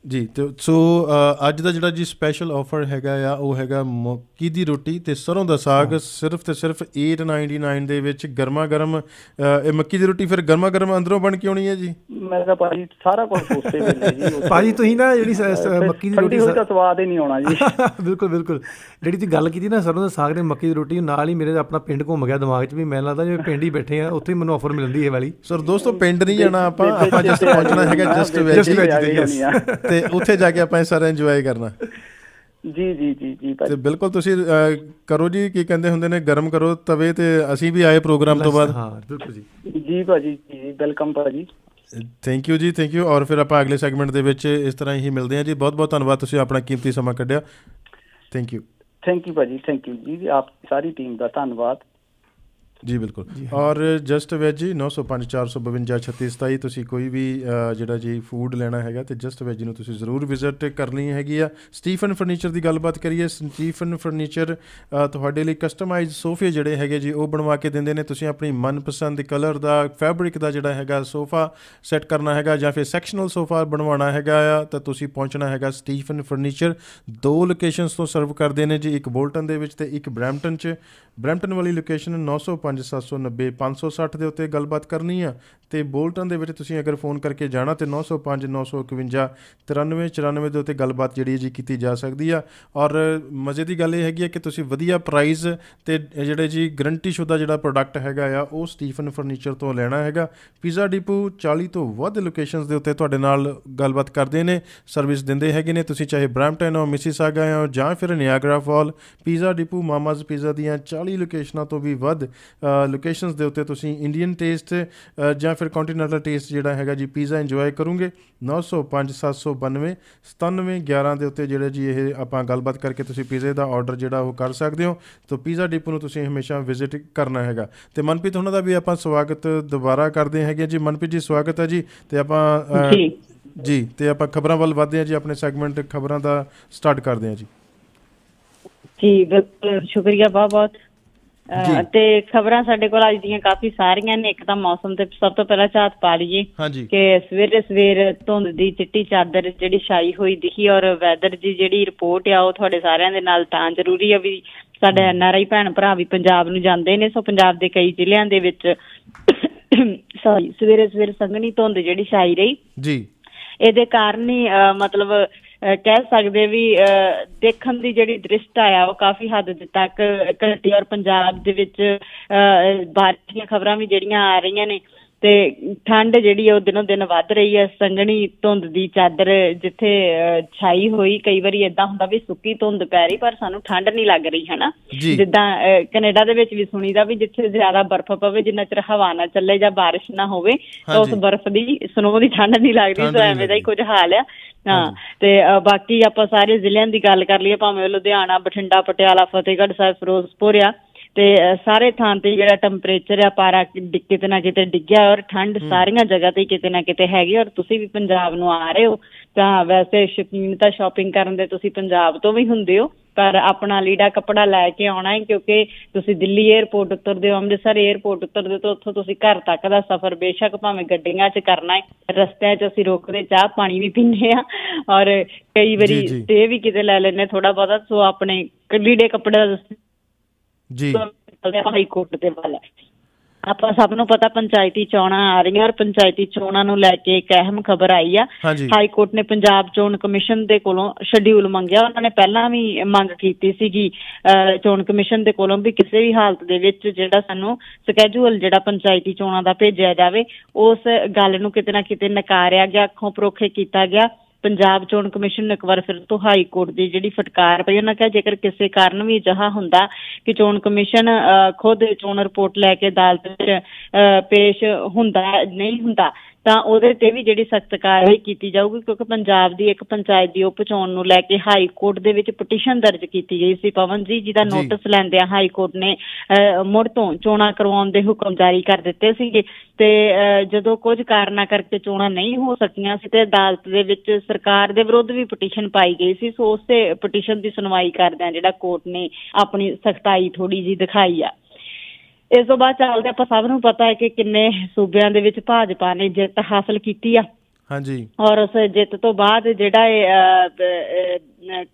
ਜੀ ਤੇ ਸੋ ਅੱਜ ਦਾ ਜਿਹੜਾ ਜੀ ਸਪੈਸ਼ਲ ਆਫਰ ਹੈਗਾ ਆ ਉਹ ਹੈਗਾ ਮੱਕੀ ਦੀ ਰੋਟੀ ਤੇ ਸਰੋਂ ਦਾ ਸਾਗ ਸਿਰਫ ਤੇ ਸਿਰਫ 8.99 ਦੇ ਵਿੱਚ ਗਰਮਾ ਗਰਮ ਇਹ ਮੱਕੀ ਦੀ ਰੋਟੀ ਫਿਰ ਗਰਮਾ ਗਰਮ ਅੰਦਰੋਂ ਬਣ ਕੇ ਆਉਣੀ ਹੈ ਜੀ ਮੈਂ ਤਾਂ ਭਾਜੀ ਸਾਰਾ ਕੁਝ ਉਸੇ ਵੇਲੇ ਜੀ ਭਾਜੀ ਤੁਸੀਂ ਨਾ ਜਿਹੜੀ ਮੱਕੀ ਦੀ ਰੋਟੀ ਦਾ ਸਵਾਦ ਹੀ ਨਹੀਂ ਆਉਣਾ ਜੀ ਬਿਲਕੁਲ ਬਿਲਕੁਲ ਜਿਹੜੀ ਤੁਸੀਂ ਗੱਲ ਕੀਤੀ ਨਾ ਸਰੋਂ ਦਾ ਸਾਗ ਤੇ ਮੱਕੀ ਦੀ ਰੋਟੀ ਨਾਲ ਹੀ ਮੇਰੇ ਆਪਣਾ ਪਿੰਡ ਘੁੰਮ ਗਿਆ ਦਿਮਾਗ 'ਚ ਵੀ ਮੈਨੂੰ ਲੱਗਦਾ ਜਿਵੇਂ ਪਿੰਡ ਹੀ ਬੈਠੇ ਆ ਉੱਥੇ ਹੀ ਮੈਨੂੰ ਆਫਰ ਮਿਲਦੀ ਹੈ ਵਾਲੀ ਸਰ ਦੋਸਤੋ ਪਿੰਡ ਨਹੀਂ ਜਾਣਾ ਆਪਾਂ ਆਪਾਂ ਜਸਟ ਪਹੁੰਚਣਾ ਹੈਗਾ ਜਸਟ ਵੈਜੀ ਜਸਟ ਵੈਜੀ ਤੇ ਉੱਥੇ ਜਾ ਕੇ ਆਪਾਂ ਸਾਰਾ ਇੰਜੋਏ ਕਰਨਾ ਜੀ ਜੀ ਜੀ ਜੀ ਭਾਈ ਤੇ ਬਿਲਕੁਲ ਤੁਸੀਂ ਕਰੋ ਜੀ ਕੀ ਕਹਿੰਦੇ ਹੁੰਦੇ ਨੇ ਗਰਮ ਕਰੋ ਤਵੇ ਤੇ ਅਸੀਂ ਵੀ ਆਏ ਪ੍ਰੋਗਰਾਮ ਤੋਂ ਬਾਅਦ ਹਾਂ ਬਿਲਕੁਲ ਜੀ ਜੀ ਭਾਜੀ ਜੀ ਵੈਲਕਮ ਭਾਜੀ ਥੈਂਕ ਯੂ ਜੀ ਥੈਂਕ ਯੂ ਔਰ ਫਿਰ ਆਪਾਂ ਅਗਲੇ ਸੈਗਮੈਂਟ ਦੇ ਵਿੱਚ ਇਸ ਤਰ੍ਹਾਂ ਹੀ ਮਿਲਦੇ ਹਾਂ ਜੀ ਬਹੁਤ ਬਹੁਤ ਧੰਨਵਾਦ ਤੁਸੀਂ ਆਪਣਾ ਕੀਮਤੀ ਸਮਾਂ ਕੱਢਿਆ ਥੈਂਕ ਯੂ ਥੈਂਕ ਯੂ ਭਾਜੀ ਥੈਂਕ ਯੂ ਜੀ ਆਪ ਸਾਰੀ ਟੀਮ ਦਾ ਧੰਨਵਾਦ ਜੀ ਬਿਲਕੁਲ ਔਰ ਜਸਟ ਵੈਜ ਜੀ ਤੁਸੀਂ ਕੋਈ ਵੀ ਜਿਹੜਾ ਜੀ ਫੂਡ ਲੈਣਾ ਹੈਗਾ ਤੇ ਜਸਟ ਵੈਜ ਨੂੰ ਤੁਸੀਂ ਜ਼ਰੂਰ ਵਿਜ਼ਿਟ ਕਰਨੀ ਹੈਗੀ ਆ ਸਟੀਫਨ ਫਰਨੀਚਰ ਦੀ ਗੱਲਬਾਤ ਕਰੀਏ ਸਟੀਫਨ ਫਰਨੀਚਰ ਤੁਹਾਡੇ ਲਈ ਕਸਟਮਾਈਜ਼ ਸੋਫੇ ਜਿਹੜੇ ਹੈਗੇ ਜੀ ਉਹ ਬਣਵਾ ਕੇ ਦਿੰਦੇ ਨੇ ਤੁਸੀਂ ਆਪਣੀ ਮਨਪਸੰਦ ਕਲਰ ਦਾ ਫੈਬਰਿਕ ਦਾ ਜਿਹੜਾ ਹੈਗਾ ਸੋਫਾ ਸੈੱਟ ਕਰਨਾ ਹੈਗਾ ਜਾਂ ਫਿਰ ਸੈਕਸ਼ਨਲ ਸੋਫਾ ਬਣਵਾਉਣਾ ਹੈਗਾ ਆ ਤਾਂ ਤੁਸੀਂ ਪਹੁੰਚਣਾ ਹੈਗਾ ਸਟੀਫਨ ਫਰਨੀਚਰ ਦੋ ਲੋਕੇਸ਼ਨਸ ਤੋਂ ਸਰਵ ਕਰਦੇ ਨੇ ਜੀ ਇੱਕ ਬੋਲਟਨ ਦੇ ਵਿੱਚ ਤੇ ਇੱਕ ਬ੍ਰੈਂਪਟਨ 'ਚ ਬ੍ਰੈਂਪਟਨ ਵਾਲੀ ਲੋਕੇਸ਼ਨ 905 95790 560 ਦੇ ਉੱਤੇ ਗੱਲਬਾਤ ਕਰਨੀ ਆ ਤੇ ਬੋਲਟਨ ਦੇ ਵਿੱਚ ਤੁਸੀਂ ਅਗਰ ਫੋਨ ਕਰਕੇ ਜਾਣਾ ਤੇ 905 951 9394 ਦੇ ਉੱਤੇ ਗੱਲਬਾਤ ਜਿਹੜੀ ਜੀ ਕੀਤੀ ਜਾ ਸਕਦੀ ਆ ਔਰ ਮਜ਼ੇ ਦੀ ਗੱਲ ਇਹ ਹੈਗੀ ਆ ਕਿ ਤੁਸੀਂ ਵਧੀਆ ਪ੍ਰਾਈਸ ਤੇ ਜਿਹੜੇ ਜੀ ਗਰੰਟੀ ਸ਼ੁਦਾ ਜਿਹੜਾ ਪ੍ਰੋਡਕਟ ਹੈਗਾ ਆ ਉਹ ਸਟੀਫਨ ਫਰਨੀਚਰ ਤੋਂ ਲੈਣਾ ਹੈਗਾ ਪੀਜ਼ਾ ਡਿਪੂ 40 ਤੋਂ ਵੱਧ ਲੋਕੇਸ਼ਨਸ ਦੇ ਉੱਤੇ ਤੁਹਾਡੇ ਨਾਲ ਗੱਲਬਾਤ ਕਰਦੇ ਨੇ ਸਰਵਿਸ ਦਿੰਦੇ ਹੈਗੇ ਨੇ ਤੁਸੀਂ ਚਾਹੇ ਬ੍ਰੈਂਟਨ ਹੋ ਮਿਸਿਸਾਗਾ ਹੋ ਜਾਂ ਫਿਰ Niagara Fall Pizza Depot Mama's Pizza ਦੀਆਂ 40 ਲੋਕੇਸ਼ਨਾਂ ਤੋਂ ਵੀ ਵੱਧ ਲੋਕੇਸ਼ਨਸ ਦੇ ਉੱਤੇ ਤੁਸੀਂ ਇੰਡੀਅਨ ਟੇਸਟ ਜਾਂ ਫਿਰ ਕੰਟੀਨੈਂਟਲ ਟੇਸਟ ਜਿਹੜਾ ਹੈਗਾ ਜੀ ਪੀਜ਼ਾ ਇੰਜੋਏ ਕਰੋਗੇ 905 792 97 11 ਦੇ ਉੱਤੇ ਜਿਹੜੇ ਜੀ ਇਹ ਆਪਾਂ ਗੱਲਬਾਤ ਕਰਕੇ ਤੁਸੀਂ ਪੀਜ਼ੇ ਦਾ ਆਰਡਰ ਜਿਹੜਾ ਉਹ ਕਰ ਸਕਦੇ ਹੋ ਤਾਂ ਪੀਜ਼ਾ ਡਿਪ ਨੂੰ ਤੁਸੀਂ ਹਮੇਸ਼ਾ ਵਿਜ਼ਿਟ ਕਰਨਾ ਹੈਗਾ ਤੇ ਮਨਪ੍ਰੀਤ ਉਹਨਾਂ ਦਾ ਵੀ ਆਪਾਂ ਸਵਾਗਤ ਦੁਬਾਰਾ ਕਰਦੇ ਹੈਗੇ ਜੀ ਮਨਪ੍ਰੀਤ ਜੀ ਸਵਾਗਤ ਹੈ ਜੀ ਤੇ ਆਪਾਂ ਜੀ ਜੀ ਤੇ ਆਪਾਂ ਖਬਰਾਂ ਵੱਲ ਵਧਦੇ ਹਾਂ ਜੀ ਆਪਣੇ ਸੈਗਮੈਂਟ ਖਬਰਾਂ ਦਾ ਸਟਾਰਟ ਕਰਦੇ ਹਾਂ ਜੀ ਜੀ ਬਿਲਕੁਲ ਸ਼ੁਕਰੀਆ ਬਹੁਤ ਬਹੁਤ ਤੇ ਖਬਰਾਂ ਸਾਡੇ ਕੋਲ ਅੱਜ ਦੀਆਂ ਕਾਫੀ ਸਾਰੀਆਂ ਨੇ ਇੱਕ ਤਾਂ ਮੌਸਮ ਤੇ ਸਭ ਤੋਂ ਪਹਿਲਾਂ ਝਾਤ ਪਾ ਲਈਏ ਕਿ ਸਵੇਰੇ ਸਵੇਰ ਧੁੰਦ ਦੀ ਚਿੱਟੀ ਚਾਦਰ ਜਿਹੜੀ ਛਾਈ ਹੋਈ ਦਿਖੀ ਔਰ ਵੈਦਰ ਦੀ ਜਿਹੜੀ ਰਿਪੋਰਟ ਆ ਉਹ ਤੁਹਾਡੇ ਸਾਰਿਆਂ ਦੇ ਨਾਲ ਤਾਂ ਜ਼ਰੂਰੀ ਆ ਵੀ ਸਾਡੇ ਐਨਆਰਆਈ ਭੈਣ ਭਰਾ ਵੀ ਪੰਜਾਬ ਨੂੰ ਜਾਂਦੇ ਨੇ ਸੋ ਪੰਜਾਬ ਦੇ ਕਈ ਜ਼ਿਲ੍ਹਿਆਂ ਦੇ ਵਿੱਚ ਸੌਰੀ ਸਵੇਰੇ ਸਵੇਰ ਸੰਘਣੀ ਧੁੰਦ ਜਿਹੜੀ ਛਾਈ ਰਹੀ ਜੀ ਇਹਦੇ ਕਾਰਨ ਹੀ ਮਤਲਬ ਕਹਿ ਸਕਦੇ ਵੀ ਦੇਖਣ ਦੀ ਜਿਹੜੀ ਦ੍ਰਿਸ਼ਟਾ ਆ ਉਹ ਕਾਫੀ ਹੱਦ ਤੱਕ ਘਟੀ ਔਰ ਪੰਜਾਬ ਦੇ ਵਿੱਚ ਬਾਰਿਸ਼ ਦੀਆਂ ਖਬਰਾਂ ਵੀ ਜਿਹੜੀਆਂ ਆ ਰਹੀਆਂ ਨੇ ਤੇ ਠੰਡ ਜਿਹੜੀ ਉਹ ਦਿਨੋਂ ਦਿਨ ਵੱਧ ਰਹੀ ਹੈ ਸੰਘਣੀ ਧੁੰਦ ਦੀ ਚਾਦਰ ਜਿੱਥੇ ਛਾਈ ਹੋਈ ਕਈ ਵਾਰੀ ਇਦਾਂ ਹੁੰਦਾ ਵੀ ਸੁੱਕੀ ਧੁੰਦ ਪੈ ਰਹੀ ਪਰ ਸਾਨੂੰ ਠੰਡ ਨਹੀਂ ਲੱਗ ਰਹੀ ਹਨਾ ਜਿੱਦਾਂ ਕੈਨੇਡਾ ਦੇ ਵਿੱਚ ਵੀ ਸੁਣੀਦਾ ਵੀ ਜਿੱਥੇ ਜ਼ਿਆਦਾ ਬਰਫ਼ ਪਵੇ ਜਿੰਨਾ ਚਿਰ ਹਵਾ ਨਾ ਚੱਲੇ ਜਾਂ ਬਾਰਿਸ਼ ਨਾ ਹੋਵੇ ਤਾਂ ਉਸ ਬਰਫ਼ ਦੀ ਸਨੋ ਦੀ ਠੰਡ ਨਹੀਂ ਲੱਗਦੀ ਤਾਂ ਐਵੇਂ ਦਾ ਹੀ ਕੁਝ ਹਾਲ ਆ ਹਾਂ ਤੇ ਬਾਕੀ ਆਪਾਂ ਸਾਰੇ ਜ਼ਿਲ੍ਹਿਆਂ ਦੀ ਗੱਲ ਕਰ ਲਈਏ ਭਾਵੇਂ ਲੁਧਿਆਣਾ ਬਠਿੰਡਾ ਪਟਿਆਲਾ ਫਤਿਹਗੜ੍ਹ ਸਾਹਿਬ ਫਿਰੋਜ਼ਪੁਰ ਆ ਤੇ ਸਾਰੇ ਥਾਂ ਤੇ ਜਿਹੜਾ ਟੈਂਪਰੇਚਰ ਆ ਪਾਰਾ ਕਿਤੇ ਨਾ ਕਿਤੇ ਡਿੱਗਿਆ ਔਰ ਠੰਡ ਸਾਰੀਆਂ ਜਗ੍ਹਾ ਤੇ ਕਿਤੇ ਨਾ ਕਿਤੇ ਹੈਗੀ ਔਰ ਤੁਸੀਂ ਵੀ ਪੰਜਾਬ ਨੂੰ ਆ ਰਹੇ ਹੋ ਤਾਂ ਵੈਸੇ ਸ਼ਕੀਨ ਤਾਂ ਸ਼ਾਪਿੰਗ ਕਰਨ ਦੇ ਤੁਸੀਂ ਪੰਜਾਬ ਤੋਂ ਵੀ ਹੁੰਦੇ ਹੋ ਪਰ ਆਪਣਾ ਲੀੜਾ ਕਪੜਾ ਲੈ ਕੇ ਆਉਣਾ ਹੈ ਕਿਉਂਕਿ ਤੁਸੀਂ ਦਿੱਲੀ 에ਅਰਪੋਰਟ ਉਤਰਦੇ ਹੋ ਅੰਮ੍ਰਿਤਸਰ 에ਅਰਪੋਰਟ ਉਤਰਦੇ ਤੋਂ ਉੱਥੋਂ ਤੁਸੀਂ ਘਰ ਤੱਕ ਦਾ ਸਫ਼ਰ ਬੇਸ਼ੱਕ ਭਾਵੇਂ ਗੱਡੀਆਂ 'ਚ ਕਰਨਾ ਹੈ ਰਸਤੇ 'ਚ ਅਸੀਂ ਰੋਕਦੇ ਚਾਹ ਪਾਣੀ ਵੀ ਪੀਂਦੇ ਆ ਔਰ ਕਈ ਵਾਰੀ ਤੇ ਵੀ ਕਿਤੇ ਲੈ ਲੈਨੇ ਥੋੜਾ ਬਹੁਤਾ ਸੋ ਆਪਣੇ ਲੀੜੇ ਕਪੜੇ ਦਾ ਜੀ ਹਾਈ ਕੋਰਟ ਦੇ ਵੱਲ ਆਪਾਂ ਸਭ ਨੂੰ ਪਤਾ ਪੰਚਾਇਤੀ ਚੋਣਾਂ ਆ ਰਹੀਆਂ ਔਰ ਪੰਚਾਇਤੀ ਚੋਣਾਂ ਨੂੰ ਲੈ ਕੇ ਇੱਕ ਅਹਿਮ ਖਬਰ ਆਈ ਆ ਹਾਈ ਕੋਰਟ ਨੇ ਪੰਜਾਬ ਚੋਣ ਕਮਿਸ਼ਨ ਦੇ ਕੋਲੋਂ ਸ਼ਡਿਊਲ ਮੰਗਿਆ ਉਹਨਾਂ ਨੇ ਪਹਿਲਾਂ ਵੀ ਮੰਗ ਕੀਤੀ ਸੀਗੀ ਚੋਣ ਕਮਿਸ਼ਨ ਦੇ ਕੋਲੋਂ ਵੀ ਕਿਸੇ ਵੀ ਹਾਲਤ ਦੇ ਵਿੱਚ ਜਿਹੜਾ ਸਾਨੂੰ ਸਕੇਜੂਲ ਜਿਹੜਾ ਪੰਚਾਇਤੀ ਚੋਣਾਂ ਦਾ ਭੇਜਿਆ ਜਾਵੇ ਉਸ ਗੱਲ ਨੂੰ ਕਿਤੇ ਨਾ ਕਿਤੇ ਨਕਾਰਿਆ ਗਿਆ ਅੱਖੋਂ ਪਰੋਖੇ ਕੀਤਾ ਗਿਆ ਪੰਜਾਬ ਚੋਣ ਕਮਿਸ਼ਨ ਨੇ ਇੱਕ ਵਾਰ ਫਿਰ ਤੋਂ ਹਾਈ ਕੋਰਟ ਦੀ ਜਿਹੜੀ ਫਟਕਾਰ ਪਈ ਉਹਨਾਂ ਕਿਹਾ ਜੇਕਰ ਕਿਸੇ ਕਾਰਨ ਵੀ ਜਹਾ ਹੁੰਦਾ ਕਿ ਚੋਣ ਕਮਿਸ਼ਨ ਖੁਦ ਚੋਣ ਰਿਪੋਰਟ ਲੈ ਕੇ ਅਦਾਲਤ ਵਿੱਚ ਪੇਸ਼ ਹੁੰਦਾ ਨਹੀਂ ਹੁੰਦਾ ਤਾਂ ਉਹਦੇ ਤੇ ਵੀ ਜਿਹੜੀ ਸਖਤ ਕਾਰਵਾਈ ਕੀਤੀ ਜਾਊਗੀ ਕਿਉਂਕਿ ਪੰਜਾਬ ਦੀ ਇੱਕ ਪੰਚਾਇਤ ਦੀ ਉਪਚੋਣ ਨੂੰ ਲੈ ਕੇ ਹਾਈ ਕੋਰਟ ਦੇ ਵਿੱਚ ਪਟੀਸ਼ਨ ਦਰਜ ਕੀਤੀ ਗਈ ਸੀ ਪਵਨ ਜੀ ਜਿਹਦਾ ਨੋਟਿਸ ਲੈਂਦਿਆਂ ਹਾਈ ਕੋਰਟ ਨੇ ਮੁੜ ਤੋਂ ਚੋਣਾਂ ਕਰਵਾਉਣ ਦੇ ਹੁਕਮ ਜਾਰੀ ਕਰ ਦਿੱਤੇ ਸੀਗੇ ਤੇ ਜਦੋਂ ਕੁਝ ਕਾਰਨਾਂ ਕਰਕੇ ਚੋਣਾਂ ਨਹੀਂ ਹੋ ਸਕੀਆਂ ਸੀ ਤੇ ਅਦਾਲਤ ਦੇ ਵਿੱਚ ਸਰਕਾਰ ਦੇ ਵਿਰੁੱਧ ਵੀ ਪਟੀਸ਼ਨ ਪਾਈ ਗਈ ਸੀ ਸੋ ਉਸੇ ਪਟੀਸ਼ਨ ਦੀ ਸੁਣਵਾਈ ਕਰਦਿਆਂ ਜਿਹੜਾ ਕੋਰਟ ਨੇ ਆਪਣੀ ਸਖਤਾਈ ਥੋੜੀ ਜੀ ਦਿਖਾਈ ਆ ਇਸ ਤੋਂ ਬਾਅਦ ਚੱਲਦੇ ਆਪਾਂ ਸਭ ਨੂੰ ਪਤਾ ਹੈ ਕਿ ਕਿੰਨੇ ਸੂਬਿਆਂ ਦੇ ਵਿੱਚ ਭਾਜਪਾ ਨੇ ਜਿੱਤ ਹਾਸਲ ਕੀਤੀ ਆ ਹਾਂਜੀ ਔਰ ਉਸ ਜਿੱਤ ਤੋਂ ਬਾਅਦ ਜਿਹੜਾ ਇਹ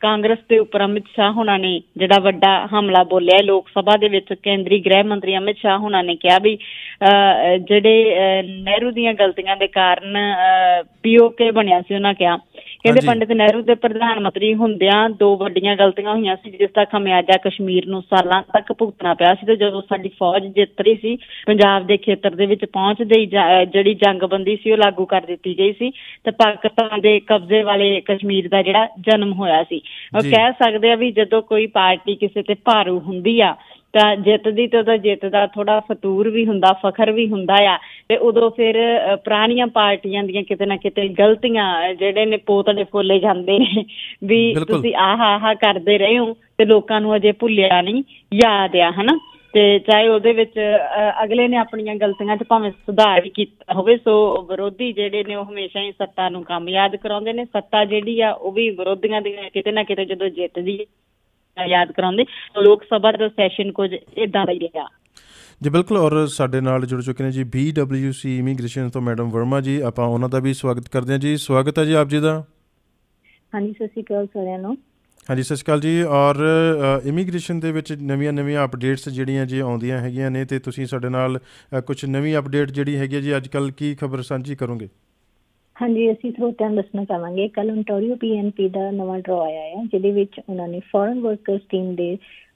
ਕਾਂਗਰਸ ਦੇ ਉੱਪਰ ਅਮਿਤ ਸ਼ਾਹ ਹੁਣਾਂ ਨੇ ਜਿਹੜਾ ਵੱਡਾ ਹਮਲਾ ਬੋਲਿਆ ਲੋਕ ਸਭਾ ਦੇ ਵਿੱਚ ਕੇਂਦਰੀ ਗ੍ਰਹਿ ਮੰਤਰੀ ਅਮਿਤ ਸ਼ਾਹ ਹੁਣਾਂ ਨੇ ਕਿਹਾ ਵੀ ਜਿਹੜੇ ਨਹਿਰੂ ਦੀਆਂ ਗਲਤੀਆਂ ਦੇ ਕਾਰਨ ਪੀਓਕੇ ਬਣਿਆ ਸੀ ਉਹਨਾਂ ਕਿਹਾ ਕਹਿੰਦੇ ਪੰਡਿਤ ਨਹਿਰੂ ਦੇ ਪ੍ਰਧਾਨ ਮੰਤਰੀ ਹੁੰਦਿਆਂ ਦੋ ਵੱਡੀਆਂ ਗਲਤੀਆਂ ਹੋਈਆਂ ਸੀ ਜਿਸ ਦਾ ਖਮਿਆਜਾ ਕਸ਼ਮੀਰ ਨੂੰ ਸਾਲਾਂ ਤੱਕ ਭੁਗਤਣਾ ਪਿਆ ਸੀ ਤੇ ਜਦੋਂ ਸਾਡੀ ਫੌਜ ਜਿੱਤ ਰਹੀ ਸੀ ਪੰਜਾਬ ਦੇ ਖੇਤਰ ਦੇ ਵਿੱਚ ਪਹੁੰਚਦੇ ਜਿਹੜੀ ਜੰਗਬੰਦੀ ਸੀ ਉਹ ਲਾਗੂ ਕਰ ਦਿੱਤੀ ਗਈ ਸੀ ਤੇ ਪਾਕਿਸਤਾਨ ਦੇ ਕਬਜ਼ੇ ਵਾਲੇ ਕਸ਼ਮੀਰ ਦਾ ਜਿਹੜਾ ਜਨਮ ਹੋਇਆ ਸੀ ਉਹ ਕਹਿ ਸਕਦੇ ਆ ਵੀ ਜਦੋਂ ਕੋਈ ਪਾਰਟੀ ਕਿਸੇ ਤੇ ਭਾਰੂ ਹੁੰਦੀ ਆ ਤਾਂ ਦੀ ਤਾਂ ਜਿੱਤ ਦਾ ਥੋੜਾ ਫਤੂਰ ਵੀ ਹੁੰਦਾ ਫਖਰ ਵੀ ਹੁੰਦਾ ਆ ਤੇ ਉਦੋਂ ਫਿਰ ਪੁਰਾਣੀਆਂ ਪਾਰਟੀਆਂ ਦੀਆਂ ਕਿਤੇ ਨਾ ਕਿਤੇ ਗਲਤੀਆਂ ਜਿਹੜੇ ਨੇ ਪੋਤੜੇ ਫੋਲੇ ਜਾਂਦੇ ਨੇ ਵੀ ਤੁਸੀਂ ਆਹ ਆਹ ਕਰਦੇ ਰਹੇ ਹੋ ਤੇ ਲੋਕਾਂ ਨੂੰ ਅਜੇ ਭੁੱਲਿਆ ਨਹੀਂ ਯਾਦ ਆ ਹਨਾ ਤੇ ਚਾਹੇ ਉਹਦੇ ਵਿੱਚ ਅਗਲੇ ਨੇ ਆਪਣੀਆਂ ਗਲਤੀਆਂ 'ਚ ਭਾਵੇਂ ਸੁਧਾਰ ਵੀ ਕੀਤਾ ਹੋਵੇ ਸੋ ਵਿਰੋਧੀ ਜਿਹੜੇ ਨੇ ਉਹ ਹਮੇਸ਼ਾ ਹੀ ਸੱਤਾ ਨੂੰ ਕੰਮ ਯਾਦ ਕਰਾਉਂਦੇ ਨੇ ਸੱਤਾ ਜਿਹੜੀ ਆ ਉਹ ਵੀ ਵਿਰੋਧੀਆਂ ਦੀ ਕਿਤੇ ਨਾ ਕਿਤੇ ਜਦੋਂ ਜਿੱਤਦੀ ਯਾਦ ਕਰਾਉਂਦੇ ਲੋਕ ਸਭਾ ਦਾ ਸੈਸ਼ਨ ਕੁਝ ਇਦਾਂ ਦਾ ਹੀ ਰਿਹਾ ਜੀ ਬਿਲਕੁਲ ਔਰ ਸਾਡੇ ਨਾਲ ਜੁੜ ਚੁੱਕੇ ਨੇ ਜੀ BWC ਇਮੀਗ੍ਰੇਸ਼ਨ ਤੋਂ ਮੈਡਮ ਵਰਮਾ ਜੀ ਆਪਾਂ ਉਹਨਾਂ ਦਾ ਵੀ ਸਵਾਗਤ ਕਰਦੇ ਹਾਂ ਜੀ ਸਵਾਗਤ ਹੈ ਜੀ ਆਪ ਜੀ ਦਾ ਹਾਂਜੀ ਸਤਿ ਸ਼੍ਰੀ ਅਕਾਲ ਸਾਰਿਆਂ ਨੂੰ ਹਾਂਜੀ ਸਤਿ ਸ਼੍ਰੀ ਅਕਾਲ ਜੀ ਔਰ ਇਮੀਗ੍ਰੇਸ਼ਨ ਦੇ ਵਿੱਚ ਨਵੀਆਂ-ਨਵੀਆਂ ਅਪਡੇਟਸ ਜਿਹੜੀਆਂ ਜੀ ਆਉਂਦੀਆਂ ਹੈਗੀਆਂ ਨੇ ਤੇ ਤੁਸੀਂ ਸਾਡੇ ਨਾਲ ਕੁਝ ਨਵੀਂ ਅਪਡੇਟ ਜਿਹੜੀ ਹੈਗੀ ਜੀ ਅੱਜ ਕੱਲ ਕੀ ਖਬਰ ਸਾਂਝੀ ਕਰੋਗੇ ਹਾਂਜੀ ਅਸੀਂ ਸਰੋਤਿਆਂ ਨੂੰ ਦੱਸਣਾ ਚਾਹਾਂਗੇ ਕੱਲ ਓਨਟਾਰੀਓ ਪੀਐਨਪੀ ਦਾ ਨਵਾਂ ਡਰਾ ਆਇਆ ਹੈ ਜਿਹਦੇ ਵਿੱਚ ਉਹਨਾਂ ਨੇ ਫੋਰਨ ਵਰਕਰਸ ਟੀਮ ਦੇ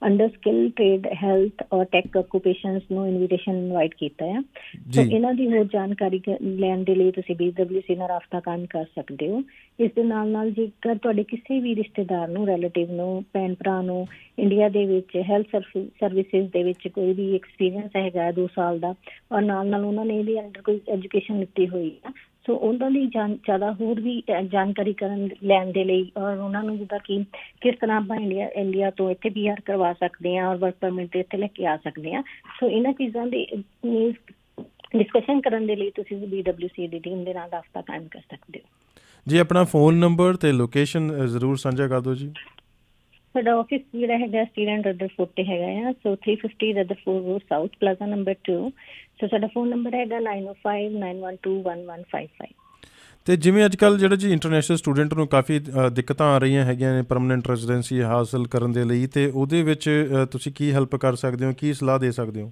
ਅੰਡਰ ਸਕਿੱਲ ਟ੍ਰੇਡ ਹੈਲਥ ਔਰ ਟੈਕ ਓਕੂਪੇਸ਼ਨਸ ਨੂੰ ਇਨਵੀਟੇਸ਼ਨ ਇਨਵਾਈਟ ਕੀਤਾ ਹੈ ਸੋ ਇਹਨਾਂ ਦੀ ਹੋਰ ਜਾਣਕਾਰੀ ਲੈਣ ਦੇ ਲਈ ਤੁਸੀਂ BWC ਨਾਲ ਰਾਬਤਾ ਕਾਇਮ ਕਰ ਸਕਦੇ ਹੋ ਇਸ ਦੇ ਨਾਲ ਨਾਲ ਜੇਕਰ ਤੁਹਾਡੇ ਕਿਸੇ ਵੀ ਰਿਸ਼ਤੇਦਾਰ ਨੂੰ ਰਿਲੇਟਿਵ ਨੂੰ ਭੈਣ ਭਰਾ ਨੂੰ ਇੰਡੀਆ ਦੇ ਵਿੱਚ ਹੈਲਥ ਸਰਵਿਸਿਜ਼ ਦੇ ਵਿੱਚ ਕੋਈ ਵੀ ਐਕਸਪੀਰੀਅੰਸ ਹੈਗਾ 2 ਸਾਲ ਦਾ ਔਰ ਨਾਲ ਨਾਲ ਉਹਨਾਂ ਨੇ ਵੀ ਅੰਡਰ ਕੋਈ ਐਜੂਕੇਸ਼ਨ ਲਿੱਤੀ ਹੋਈ ਹੈ ਸੋ ਉਹਨਾਂ ਲਈ ਜ਼ਿਆਦਾ ਹੋਰ ਵੀ ਜਾਣਕਾਰੀ ਕਰਨ ਲੈਣ ਦੇ ਲਈ ਔਰ ਉਹਨਾਂ ਨੂੰ ਜਿੱਦਾਂ ਕਿ ਕਿਸ ਤਰ੍ਹਾਂ ਆਪਾਂ ਇੰਡੀਆ ਇੰਡੀਆ ਤੋਂ ਇੱਥੇ ਵੀਆਰ ਕਰਵਾ ਸਕਦੇ ਆ ਔਰ ਵਰਕ ਪਰਮਿਟ ਇੱਥੇ ਲੈ ਕੇ ਆ ਸਕਦੇ ਆ ਸੋ ਇਹਨਾਂ ਚੀਜ਼ਾਂ ਦੇ ਡਿਸਕਸ਼ਨ ਕਰਨ ਦੇ ਲਈ ਤੁਸੀਂ BWC ਦੀ ਟੀਮ ਦੇ ਨਾਲ ਰਾਬਤਾ ਕਾਇਮ ਕਰ ਸਕਦੇ ਹੋ ਜੀ ਆਪਣਾ ਫੋਨ ਨੰਬਰ ਤੇ ਲੋਕੇਸ਼ਨ ਜ਼ਰੂਰ ਸਾਂਝਾ ਕਰ ਦਿਓ ਜੀ ਸਾਡਾ ਆਫਿਸ ਜਿਹੜਾ ਹੈਗਾ ਰਦਰ ਫੋਰਟ ਤੇ ਹੈਗਾ ਆ so 350 Rutherford Road South plaza number 2 so ਸਾਡਾ ਫੋਨ ਨੰਬਰ ਹੈਗਾ 9059121155 ਤੇ ਜਿਵੇਂ ਅੱਜ ਕੱਲ ਜੀ ਇੰਟਰਨੈਸ਼ਨਲ ਸਟੂਡੈਂਟ ਨੂੰ ਕਾਫੀ ਦਿੱਕਤਾਂ ਆ ਰਹੀਆਂ ਹੈਗੀਆਂ ਨੇ ਪਰਮਨੈਂਟ ਰੈਜ਼ੀਡੈਂਸੀ ਹਾਸਲ ਕਰਨ ਦੇ ਲਈ ਤੇ ਉਹਦੇ ਵਿੱਚ ਤੁਸੀਂ ਕੀ ਹੈਲਪ ਕਰ ਸਕਦੇ ਹੋ ਕੀ ਸਲਾਹ ਦੇ ਸਕਦੇ ਹੋ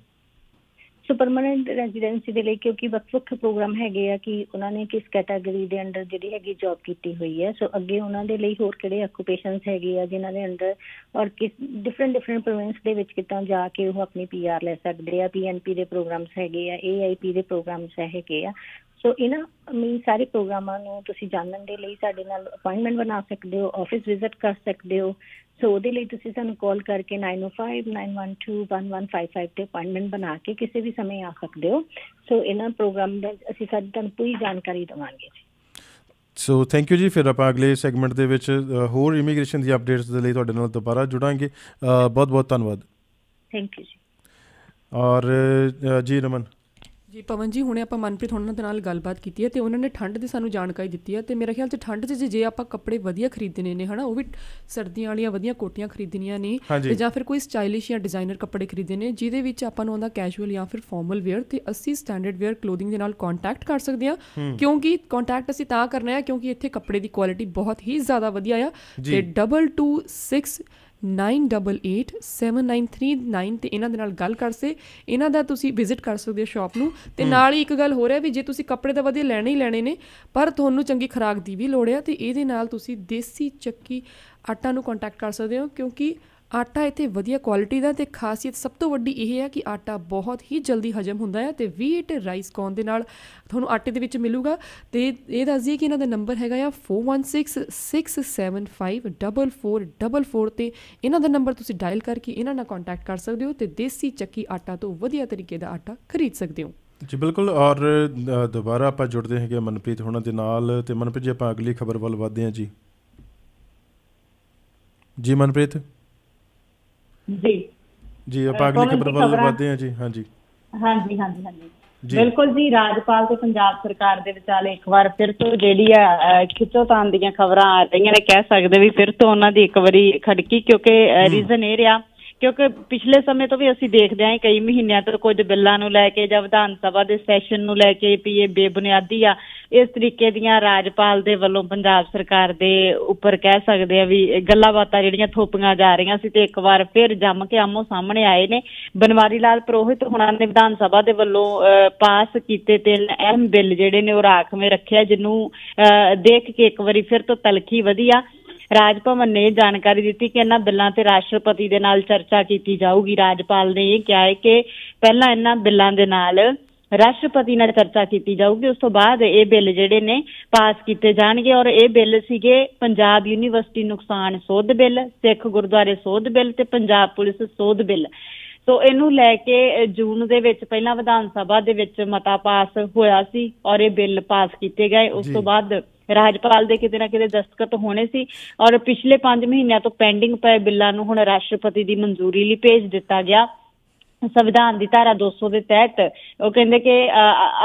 ਸੋ ਪਰਮਨੈਂਟ ਰੈਜ਼ੀਡੈਂਸੀ ਦੇ ਲਈ ਕਿਉਂਕਿ ਵੱਖ-ਵੱਖ ਪ੍ਰੋਗਰਾਮ ਹੈਗੇ ਆ ਕਿ ਉਹਨਾਂ ਨੇ ਕਿਸ ਕੈਟਾਗਰੀ ਦੇ ਅੰਡਰ ਜਿਹੜੀ ਹੈਗੀ ਜੌਬ ਕੀਤੀ ਹੋਈ ਹੈ ਸੋ ਅੱਗੇ ਉਹਨਾਂ ਦੇ ਲਈ ਹੋਰ ਕਿਹੜੇ ਆਕੂਪੇਸ਼ਨਸ ਹੈਗੇ ਆ ਜਿਨ੍ਹਾਂ ਦੇ ਅੰਡਰ ਔਰ ਕਿਸ ਡਿਫਰੈਂਟ ਡਿਫਰੈਂਟ ਪ੍ਰੋਵਿੰਸ ਦੇ ਵਿੱਚ ਕਿਤਾ ਜਾ ਕੇ ਉਹ ਆਪਣੀ ਪੀਆਰ ਲੈ ਸਕਦੇ ਆ ਪੀਐਨਪੀ ਦੇ ਪ੍ਰੋਗਰਾਮਸ ਹੈਗੇ ਆ ਏਆਈਪੀ ਦੇ ਪ੍ਰੋਗਰਾਮਸ ਹੈਗੇ ਆ ਸੋ ਇਹਨਾਂ ਮੀ ਸਾਰੇ ਪ੍ਰੋਗਰਾਮਾਂ ਨੂੰ ਤੁਸੀਂ ਜਾਣਨ ਦੇ ਲਈ ਸਾਡੇ ਨਾਲ ਅਪਾਇੰਟਮੈਂਟ ਬਣਾ ਸਕਦੇ ਹੋ ਆਫਿਸ ਵਿਜ਼ਿਟ ਕਰ ਸਕਦੇ ਹੋ ਸੋ ਉਹਦੇ ਲਈ ਤੁਸੀਂ ਸਾਨੂੰ ਕਾਲ ਕਰਕੇ 9059121155 ਤੇ ਅਪਾਇੰਟਮੈਂਟ ਬਣਾ ਕੇ ਕਿਸੇ ਵੀ ਸਮੇਂ ਆ ਸਕਦੇ ਹੋ ਸੋ ਇਹਨਾਂ ਪ੍ਰੋਗਰਾਮ ਦਾ ਅਸੀਂ ਤੁਹਾਨੂੰ ਪੂਰੀ ਜਾਣਕਾਰੀ ਦਵਾਂਗੇ ਜੀ ਸੋ ਥੈਂਕ ਯੂ ਜੀ ਫਿਰ ਆਪਾਂ ਅਗਲੇ ਸੈਗਮੈਂਟ ਦੇ ਵਿੱਚ ਹੋਰ ਇਮੀਗ੍ਰੇਸ਼ਨ ਦੀ ਅਪਡੇਟਸ ਦੇ ਲਈ ਤੁਹਾਡੇ ਨਾਲ ਦੁਬਾਰਾ ਜੁੜਾਂਗੇ ਬਹੁਤ ਬਹੁਤ ਧੰਨਵਾਦ ਥੈਂਕ ਯੂ ਜੀ ਔਰ ਜੀ ਰਮਨ ਜੀ ਪਵਨ ਜੀ ਹੁਣੇ ਆਪਾਂ ਮਨਪ੍ਰੀਤ ਹੁਣਾਂ ਦੇ ਨਾਲ ਗੱਲਬਾਤ ਕੀਤੀ ਹੈ ਤੇ ਉਹਨਾਂ ਨੇ ਠੰਡ ਦੀ ਸਾਨੂੰ ਜਾਣਕਾਰੀ ਦਿੱਤੀ ਹੈ ਤੇ ਮੇਰੇ ਖਿਆਲ 'ਚ ਠੰਡ 'ਚ ਜੇ ਆਪਾਂ ਕੱਪੜੇ ਵਧੀਆ ਖਰੀਦਨੇ ਨੇ ਹਨਾ ਉਹ ਵੀ ਸਰਦੀਆਂ ਵਾਲੀਆਂ ਵਧੀਆ ਕੋਟੀਆਂ ਖਰੀਦਣੀਆਂ ਨੇ ਤੇ ਜਾਂ ਫਿਰ ਕੋਈ ਸਟਾਈਲਿਸ਼ ਜਾਂ ਡਿਜ਼ਾਈਨਰ ਕੱਪੜੇ ਖਰੀਦਣੇ ਜਿਹਦੇ ਵਿੱਚ ਆਪਾਂ ਨੂੰ ਆਉਂਦਾ ਕੈਜੂਅਲ ਜਾਂ ਫਿਰ ਫਾਰਮਲ ਵੇਅਰ ਤੇ ਅਸੀਂ ਸਟੈਂਡਰਡ ਵੇਅਰ ਕਲੋਥਿੰਗ ਦੇ ਨਾਲ ਕੰਟੈਕਟ ਕਰ ਸਕਦੇ ਹਾਂ ਕਿਉਂਕਿ ਕੰਟੈਕਟ ਅਸੀਂ ਤਾਂ ਕਰਨਾ ਹੈ ਕਿਉਂਕਿ ਇੱਥੇ ਕੱਪੜੇ ਦੀ ਕੁਆਲਿਟੀ ਬਹੁਤ ਹੀ ਜ਼ਿਆਦਾ ਵਧੀਆ ਆ ਤੇ 226 9887939 ਤੇ ਇਹਨਾਂ ਦੇ ਨਾਲ ਗੱਲ ਕਰ ਸੇ ਇਹਨਾਂ ਦਾ ਤੁਸੀਂ ਵਿਜ਼ਿਟ ਕਰ ਸਕਦੇ ਹੋ ਸ਼ਾਪ ਨੂੰ ਤੇ ਨਾਲ ਹੀ ਇੱਕ ਗੱਲ ਹੋ ਰਿਹਾ ਵੀ ਜੇ ਤੁਸੀਂ ਕੱਪੜੇ ਤਾਂ ਵਧੀਆ ਲੈਣੇ ਹੀ ਲੈਣੇ ਨੇ ਪਰ ਤੁਹਾਨੂੰ ਚੰਗੀ ਖਰਾਕ ਦੀ ਵੀ ਲੋੜ ਹੈ ਤੇ ਇਹਦੇ ਨਾਲ ਤੁਸੀਂ ਦੇਸੀ ਚੱਕੀ ਆਟਾ ਨੂੰ ਕੰਟੈਕਟ ਕਰ ਸਕਦੇ ਹੋ ਕਿਉਂਕਿ ਆਟਾ ਇੱਥੇ ਵਧੀਆ ਕੁਆਲਿਟੀ ਦਾ ਤੇ ਖਾਸੀਅਤ ਸਭ ਤੋਂ ਵੱਡੀ ਇਹ ਹੈ ਕਿ ਆਟਾ ਬਹੁਤ ਹੀ ਜਲਦੀ ਹਜਮ ਹੁੰਦਾ ਹੈ ਤੇ ਵੀਟ ਰਾਈਸ ਕੌਨ ਦੇ ਨਾਲ ਤੁਹਾਨੂੰ ਆਟੇ ਦੇ ਵਿੱਚ ਮਿਲੂਗਾ ਤੇ ਇਹ ਦੱਸ ਦਈਏ ਕਿ ਇਹਨਾਂ ਦਾ ਨੰਬਰ ਹੈਗਾ ਆ 4166754444 ਤੇ ਇਹਨਾਂ ਦਾ ਨੰਬਰ ਤੁਸੀਂ ਡਾਇਲ ਕਰਕੇ ਇਹਨਾਂ ਨਾਲ ਕੰਟੈਕਟ ਕਰ ਸਕਦੇ ਹੋ ਤੇ ਦੇਸੀ ਚੱਕੀ ਆਟਾ ਤੋਂ ਵਧੀਆ ਤਰੀਕੇ ਦਾ ਆਟਾ ਖਰੀਦ ਸਕਦੇ ਹੋ ਜੀ ਬਿਲਕੁਲ ਔਰ ਦੁਬਾਰਾ ਆਪਾਂ ਜੁੜਦੇ ਹੈਗੇ ਮਨਪ੍ਰੀਤ ਹੁਣਾਂ ਦੇ ਨਾਲ ਤੇ ਮਨਪ੍ਰੀਤ ਜੀ ਆਪਾਂ ਅਗਲੀ ਖਬਰ ਵੱਲ ਵਧਦੇ ਹਾਂ ਜੀ ਜੀ ਮਨਪ੍ਰੀਤ ਜੀ ਜੀ ਆਪਾਂ ਅਗਲੀ ਖਬਰ ਵੱਲ ਵਧਦੇ ਹਾਂ ਜੀ ਹਾਂਜੀ ਹਾਂਜੀ ਹਾਂਜੀ ਹਾਂਜੀ ਬਿਲਕੁਲ ਜੀ ਰਾਜਪਾਲ ਤੇ ਪੰਜਾਬ ਸਰਕਾਰ ਦੇ ਵਿਚਾਲੇ ਇੱਕ ਵਾਰ ਫਿਰ ਤੋਂ ਜਿਹੜੀ ਆ ਖਿੱਚੋਤਾਨ ਦੀਆਂ ਖਬਰਾਂ ਆ ਰਹੀਆਂ ਨੇ ਕਹਿ ਸਕਦੇ ਵੀ ਫਿਰ ਤੋਂ ਉਹਨਾਂ ਦੀ ਇੱਕ ਵਾਰੀ ਖੜਕੀ ਕਿਉਂਕਿ ਰੀਜ਼ਨ ਇਹ ਰਿਹਾ ਕਿਉਂਕਿ ਪਿਛਲੇ ਸਮੇਂ ਤੋਂ ਵੀ ਅਸੀਂ ਦੇਖਦੇ ਆਏ ਕਈ ਮਹੀਨਿਆਂ ਤੋਂ ਕੁਝ ਬਿੱਲਾਂ ਨੂੰ ਲੈ ਕੇ ਜਾਂ ਵਿਧਾਨ ਸਭਾ ਦੇ ਸੈਸ਼ਨ ਨੂੰ ਲੈ ਕੇ ਵੀ ਇਹ ਬੇਬੁਨਿਆਦੀ ਆ ਇਸ ਤਰੀਕੇ ਦੀਆਂ ਰਾਜਪਾਲ ਦੇ ਵੱਲੋਂ ਪੰਜਾਬ ਸਰਕਾਰ ਦੇ ਉੱਪਰ ਕਹਿ ਸਕਦੇ ਆ ਵੀ ਗੱਲਾਂ ਬਾਤਾਂ ਜਿਹੜੀਆਂ ਥੋਪੀਆਂ ਜਾ ਰਹੀਆਂ ਸੀ ਤੇ ਇੱਕ ਵਾਰ ਫਿਰ ਜੰਮ ਕੇ ਆਮੋ ਸਾਹਮਣੇ ਆਏ ਨੇ ਬਨਵਾਰੀ ਲਾਲ ਪ੍ਰੋਹਿਤ ਹੁਣਾਂ ਨੇ ਵਿਧਾਨ ਸਭਾ ਦੇ ਵੱਲੋਂ ਪਾਸ ਕੀਤੇ ਤਿੰਨ ਅਹਿਮ ਬਿੱਲ ਜਿਹੜੇ ਨੇ ਉਹ ਰਾਖਵੇਂ ਰੱਖਿਆ ਜਿਹਨੂੰ ਦੇਖ ਕੇ ਇੱਕ ਵਾਰੀ ਫਿਰ ਤੋਂ ਤਲਖੀ ਵਧੀ ਆ ਰਾਜ ਭਵਨ ਨੇ ਜਾਣਕਾਰੀ ਦਿੱਤੀ ਕਿ ਇਹਨਾਂ ਬਿੱਲਾਂ ਤੇ ਰਾਸ਼ਟਰਪਤੀ ਦੇ ਨਾਲ ਚਰਚਾ ਕੀਤੀ ਜਾਊਗੀ ਰਾਜਪਾਲ ਨੇ ਇਹ ਕਿਹਾ ਹੈ ਕਿ ਪਹਿਲਾਂ ਇਹਨਾਂ ਬਿੱਲਾਂ ਦੇ ਨਾਲ ਰਾਸ਼ਟਰਪਤੀ ਨਾਲ ਚਰਚਾ ਕੀਤੀ ਜਾਊਗੀ ਉਸ ਤੋਂ ਬਾਅਦ ਇਹ ਬਿੱਲ ਜਿਹੜੇ ਨੇ ਪਾਸ ਕੀਤੇ ਜਾਣਗੇ ਔਰ ਇਹ ਬਿੱਲ ਸੀਗੇ ਪੰਜਾਬ ਯੂਨੀਵਰਸਿਟੀ ਨੁਕਸਾਨ ਸੋਧ ਬਿੱਲ ਸਿੱਖ ਗੁਰਦੁਆਰੇ ਸੋਧ ਬਿੱਲ ਤੇ ਪੰਜਾਬ ਪੁਲਿਸ ਸੋਧ ਬਿੱਲ ਸੋ ਇਹਨੂੰ ਲੈ ਕੇ ਜੂਨ ਦੇ ਵਿੱਚ ਪਹਿਲਾਂ ਵਿਧਾਨ ਸਭਾ ਦੇ ਵਿੱਚ ਮਤਾ ਪਾਸ ਹੋਇਆ ਸੀ ਔਰ ਇਹ ਬਿੱਲ ਪਾਸ ਕੀਤੇ ਗਏ ਉਸ ਤੋਂ ਬਾਅਦ ਰਾਜਪਾਲ ਦੇ ਕਿਤੇ ਨਾ ਕਿਤੇ ਦਸਤਖਤ ਹੋਣੇ ਸੀ ਔਰ ਪਿਛਲੇ 5 ਮਹੀਨਿਆਂ ਤੋਂ ਪੈਂਡਿੰਗ ਪਏ ਬਿੱਲਾਂ ਨੂੰ ਹੁਣ ਰਾਸ਼ਟਰਪਤੀ ਦੀ ਮਨਜ਼ੂਰੀ ਲਈ ਭੇਜ ਦਿੱਤਾ ਗਿਆ ਸੰਵਿਧਾਨ ਦੀ ਧਾਰਾ 200 ਦੇ ਤਹਿਤ ਉਹ ਕਹਿੰਦੇ ਕਿ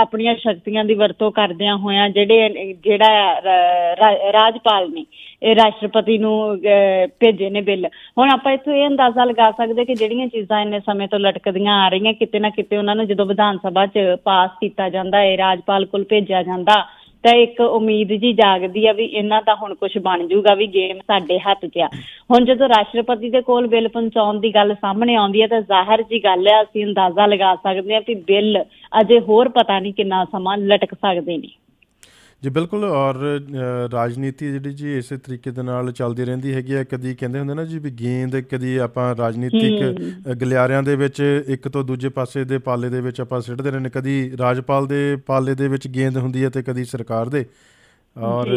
ਆਪਣੀਆਂ ਸ਼ਕਤੀਆਂ ਦੀ ਵਰਤੋਂ ਕਰਦਿਆਂ ਹੋਇਆਂ ਜਿਹੜੇ ਜਿਹੜਾ ਰਾਜਪਾਲ ਨੇ ਇਹ ਰਾਸ਼ਟਰਪਤੀ ਨੂੰ ਭੇਜੇ ਨੇ ਬਿੱਲ ਹੁਣ ਆਪਾਂ ਇੱਥੋਂ ਇਹ ਅੰਦਾਜ਼ਾ ਲਗਾ ਸਕਦੇ ਕਿ ਜਿਹੜੀਆਂ ਚੀਜ਼ਾਂ ਇੰਨੇ ਸਮੇਂ ਤੋਂ ਲਟਕਦੀਆਂ ਆ ਰਹੀਆਂ ਕਿਤੇ ਨਾ ਕਿਤੇ ਉਹਨਾਂ ਨੂੰ ਜਦੋਂ ਵਿਧਾਨ ਸਭਾ 'ਚ ਪਾਸ ਕੀਤਾ ਜਾਂਦਾ ਹੈ ਰਾਜਪਾਲ ਕੋਲ ਭੇਜਿਆ ਜਾਂਦਾ ਤਾਂ ਇੱਕ ਉਮੀਦ ਜੀ ਜਾਗਦੀ ਆ ਵੀ ਇਹਨਾਂ ਦਾ ਹੁਣ ਕੁਝ ਬਣ ਜਾਊਗਾ ਵੀ ਗੇਮ ਸਾਡੇ ਹੱਥ 'ਚ ਆ ਹੁਣ ਜਦੋਂ ਰਾਸ਼ਟਰਪਤੀ ਦੇ ਕੋਲ ਬਿੱਲ ਪਹੁੰਚਾਉਣ ਦੀ ਗੱਲ ਸਾਹਮਣੇ ਆਉਂਦੀ ਆ ਤਾਂ ਜ਼ਾਹਰ ਜੀ ਗੱਲ ਆ ਅਸੀਂ ਅੰਦਾਜ਼ਾ ਲਗਾ ਸਕਦੇ ਆ ਕਿ ਬਿੱਲ ਅਜੇ ਹੋਰ ਪਤਾ ਨਹੀਂ ਕਿੰਨਾ ਸਮਾਂ ਲਟਕ ਸਕਦੇ ਨੇ ਜੀ ਬਿਲਕੁਲ ਔਰ ਰਾਜਨੀਤੀ ਜਿਹੜੀ ਜੀ ਇਸੇ ਤਰੀਕੇ ਦੇ ਨਾਲ ਚੱਲਦੀ ਰਹਿੰਦੀ ਹੈਗੀ ਆ ਕਦੀ ਕਹਿੰਦੇ ਹੁੰਦੇ ਨਾ ਜੀ ਵੀ ਗੇਂਦ ਕਦੀ ਆਪਾਂ ਰਾਜਨੀਤਿਕ ਗਲਿਆਰਿਆਂ ਦੇ ਵਿੱਚ ਇੱਕ ਤੋਂ ਦੂਜੇ ਪਾਸੇ ਦੇ ਪਾਲੇ ਦੇ ਵਿੱਚ ਆਪਾਂ ਸਿੱਟਦੇ ਰਹਿੰਦੇ ਕਦੀ ਰਾਜਪਾਲ ਦੇ ਪਾਲੇ ਦੇ ਵਿੱਚ ਗੇਂਦ ਹੁੰਦੀ ਹੈ ਤੇ ਕਦੀ ਸਰਕਾਰ ਦੇ ਔਰ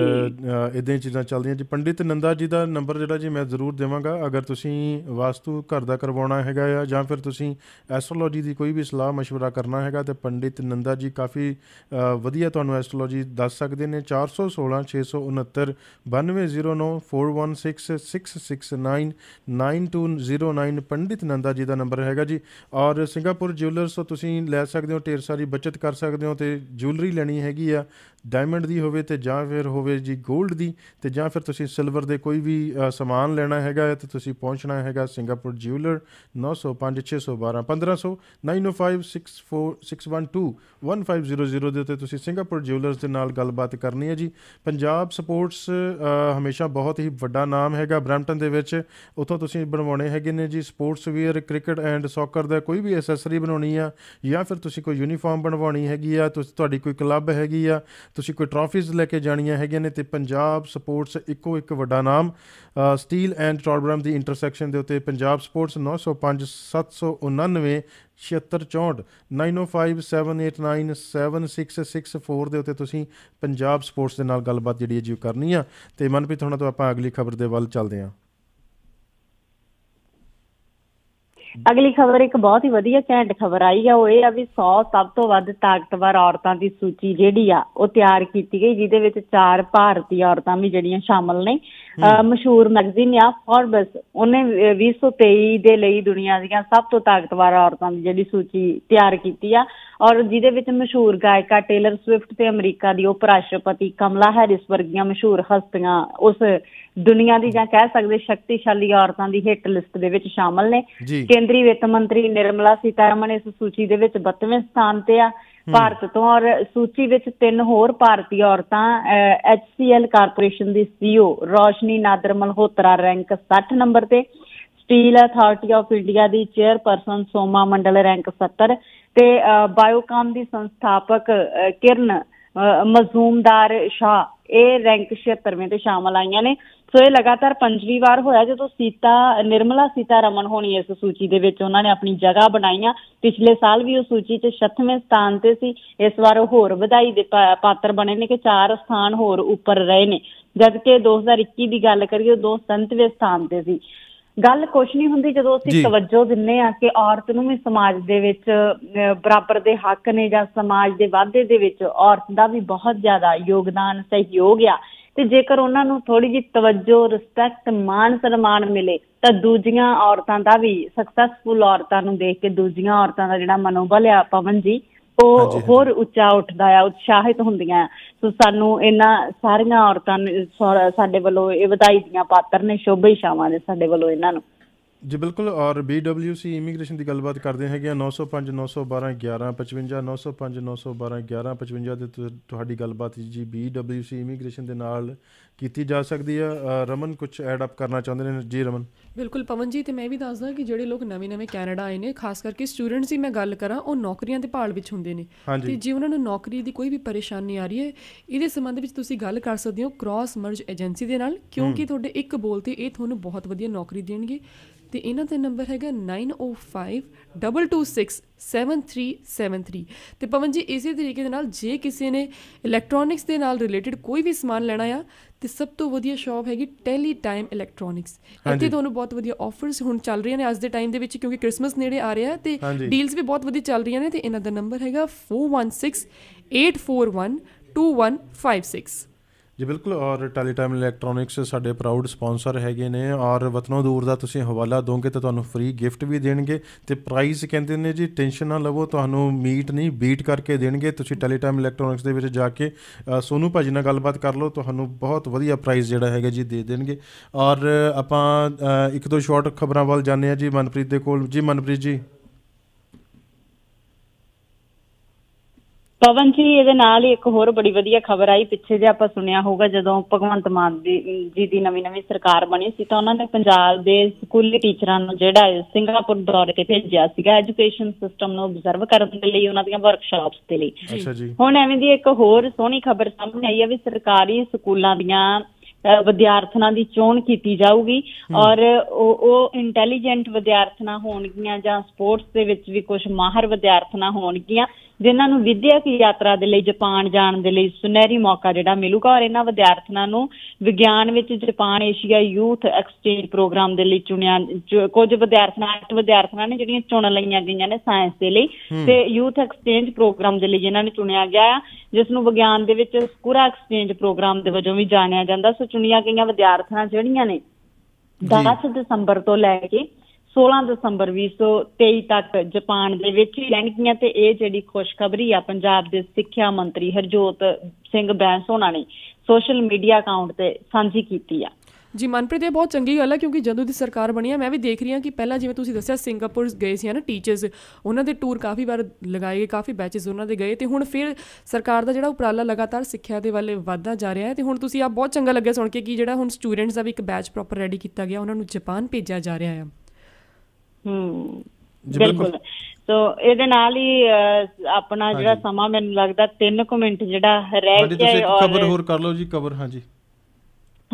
ਇਦਾਂ ਚੀਜ਼ਾਂ ਚੱਲਦੀਆਂ ਜੀ ਪੰਡਿਤ ਨੰਦਾ ਜੀ ਦਾ ਨੰਬਰ ਜਿਹੜਾ ਜੀ ਮੈਂ ਜ਼ਰੂਰ ਦੇਵਾਂਗਾ ਅਗਰ ਤੁਸੀਂ ਵਾਸਤੂ ਘਰ ਦਾ ਕਰਵਾਉਣਾ ਹੈਗਾ ਆ ਜਾਂ ਫਿਰ ਤੁਸੀਂ ਐਸਟ੍ਰੋਲੋਜੀ ਦੀ ਕੋਈ ਵੀ ਸਲਾਹ مشورہ ਕਰਨਾ ਹੈਗਾ ਤੇ ਪੰਡਿਤ ਨੰਦਾ ਜੀ ਕਾਫੀ ਵਧੀਆ ਤੁਹਾਨੂੰ ਐਸਟ੍ਰੋਲੋਜੀ ਦੱਸ ਸਕਦੇ ਨੇ 416 ਪੰਡਿਤ ਨੰਦਾ ਜੀ ਦਾ ਨੰਬਰ ਹੈਗਾ ਜੀ ਔਰ ਸਿੰਗਾਪੁਰ ਜੁਐਲਰਸ ਤੋਂ ਤੁਸੀਂ ਲੈ ਸਕਦੇ ਹੋ ਢੇਰ ਸਾਰੀ ਬਚਤ ਕਰ ਸਕਦੇ ਹੋ ਤੇ ਜੁਐਲਰੀ ਲੈਣੀ ਹੈਗੀ ਆ ਡਾਇਮੰਡ ਦੀ ਹੋਵੇ ਤੇ ਜਾਂ ਫਿਰ ਹੋਵੇ ਜੀ 골ਡ ਦੀ ਤੇ ਜਾਂ ਫਿਰ ਤੁਸੀਂ ਸਿਲਵਰ ਦੇ ਕੋਈ ਵੀ ਸਮਾਨ ਲੈਣਾ ਹੈਗਾ ਤੇ ਤੁਸੀਂ ਪਹੁੰਚਣਾ ਹੈਗਾ ਸਿੰਗਾਪੁਰ ਜਿਊਲਰ 9056121500 612 1500 ਦੇ ਉੱਤੇ ਤੁਸੀਂ ਸਿੰਗਾਪੁਰ ਜਿਊਲਰਸ ਦੇ ਨਾਲ ਗੱਲਬਾਤ ਕਰਨੀ ਹੈ ਜੀ ਪੰਜਾਬ ਸਪੋਰਟਸ ਹਮੇਸ਼ਾ ਬਹੁਤ ਹੀ ਵੱਡਾ ਨਾਮ ਹੈਗਾ ਬ੍ਰੈਂਟਨ ਦੇ ਵਿੱਚ ਉੱਥੋਂ ਤੁਸੀਂ ਬਣਵਾਉਣੇ ਹੈਗੇ ਨੇ ਜੀ sportswear cricket and soccer ਦਾ ਕੋਈ ਵੀ ਐਸੈਸਰੀ ਬਣਾਉਣੀ ਆ ਜਾਂ ਫਿਰ ਤੁਸੀਂ ਕੋਈ ਯੂਨੀਫਾਰਮ ਬਣਵਾਉਣੀ ਹੈਗੀ ਆ ਤੁਸੀਂ ਤੁਹਾਡੀ ਕੋਈ ਕਲੱਬ ਹੈਗੀ ਆ ਤੁਸੀਂ ਕੋਈ ਟਰਾਫੀਜ਼ ਲੈ ਕੇ ਜਾਣੀਆਂ ਹੈਗੀਆਂ ਨੇ ਤੇ ਪੰਜਾਬ ਸਪੋਰਟਸ ਇੱਕੋ ਇੱਕ ਵੱਡਾ ਨਾਮ ਸਟੀਲ ਐਂਡ ਟੋਰਬਰਮ ਦੀ ਇੰਟਰਸੈਕਸ਼ਨ ਦੇ ਉੱਤੇ ਪੰਜਾਬ ਸਪੋਰਟਸ 905 799 7664 9057897664 ਦੇ ਉੱਤੇ ਤੁਸੀਂ ਪੰਜਾਬ ਸਪੋਰਟਸ ਦੇ ਨਾਲ ਗੱਲਬਾਤ ਜਿਹੜੀ ਹੈ ਜੀ ਕਰਨੀ ਆ ਤੇ ਮਨਪ੍ਰੀਤ ਹੁਣਾਂ ਤੋਂ ਆਪਾਂ ਅਗਲੀ ਖਬਰ ਦੇ ਵੱਲ ਚੱਲਦੇ ਆਂ ਅਗਲੀ ਖਬਰ ਇੱਕ ਬਹੁਤ ਹੀ ਵਧੀਆ ਘੈਂਟ ਖਬਰ ਆਈ ਆ ਉਹ ਇਹ ਆ ਵੀ 100 ਸਭ ਤੋਂ ਵੱਧ ਤਾਕਤਵਰ ਔਰਤਾਂ ਦੀ ਸੂਚੀ ਜਿਹੜੀ ਆ ਉਹ ਤਿਆਰ ਕੀਤੀ ਗਈ ਜਿਹਦੇ ਵਿੱਚ ਚਾਰ ਭਾਰਤੀ ਔਰਤਾਂ ਵੀ ਜਿਹੜੀਆਂ ਸ਼ਾਮਲ ਨੇ ਮਸ਼ਹੂਰ ਮੈਗਜ਼ੀਨ ਆ ਫੋਰਬਸ ਉਹਨੇ 2023 ਦੇ ਲਈ ਦੁਨੀਆ ਦੀਆਂ ਸਭ ਤੋਂ ਤਾਕਤਵਰ ਔਰਤਾਂ ਦੀ ਜਿਹੜੀ ਸੂਚੀ ਤਿਆਰ ਕੀਤੀ ਆ ਔਰ ਜਿਹਦੇ ਵਿੱਚ ਮਸ਼ਹੂਰ ਗਾਇਕਾ ਟੇਲਰ ਸਵਿਫਟ ਤੇ ਅਮਰੀਕਾ ਦੀ ਉਪ ਰਾਸ਼ਟਰਪਤੀ ਕਮਲਾ ਹੈਰਿਸ ਵਰਗੀਆਂ ਮਸ਼ਹੂਰ ਹਸਤੀਆਂ ਉਸ ਦੁਨੀਆ ਦੀ ਜਾਂ ਕਹਿ ਸਕਦੇ ਸ਼ਕਤੀਸ਼ਾਲੀ ਔਰਤਾਂ ਦੀ ਹਿੱਟ ਲਿਸਟ ਦੇ ਵਿੱਚ ਸ਼ਾਮਲ ਨੇ ਕੇਂਦਰੀ ਵਿੱਤ ਮੰਤਰੀ ਨਿਰਮਲਾ ਸੀਤਾਰਮਨ ਇਸ ਸੂਚੀ ਦੇ ਵਿੱਚ 32ਵੇਂ ਸਥਾਨ ਤੇ ਆ ਭਾਰਤ ਤੋਂ ਔਰ ਸੂਚੀ ਵਿੱਚ ਤਿੰਨ ਹੋਰ ਭਾਰਤੀ ਔਰਤਾਂ ਐਚਸੀਐਲ ਕਾਰਪੋਰੇਸ਼ਨ ਦੀ CEO e Roshni Nadar Malhotra rank 60 number ਤੇ ਸਟੀਲ ਅਥਾਰਟੀ ਆਫ ਇੰਡੀਆ ਦੀ ਚੇਅਰਪਰਸਨ ਸੋਮਾ ਮੰਡਲ ਰੈਂਕ 70 ਤੇ ਬਾਇਓਕਾਮ ਦੀ ਸੰਸਥਾਪਕ ਕਿਰਨ ਮਜ਼ੂਮਦਾਰ ਸ਼ਾ ਇਹ ਰੈਂਕ 76ਵੇਂ ਤੇ ਸ਼ਾਮਲ ਆਈਆਂ ਨੇ ਸੋ ਇਹ ਲਗਾਤਾਰ ਪੰਜਵੀਂ ਵਾਰ ਹੋਇਆ ਜਦੋਂ ਸੀਤਾ ਨਿਰਮਲਾ ਸੀਤਾ ਰਮਨ ਹੋਣੀ ਇਸ ਸੂਚੀ ਦੇ ਵਿੱਚ ਉਹਨਾਂ ਨੇ ਆਪਣੀ ਜਗ੍ਹਾ ਬਣਾਈਆਂ ਪਿਛਲੇ ਸਾਲ ਵੀ ਉਹ ਸੂਚੀ 'ਚ 7ਵੇਂ ਸਥਾਨ ਤੇ ਸੀ ਇਸ ਵਾਰ ਉਹ ਹੋਰ ਵਧਾਈ ਦੇ ਪਾਤਰ ਬਣੇ ਨੇ ਕਿ 4 ਸਥਾਨ ਹੋਰ ਉੱਪਰ ਰਹੇ ਨੇ ਜਦਕਿ 2021 ਦੀ ਗੱਲ ਕਰੀਏ ਉਹ 297ਵੇਂ ਸਥਾਨ ਤੇ ਸੀ ਗੱਲ ਕੁਛ ਨਹੀਂ ਹੁੰਦੀ ਜਦੋਂ ਅਸੀਂ ਤਵੱਜੋ ਦਿੰਨੇ ਆ ਕਿ ਔਰਤ ਨੂੰ ਵੀ ਸਮਾਜ ਦੇ ਵਿੱਚ ਬਰਾਬਰ ਦੇ ਹੱਕ ਨੇ ਜਾਂ ਸਮਾਜ ਦੇ ਵਾਧੇ ਦੇ ਵਿੱਚ ਔਰਤ ਦਾ ਵੀ ਬਹੁਤ ਜ਼ਿਆਦਾ ਯੋਗਦਾਨ ਸਹਿਯੋਗ ਆ ਤੇ ਜੇਕਰ ਉਹਨਾਂ ਨੂੰ ਥੋੜੀ ਜੀ ਤਵੱਜੋ ਰਿਸਪੈਕਟ ਮਾਨ ਸਨਮਾਨ ਮਿਲੇ ਤਾਂ ਦੂਜੀਆਂ ਔਰਤਾਂ ਦਾ ਵੀ ਸਕਸੈਸਫੁਲ ਔਰਤਾਂ ਨੂੰ ਦੇਖ ਕੇ ਦੂਜੀਆਂ ਔਰਤਾਂ ਦਾ ਜਿਹੜਾ ਮਨੋਬਲ ਆ ਪਵਨ ਜੀ ਉਹ ਹੋਰ ਉੱਚਾ ਉੱਠਦਾ ਆ ਉਤਸ਼ਾਹਿਤ ਹੁੰਦੀਆਂ ਸੋ ਸਾਨੂੰ ਇਹਨਾਂ ਸਾਰੀਆਂ ਔਰਤਾਂ ਸਾਡੇ ਵੱਲੋਂ ਇਹ ਵਧਾਈ ਦੀਆਂ ਪਾਤਰ ਨੇ ਸ਼ੋਭੇ ਸ਼ਾਵਾਂ ਨੇ ਸਾਡੇ ਵੱਲੋਂ ਇਹਨਾਂ ਨੂੰ ਜੀ ਬਿਲਕੁਲ ਔਰ BWC ਇਮੀਗ੍ਰੇਸ਼ਨ ਦੀ ਗੱਲਬਾਤ ਕਰਦੇ ਹੈਗੇ ਆ 905 912 1155 905 912 1155 ਤੇ ਤੁਹਾਡੀ ਗੱਲਬਾਤ ਜੀ BWC ਇਮੀਗ੍ਰੇਸ਼ਨ ਦੇ ਨਾਲ ਕੀਤੀ ਜਾ ਸਕਦੀ ਹੈ ਰਮਨ ਕੁਝ ਐਡ ਅਪ ਕਰਨਾ ਚਾਹੁੰਦੇ ਨੇ ਜੀ ਰਮਨ ਬਿਲਕੁਲ ਪਵਨ ਜੀ ਤੇ ਮੈਂ ਵੀ ਦੱਸਦਾ ਕਿ ਜਿਹੜੇ ਲੋਕ ਨਵੇਂ ਨਵੇਂ ਕੈਨੇਡਾ ਆਏ ਨੇ ਖਾਸ ਕਰਕੇ ਸਟੂਡੈਂਟਸ ਦੀ ਮੈਂ ਗੱਲ ਕਰਾਂ ਉਹ ਨੌਕਰੀਆਂ ਦੇ ਭਾਲ ਵਿੱਚ ਹੁੰਦੇ ਨੇ ਤੇ ਜੇ ਉਹਨਾਂ ਨੂੰ ਨੌਕਰੀ ਦੀ ਕੋਈ ਵੀ ਪਰੇਸ਼ਾਨੀ ਆ ਰਹੀ ਹੈ ਇਹਦੇ ਸੰਬੰਧ ਵਿੱਚ ਤੁਸੀਂ ਗੱਲ ਕਰ ਸਕਦੇ ਹੋ ਕ੍ਰਾਸ ਮਰਜ ਏਜੰਸੀ ਦੇ ਨਾਲ ਕਿਉਂਕਿ ਤੁਹਾਡੇ ਇੱਕ ਬੋਲ ਤੇ ਇਹ ਤੁਹਾਨੂੰ ਬਹੁਤ ਵਧੀਆ ਨੌਕਰੀ ਦੇਣਗੇ ਤੇ ਇਹਨਾਂ ਦਾ ਨੰਬਰ ਹੈਗਾ 9052267373 ਤੇ ਪਵਨ ਜੀ ਇਸੇ ਤਰੀਕੇ ਦੇ ਨਾਲ ਜੇ ਕਿਸੇ ਨੇ ਇਲੈਕਟ੍ਰੋਨਿਕਸ ਦੇ ਨਾਲ ਰਿਲੇਟਡ ਕੋਈ ਵੀ ਸਮਾਨ ਲੈਣਾ ਆ ਤੇ ਸਭ ਤੋਂ ਵਧੀਆ ਸ਼ਾਪ ਹੈਗੀ ਟੈਲੀ ਟਾਈਮ ਇਲੈਕਟ੍ਰੋਨਿਕਸ ਇੱਥੇ ਤੁਹਾਨੂੰ ਬਹੁਤ ਵਧੀਆ ਆਫਰਸ ਹੁਣ ਚੱਲ ਰਹੀਆਂ ਨੇ ਅੱਜ ਦੇ ਟਾਈਮ ਦੇ ਵਿੱਚ ਕਿਉਂਕਿ ਕ੍ਰਿਸਮਸ ਨੇੜੇ ਆ ਰਿਹਾ ਤੇ ਡੀਲਸ ਵੀ ਬਹੁਤ ਵਧੀਆ ਚੱਲ ਰਹੀਆਂ ਨੇ ਤੇ ਇਹਨਾਂ ਦਾ ਨੰਬਰ ਹੈਗਾ 4168412156 ਜੀ ਬਿਲਕੁਲ ਔਰ ਟੈਲੀਟਾਈਮ ਇਲੈਕਟ੍ਰੋਨਿਕਸ ਸਾਡੇ ਪ੍ਰਾਊਡ ਸਪான்ਸਰ ਹੈਗੇ ਨੇ ਔਰ ਵਤਨੋਂ ਦੂਰ ਦਾ ਤੁਸੀਂ ਹਵਾਲਾ ਦੋਗੇ ਤਾਂ ਤੁਹਾਨੂੰ ਫ੍ਰੀ ਗਿਫਟ ਵੀ ਦੇਣਗੇ ਤੇ ਪ੍ਰਾਈਸ ਕਹਿੰਦੇ ਨੇ ਜੀ ਟੈਨਸ਼ਨ ਨਾ ਲਵੋ ਤੁਹਾਨੂੰ ਮੀਟ ਨਹੀਂ ਬੀਟ ਕਰਕੇ ਦੇਣਗੇ ਤੁਸੀਂ ਟੈਲੀਟਾਈਮ ਇਲੈਕਟ੍ਰੋਨਿਕਸ ਦੇ ਵਿੱਚ ਜਾ ਕੇ ਸੋਨੂ ਭਾਜੀ ਨਾਲ ਗੱਲਬਾਤ ਕਰ ਲਓ ਤੁਹਾਨੂੰ ਬਹੁਤ ਵਧੀਆ ਪ੍ਰਾਈਸ ਜਿਹੜਾ ਹੈਗਾ ਜੀ ਦੇ ਦੇਣਗੇ ਔਰ ਆਪਾਂ ਇੱਕ ਦੋ ਸ਼ਾਰਟ ਖਬਰਾਂ ਵੱਲ ਜਾਂਦੇ ਆ ਜੀ ਮਨਪ੍ਰੀਤ ਦੇ ਕੋਲ ਜੀ ਮਨਪ੍ਰੀਤ ਜੀ ਪਵਨ ਜੀ ਇਹਦੇ ਨਾਲ ਹੀ ਇੱਕ ਹੋਰ ਬੜੀ ਵਧੀਆ ਖਬਰ ਆਈ ਪਿੱਛੇ ਜੇ ਆਪਾਂ ਸੁਣਿਆ ਹੋਊਗਾ ਜਦੋਂ ਭਗਵੰਤ ਮਾਨ ਜੀ ਦੀ ਨਵੀਂ ਨਵੀਂ ਸਰਕਾਰ ਬਣੀ ਸੀ ਤਾਂ ਉਹਨਾਂ ਨੇ ਪੰਜਾਬ ਦੇ ਸਕੂਲੀ ਟੀਚਰਾਂ ਨੂੰ ਜਿਹੜਾ ਸਿੰਗਾਪੁਰ ਦੌਰੇ ਤੇ ਭੇਜਿਆ ਸੀਗਾ ਐਜੂਕੇਸ਼ਨ ਸਿਸਟਮ ਨੂੰ ਆਬਜ਼ਰਵ ਕਰਨ ਦੇ ਲਈ ਉਹਨਾਂ ਦੀਆਂ ਵਰਕਸ਼ਾਪਸ ਦੇ ਲਈ ਅੱਛਾ ਜੀ ਹੁਣ ਐਵੇਂ ਦੀ ਇੱਕ ਹੋਰ ਸੋਹਣੀ ਖਬਰ ਸਾਹਮਣੇ ਆਈ ਹੈ ਵੀ ਸਰਕਾਰੀ ਸਕੂਲਾਂ ਦੀਆਂ ਵਿਦਿਆਰਥਣਾਂ ਦੀ ਚੋਣ ਕੀਤੀ ਜਾਊਗੀ ਔਰ ਉਹ ਇੰਟੈਲੀਜੈਂਟ ਵਿਦਿਆਰਥਣਾ ਹੋਣਗੀਆਂ ਜਾਂ ਸਪੋਰਟਸ ਦੇ ਵਿੱਚ ਵੀ ਕੁਝ ਮਾਹਰ ਵਿਦਿਆਰਥਣਾ ਹੋਣਗੀਆਂ ਜਿਨ੍ਹਾਂ ਨੂੰ ਵਿਦਿਅਕ ਯਾਤਰਾ ਦੇ ਲਈ ਜਾਪਾਨ ਜਾਣ ਦੇ ਲਈ ਸੁਨਹਿਰੀ ਮੌਕਾ ਜਿਹੜਾ ਮਿਲੂਗਾ ਔਰ ਇਹਨਾਂ ਵਿਦਿਆਰਥਣਾਂ ਨੂੰ ਵਿਗਿਆਨ ਵਿੱਚ Japan Asia youth exchange programme ਦੇ ਲਈ ਚੁਣਿਆ ਕੁਝ ਵਿਦਿਆਰਥਣਾਂ ਅੱਠ ਵਿਦਿਆਰਥਣਾਂ ਨੇ ਜਿਹੜੀਆਂ ਚੁਣ ਲਈਆਂ ਗਈਆਂ ਨੇ ਸਾਇੰਸ ਦੇ ਲਈ ਤੇ ਯੂਥ ਐਕਸਚੇਂਜ ਪ੍ਰੋਗਰਾਮ ਦੇ ਲਈ ਇਹਨਾਂ ਨੂੰ ਚੁਣਿਆ ਗਿਆ ਜਿਸ ਨੂੰ ਵਿਗਿਆਨ ਦੇ ਵਿੱਚ ਸਕੂਰਾ ਐਕਸਚੇਂਜ ਪ੍ਰੋਗਰਾਮ ਦੇ ਵਜੋਂ ਵੀ ਜਾਣਿਆ ਜਾਂਦਾ ਸੋ ਚੁਣੀਆਂ ਗਈਆਂ ਵਿਦਿਆਰਥਣਾਂ ਜਿਹੜੀਆਂ ਨੇ 10 ਦਸੰਬਰ ਤੋਂ ਲੈ ਕੇ 16 ਦਸੰਬਰ 2023 ਤੱਕ ਜਾਪਾਨ ਦੇ ਵਿੱਚ ਹੀ ਰਹਿਣਗੀਆਂ ਤੇ ਇਹ ਜਿਹੜੀ ਖੁਸ਼ਖਬਰੀ ਆ ਪੰਜਾਬ ਦੇ ਸਿੱਖਿਆ ਮੰਤਰੀ ਹਰਜੋਤ ਸਿੰਘ ਬੈਂਸ ਹੋਣਾ ਨੇ ਸੋਸ਼ਲ ਮੀਡੀਆ ਅਕਾਊਂਟ ਤੇ ਸਾਂਝੀ ਕੀਤੀ ਆ ਜੀ ਮਨਪ੍ਰੀਤ ਇਹ ਬਹੁਤ ਚੰਗੀ ਗੱਲ ਹੈ ਕਿਉਂਕਿ ਜਦੋਂ ਦੀ ਸਰਕਾਰ ਬਣੀ ਹੈ ਮੈਂ ਵੀ ਦੇਖ ਰਹੀ ਹਾਂ ਕਿ ਪਹਿਲਾਂ ਜਿਵੇਂ ਤੁਸੀਂ ਦੱਸਿਆ ਸਿੰਗਾਪੁਰ ਗਏ ਸੀ ਨਾ ਟੀਚਰਸ ਉਹਨਾਂ ਦੇ ਟੂਰ ਕਾਫੀ ਵਾਰ ਲਗਾਏ ਗਏ ਕਾਫੀ ਬੈਚਸ ਉਹਨਾਂ ਦੇ ਗਏ ਤੇ ਹੁਣ ਫਿਰ ਸਰਕਾਰ ਦਾ ਜਿਹੜਾ ਉਪਰਾਲਾ ਲਗਾਤਾਰ ਸਿੱਖਿਆ ਦੇ ਵੱਲ ਵਧਦਾ ਜਾ ਰਿਹਾ ਹੈ ਤੇ ਹੁਣ ਤੁਸੀਂ ਆ ਬਹੁਤ ਚੰਗਾ ਲੱਗਿਆ ਸੁਣ ਕੇ ਕਿ ਜਿਹੜਾ ਹੁਣ ਸਟੂਡੈਂਟਸ ਦਾ ਵੀ ਇੱਕ ਬੈਚ ਪ੍ਰੋਪਰ ਰੈਡੀ ਕੀਤਾ ਗਿਆ ਉਹਨਾਂ ਨੂੰ ਜਾਪਾਨ ਭੇਜਿਆ ਜਾ ਰਿਹਾ ਹੈ ਹੂੰ ਬਿਲਕੁਲ ਸੋ ਇਹਦੇ ਨਾਲ ਹੀ ਆਪਣਾ ਜਿਹੜਾ ਸਮਾਂ ਮੈਨੂੰ ਲੱਗਦਾ 3 ਕੁ ਮਿੰਟ ਜਿਹੜਾ ਰਹਿ ਗਿਆ ਹੈ ਔਰ ਖਬਰ ਹੋਰ ਕਰ ਲਓ ਜੀ ਖਬਰ ਹਾਂਜੀ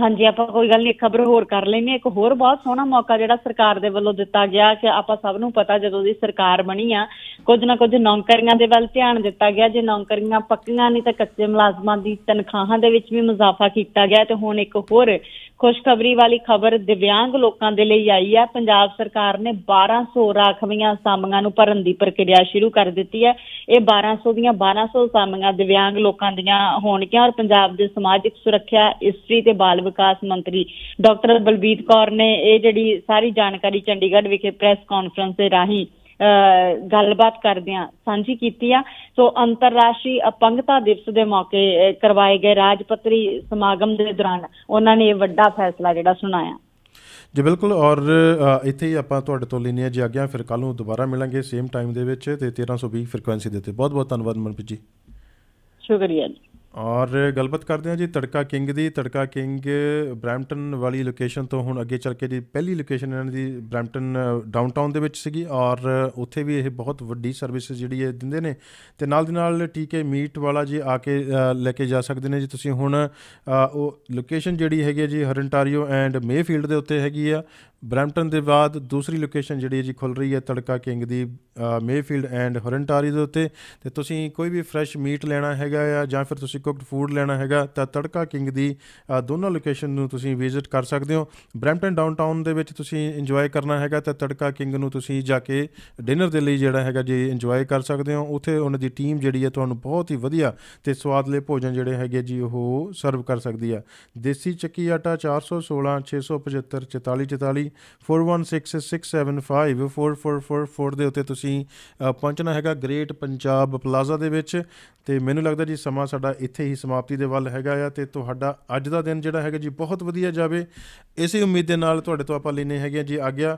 ਹਾਂਜੀ ਆਪਾਂ ਕੋਈ ਗੱਲ ਨਹੀਂ ਖਬਰ ਹੋਰ ਕਰ ਲੈਣੀ ਇੱਕ ਹੋਰ ਬਹੁਤ ਸੋਹਣਾ ਮੌਕਾ ਜਿਹੜਾ ਸਰਕਾਰ ਦੇ ਵੱਲੋਂ ਦਿੱਤਾ ਗਿਆ ਕਿ ਆਪਾਂ ਸਭ ਨੂੰ ਪਤਾ ਜਦੋਂ ਦੀ ਸਰਕਾਰ ਬਣੀ ਆ ਕੁਝ ਨਾ ਕੁਝ ਨੌਕਰੀਆਂ ਦੇ ਵੱਲ ਧਿਆਨ ਦਿੱਤਾ ਗਿਆ ਜੇ ਨੌਕਰੀਆਂ ਪੱਕੀਆਂ ਨਹੀਂ ਤਾਂ ਕੱਚੇ ਮੁਲਾਜ਼ਮਾਂ ਦੀ ਤਨਖਾਹਾਂ ਦੇ ਵਿੱਚ ਵੀ ਮਜ਼ਾਫਾ ਕੀਤਾ ਗਿਆ ਤੇ ਹੁਣ ਇੱਕ ਹੋਰ ਖੁਸ਼ਖਬਰੀ ਵਾਲੀ ਖਬਰ ਦਿਵਿਆਂਗ ਲੋਕਾਂ ਦੇ ਲਈ ਆਈ ਹੈ ਪੰਜਾਬ ਸਰਕਾਰ ਨੇ 1200 ਰਾਖਵੀਆਂ ਸਾਮੀਆਂ ਨੂੰ ਭਰਨ ਦੀ ਪ੍ਰਕਿਰਿਆ ਸ਼ੁਰੂ ਕਰ ਦਿੱਤੀ ਹੈ ਇਹ 1200 ਦੀਆਂ 1200 ਸਾਮੀਆਂ ਦਿਵਿਆਂਗ ਲੋਕਾਂ ਦੀਆਂ ਹੋਣਗੀਆਂ ਔਰ ਪੰਜਾਬ ਦੇ ਸਮਾਜਿਕ ਸੁਰੱਖਿਆ ਇਸਤਰੀ ਤੇ ਬਾਲ ਵਿਕਾਸ ਮੰਤਰੀ ਡਾਕਟਰ ਬਲਬੀਤ ਕੌਰ ਨੇ ਇਹ ਜਿਹੜੀ ਸਾਰੀ ਜਾਣਕਾਰੀ ਚੰਡੀਗੜ੍ਹ ਵਿਖੇ ਪ੍ਰੈਸ ਕਾਨਫਰੰਸ ਦੇ ਰਾਹੀਂ ਗੱਲਬਾਤ ਕਰਦਿਆਂ ਸਾਂਝੀ ਕੀਤੀ ਆ ਸੋ ਅੰਤਰਰਾਸ਼ਟਰੀ ਅਪੰਗਤਾ ਦਿਵਸ ਦੇ ਮੌਕੇ ਕਰਵਾਏ ਗਏ ਰਾਜ ਪੱਤਰੀ ਸਮਾਗਮ ਦੇ ਦੌਰਾਨ ਉਹਨਾਂ ਨੇ ਇਹ ਵੱਡਾ ਫੈਸਲਾ ਜਿਹੜਾ ਸੁਣਾਇਆ ਜੀ ਬਿਲਕੁਲ ਔਰ ਇੱਥੇ ਹੀ ਆਪਾਂ ਤੁਹਾਡੇ ਤੋਂ ਲੈਣੀ ਆ ਜੀ ਆਗਿਆ ਫਿਰ ਕੱਲ ਨੂੰ ਦੁਬਾਰਾ ਮਿਲਾਂਗੇ ਸੇਮ ਟਾਈਮ ਦੇ ਵਿੱਚ ਤੇ 1320 ਫ੍ਰੀਕਵੈਂਸੀ ਦੇ ਉੱਤੇ ਬਹੁਤ ਬਹੁਤ ਧੰਨਵਾਦ ਮਨਪ੍ਰੀਤ ਜੀ ਸ਼ੁਕਰੀਆ ਜੀ ਔਰ ਗੱਲਬਾਤ ਕਰਦੇ ਹਾਂ ਜੀ ਤੜਕਾ ਕਿੰਗ ਦੀ ਤੜਕਾ ਕਿੰਗ ਬ੍ਰੈਂਟਨ ਵਾਲੀ ਲੋਕੇਸ਼ਨ ਤੋਂ ਹੁਣ ਅੱਗੇ ਚੱਲ ਕੇ ਦੀ ਪਹਿਲੀ ਲੋਕੇਸ਼ਨ ਇਹਨਾਂ ਦੀ ਬ੍ਰੈਂਟਨ ਡਾਊਨਟਾਊਨ ਦੇ ਵਿੱਚ ਸੀਗੀ ਔਰ ਉੱਥੇ ਵੀ ਇਹ ਬਹੁਤ ਵੱਡੀ ਸਰਵਿਸ ਜਿਹੜੀ ਇਹ ਦਿੰਦੇ ਨੇ ਤੇ ਨਾਲ ਦੀ ਨਾਲ ਟੀਕੇ ਮੀਟ ਵਾਲਾ ਜੀ ਆ ਕੇ ਲੈ ਕੇ ਜਾ ਸਕਦੇ ਨੇ ਜੀ ਤੁਸੀਂ ਹੁਣ ਉਹ ਲੋਕੇਸ਼ਨ ਜਿਹੜੀ ਹੈਗੀ ਹੈ ਜੀ ਹਰਨਟਾਰੀਓ ਐਂਡ ਮੇਫੀਲਡ ਦੇ ਉੱਤੇ ਹੈਗੀ ਆ ਬਰੈਂਪਟਨ ਦੇ ਬਾਅਦ ਦੂਸਰੀ ਲੋਕੇਸ਼ਨ ਜਿਹੜੀ ਜੀ ਖੁੱਲ ਰਹੀ ਹੈ ਤੜਕਾ ਕਿੰਗ ਦੀ ਮੇਫੀਲਡ ਐਂਡ ਹੋਰਨਟਾਰੀ ਦੇ ਉੱਤੇ ਤੇ ਤੁਸੀਂ ਕੋਈ ਵੀ ਫਰੈਸ਼ ਮੀਟ ਲੈਣਾ ਹੈਗਾ ਜਾਂ ਜਾਂ ਫਿਰ ਤੁਸੀਂ ਕੁਕਡ ਫੂਡ ਲੈਣਾ ਹੈਗਾ ਤਾਂ ਤੜਕਾ ਕਿੰਗ ਦੀ ਦੋਨੋਂ ਲੋਕੇਸ਼ਨ ਨੂੰ ਤੁਸੀਂ ਵਿਜ਼ਿਟ ਕਰ ਸਕਦੇ ਹੋ ਬ੍ਰੈਂਪਟਨ ਡਾਊਨਟਾਊਨ ਦੇ ਵਿੱਚ ਤੁਸੀਂ ਇੰਜੋਏ ਕਰਨਾ ਹੈਗਾ ਤਾਂ ਤੜਕਾ ਕਿੰਗ ਨੂੰ ਤੁਸੀਂ ਜਾ ਕੇ ਡਿਨਰ ਦੇ ਲਈ ਜਿਹੜਾ ਹੈਗਾ ਜੀ ਇੰਜੋਏ ਕਰ ਸਕਦੇ ਹੋ ਉੱਥੇ ਉਹਨਾਂ ਦੀ ਟੀਮ ਜਿਹੜੀ ਹੈ ਤੁਹਾਨੂੰ ਬਹੁਤ ਹੀ ਵਧੀਆ ਤੇ ਸਵਾਦਲੇ ਭੋਜਨ ਜਿਹੜੇ ਹੈਗੇ ਜੀ ਉਹ ਸਰਵ ਕਰ ਸਕਦੀ ਆ ਦੇਸੀ ਚੱਕੀ ਆਟਾ 416 675 44 4166754444 ਦੇ ਉੱਤੇ ਤੁਸੀਂ ਪਹੁੰਚਣਾ ਹੈਗਾ ਗ੍ਰੇਟ ਪੰਜਾਬ ਪਲਾਜ਼ਾ ਦੇ ਵਿੱਚ ਤੇ ਮੈਨੂੰ ਲੱਗਦਾ ਜੀ ਸਮਾਂ ਸਾਡਾ ਇੱਥੇ ਹੀ ਸਮਾਪਤੀ ਦੇ ਵੱਲ ਹੈਗਾ ਆ ਤੇ ਤੁਹਾਡਾ ਅੱਜ ਦਾ ਦਿਨ ਜਿਹੜਾ ਹੈਗਾ ਜੀ ਬਹੁਤ ਵਧੀਆ ਜਾਵੇ ਇਸੇ ਉਮੀਦ ਦੇ ਨਾਲ ਤੁਹਾਡੇ ਤੋਂ ਆਪਾਂ ਲੈਨੇ ਹੈਗੇ ਜੀ ਆਗਿਆ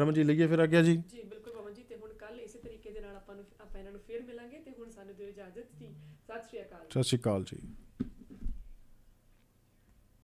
ਰਮਨ ਜੀ ਲਈਏ ਫਿਰ ਆਗਿਆ ਜੀ ਜੀ ਬਿਲਕੁਲ ਪਵਨ ਜੀ ਤੇ ਹੁਣ ਕੱਲ ਇਸੇ ਤਰੀਕੇ ਦੇ ਨਾਲ ਆਪਾਂ ਨੂੰ ਆਪਾਂ ਇਹਨਾਂ ਨੂੰ ਫੇਰ ਮਿਲਾਂਗੇ ਤੇ ਹੁਣ ਸਾਨੂੰ ਦਿਓ ਇਜਾਜ਼ਤ ਜੀ ਸਤਿ ਸ਼੍ਰੀ ਅਕਾਲ ਸਤਿ ਸ਼੍ਰੀ ਅਕਾਲ ਜੀ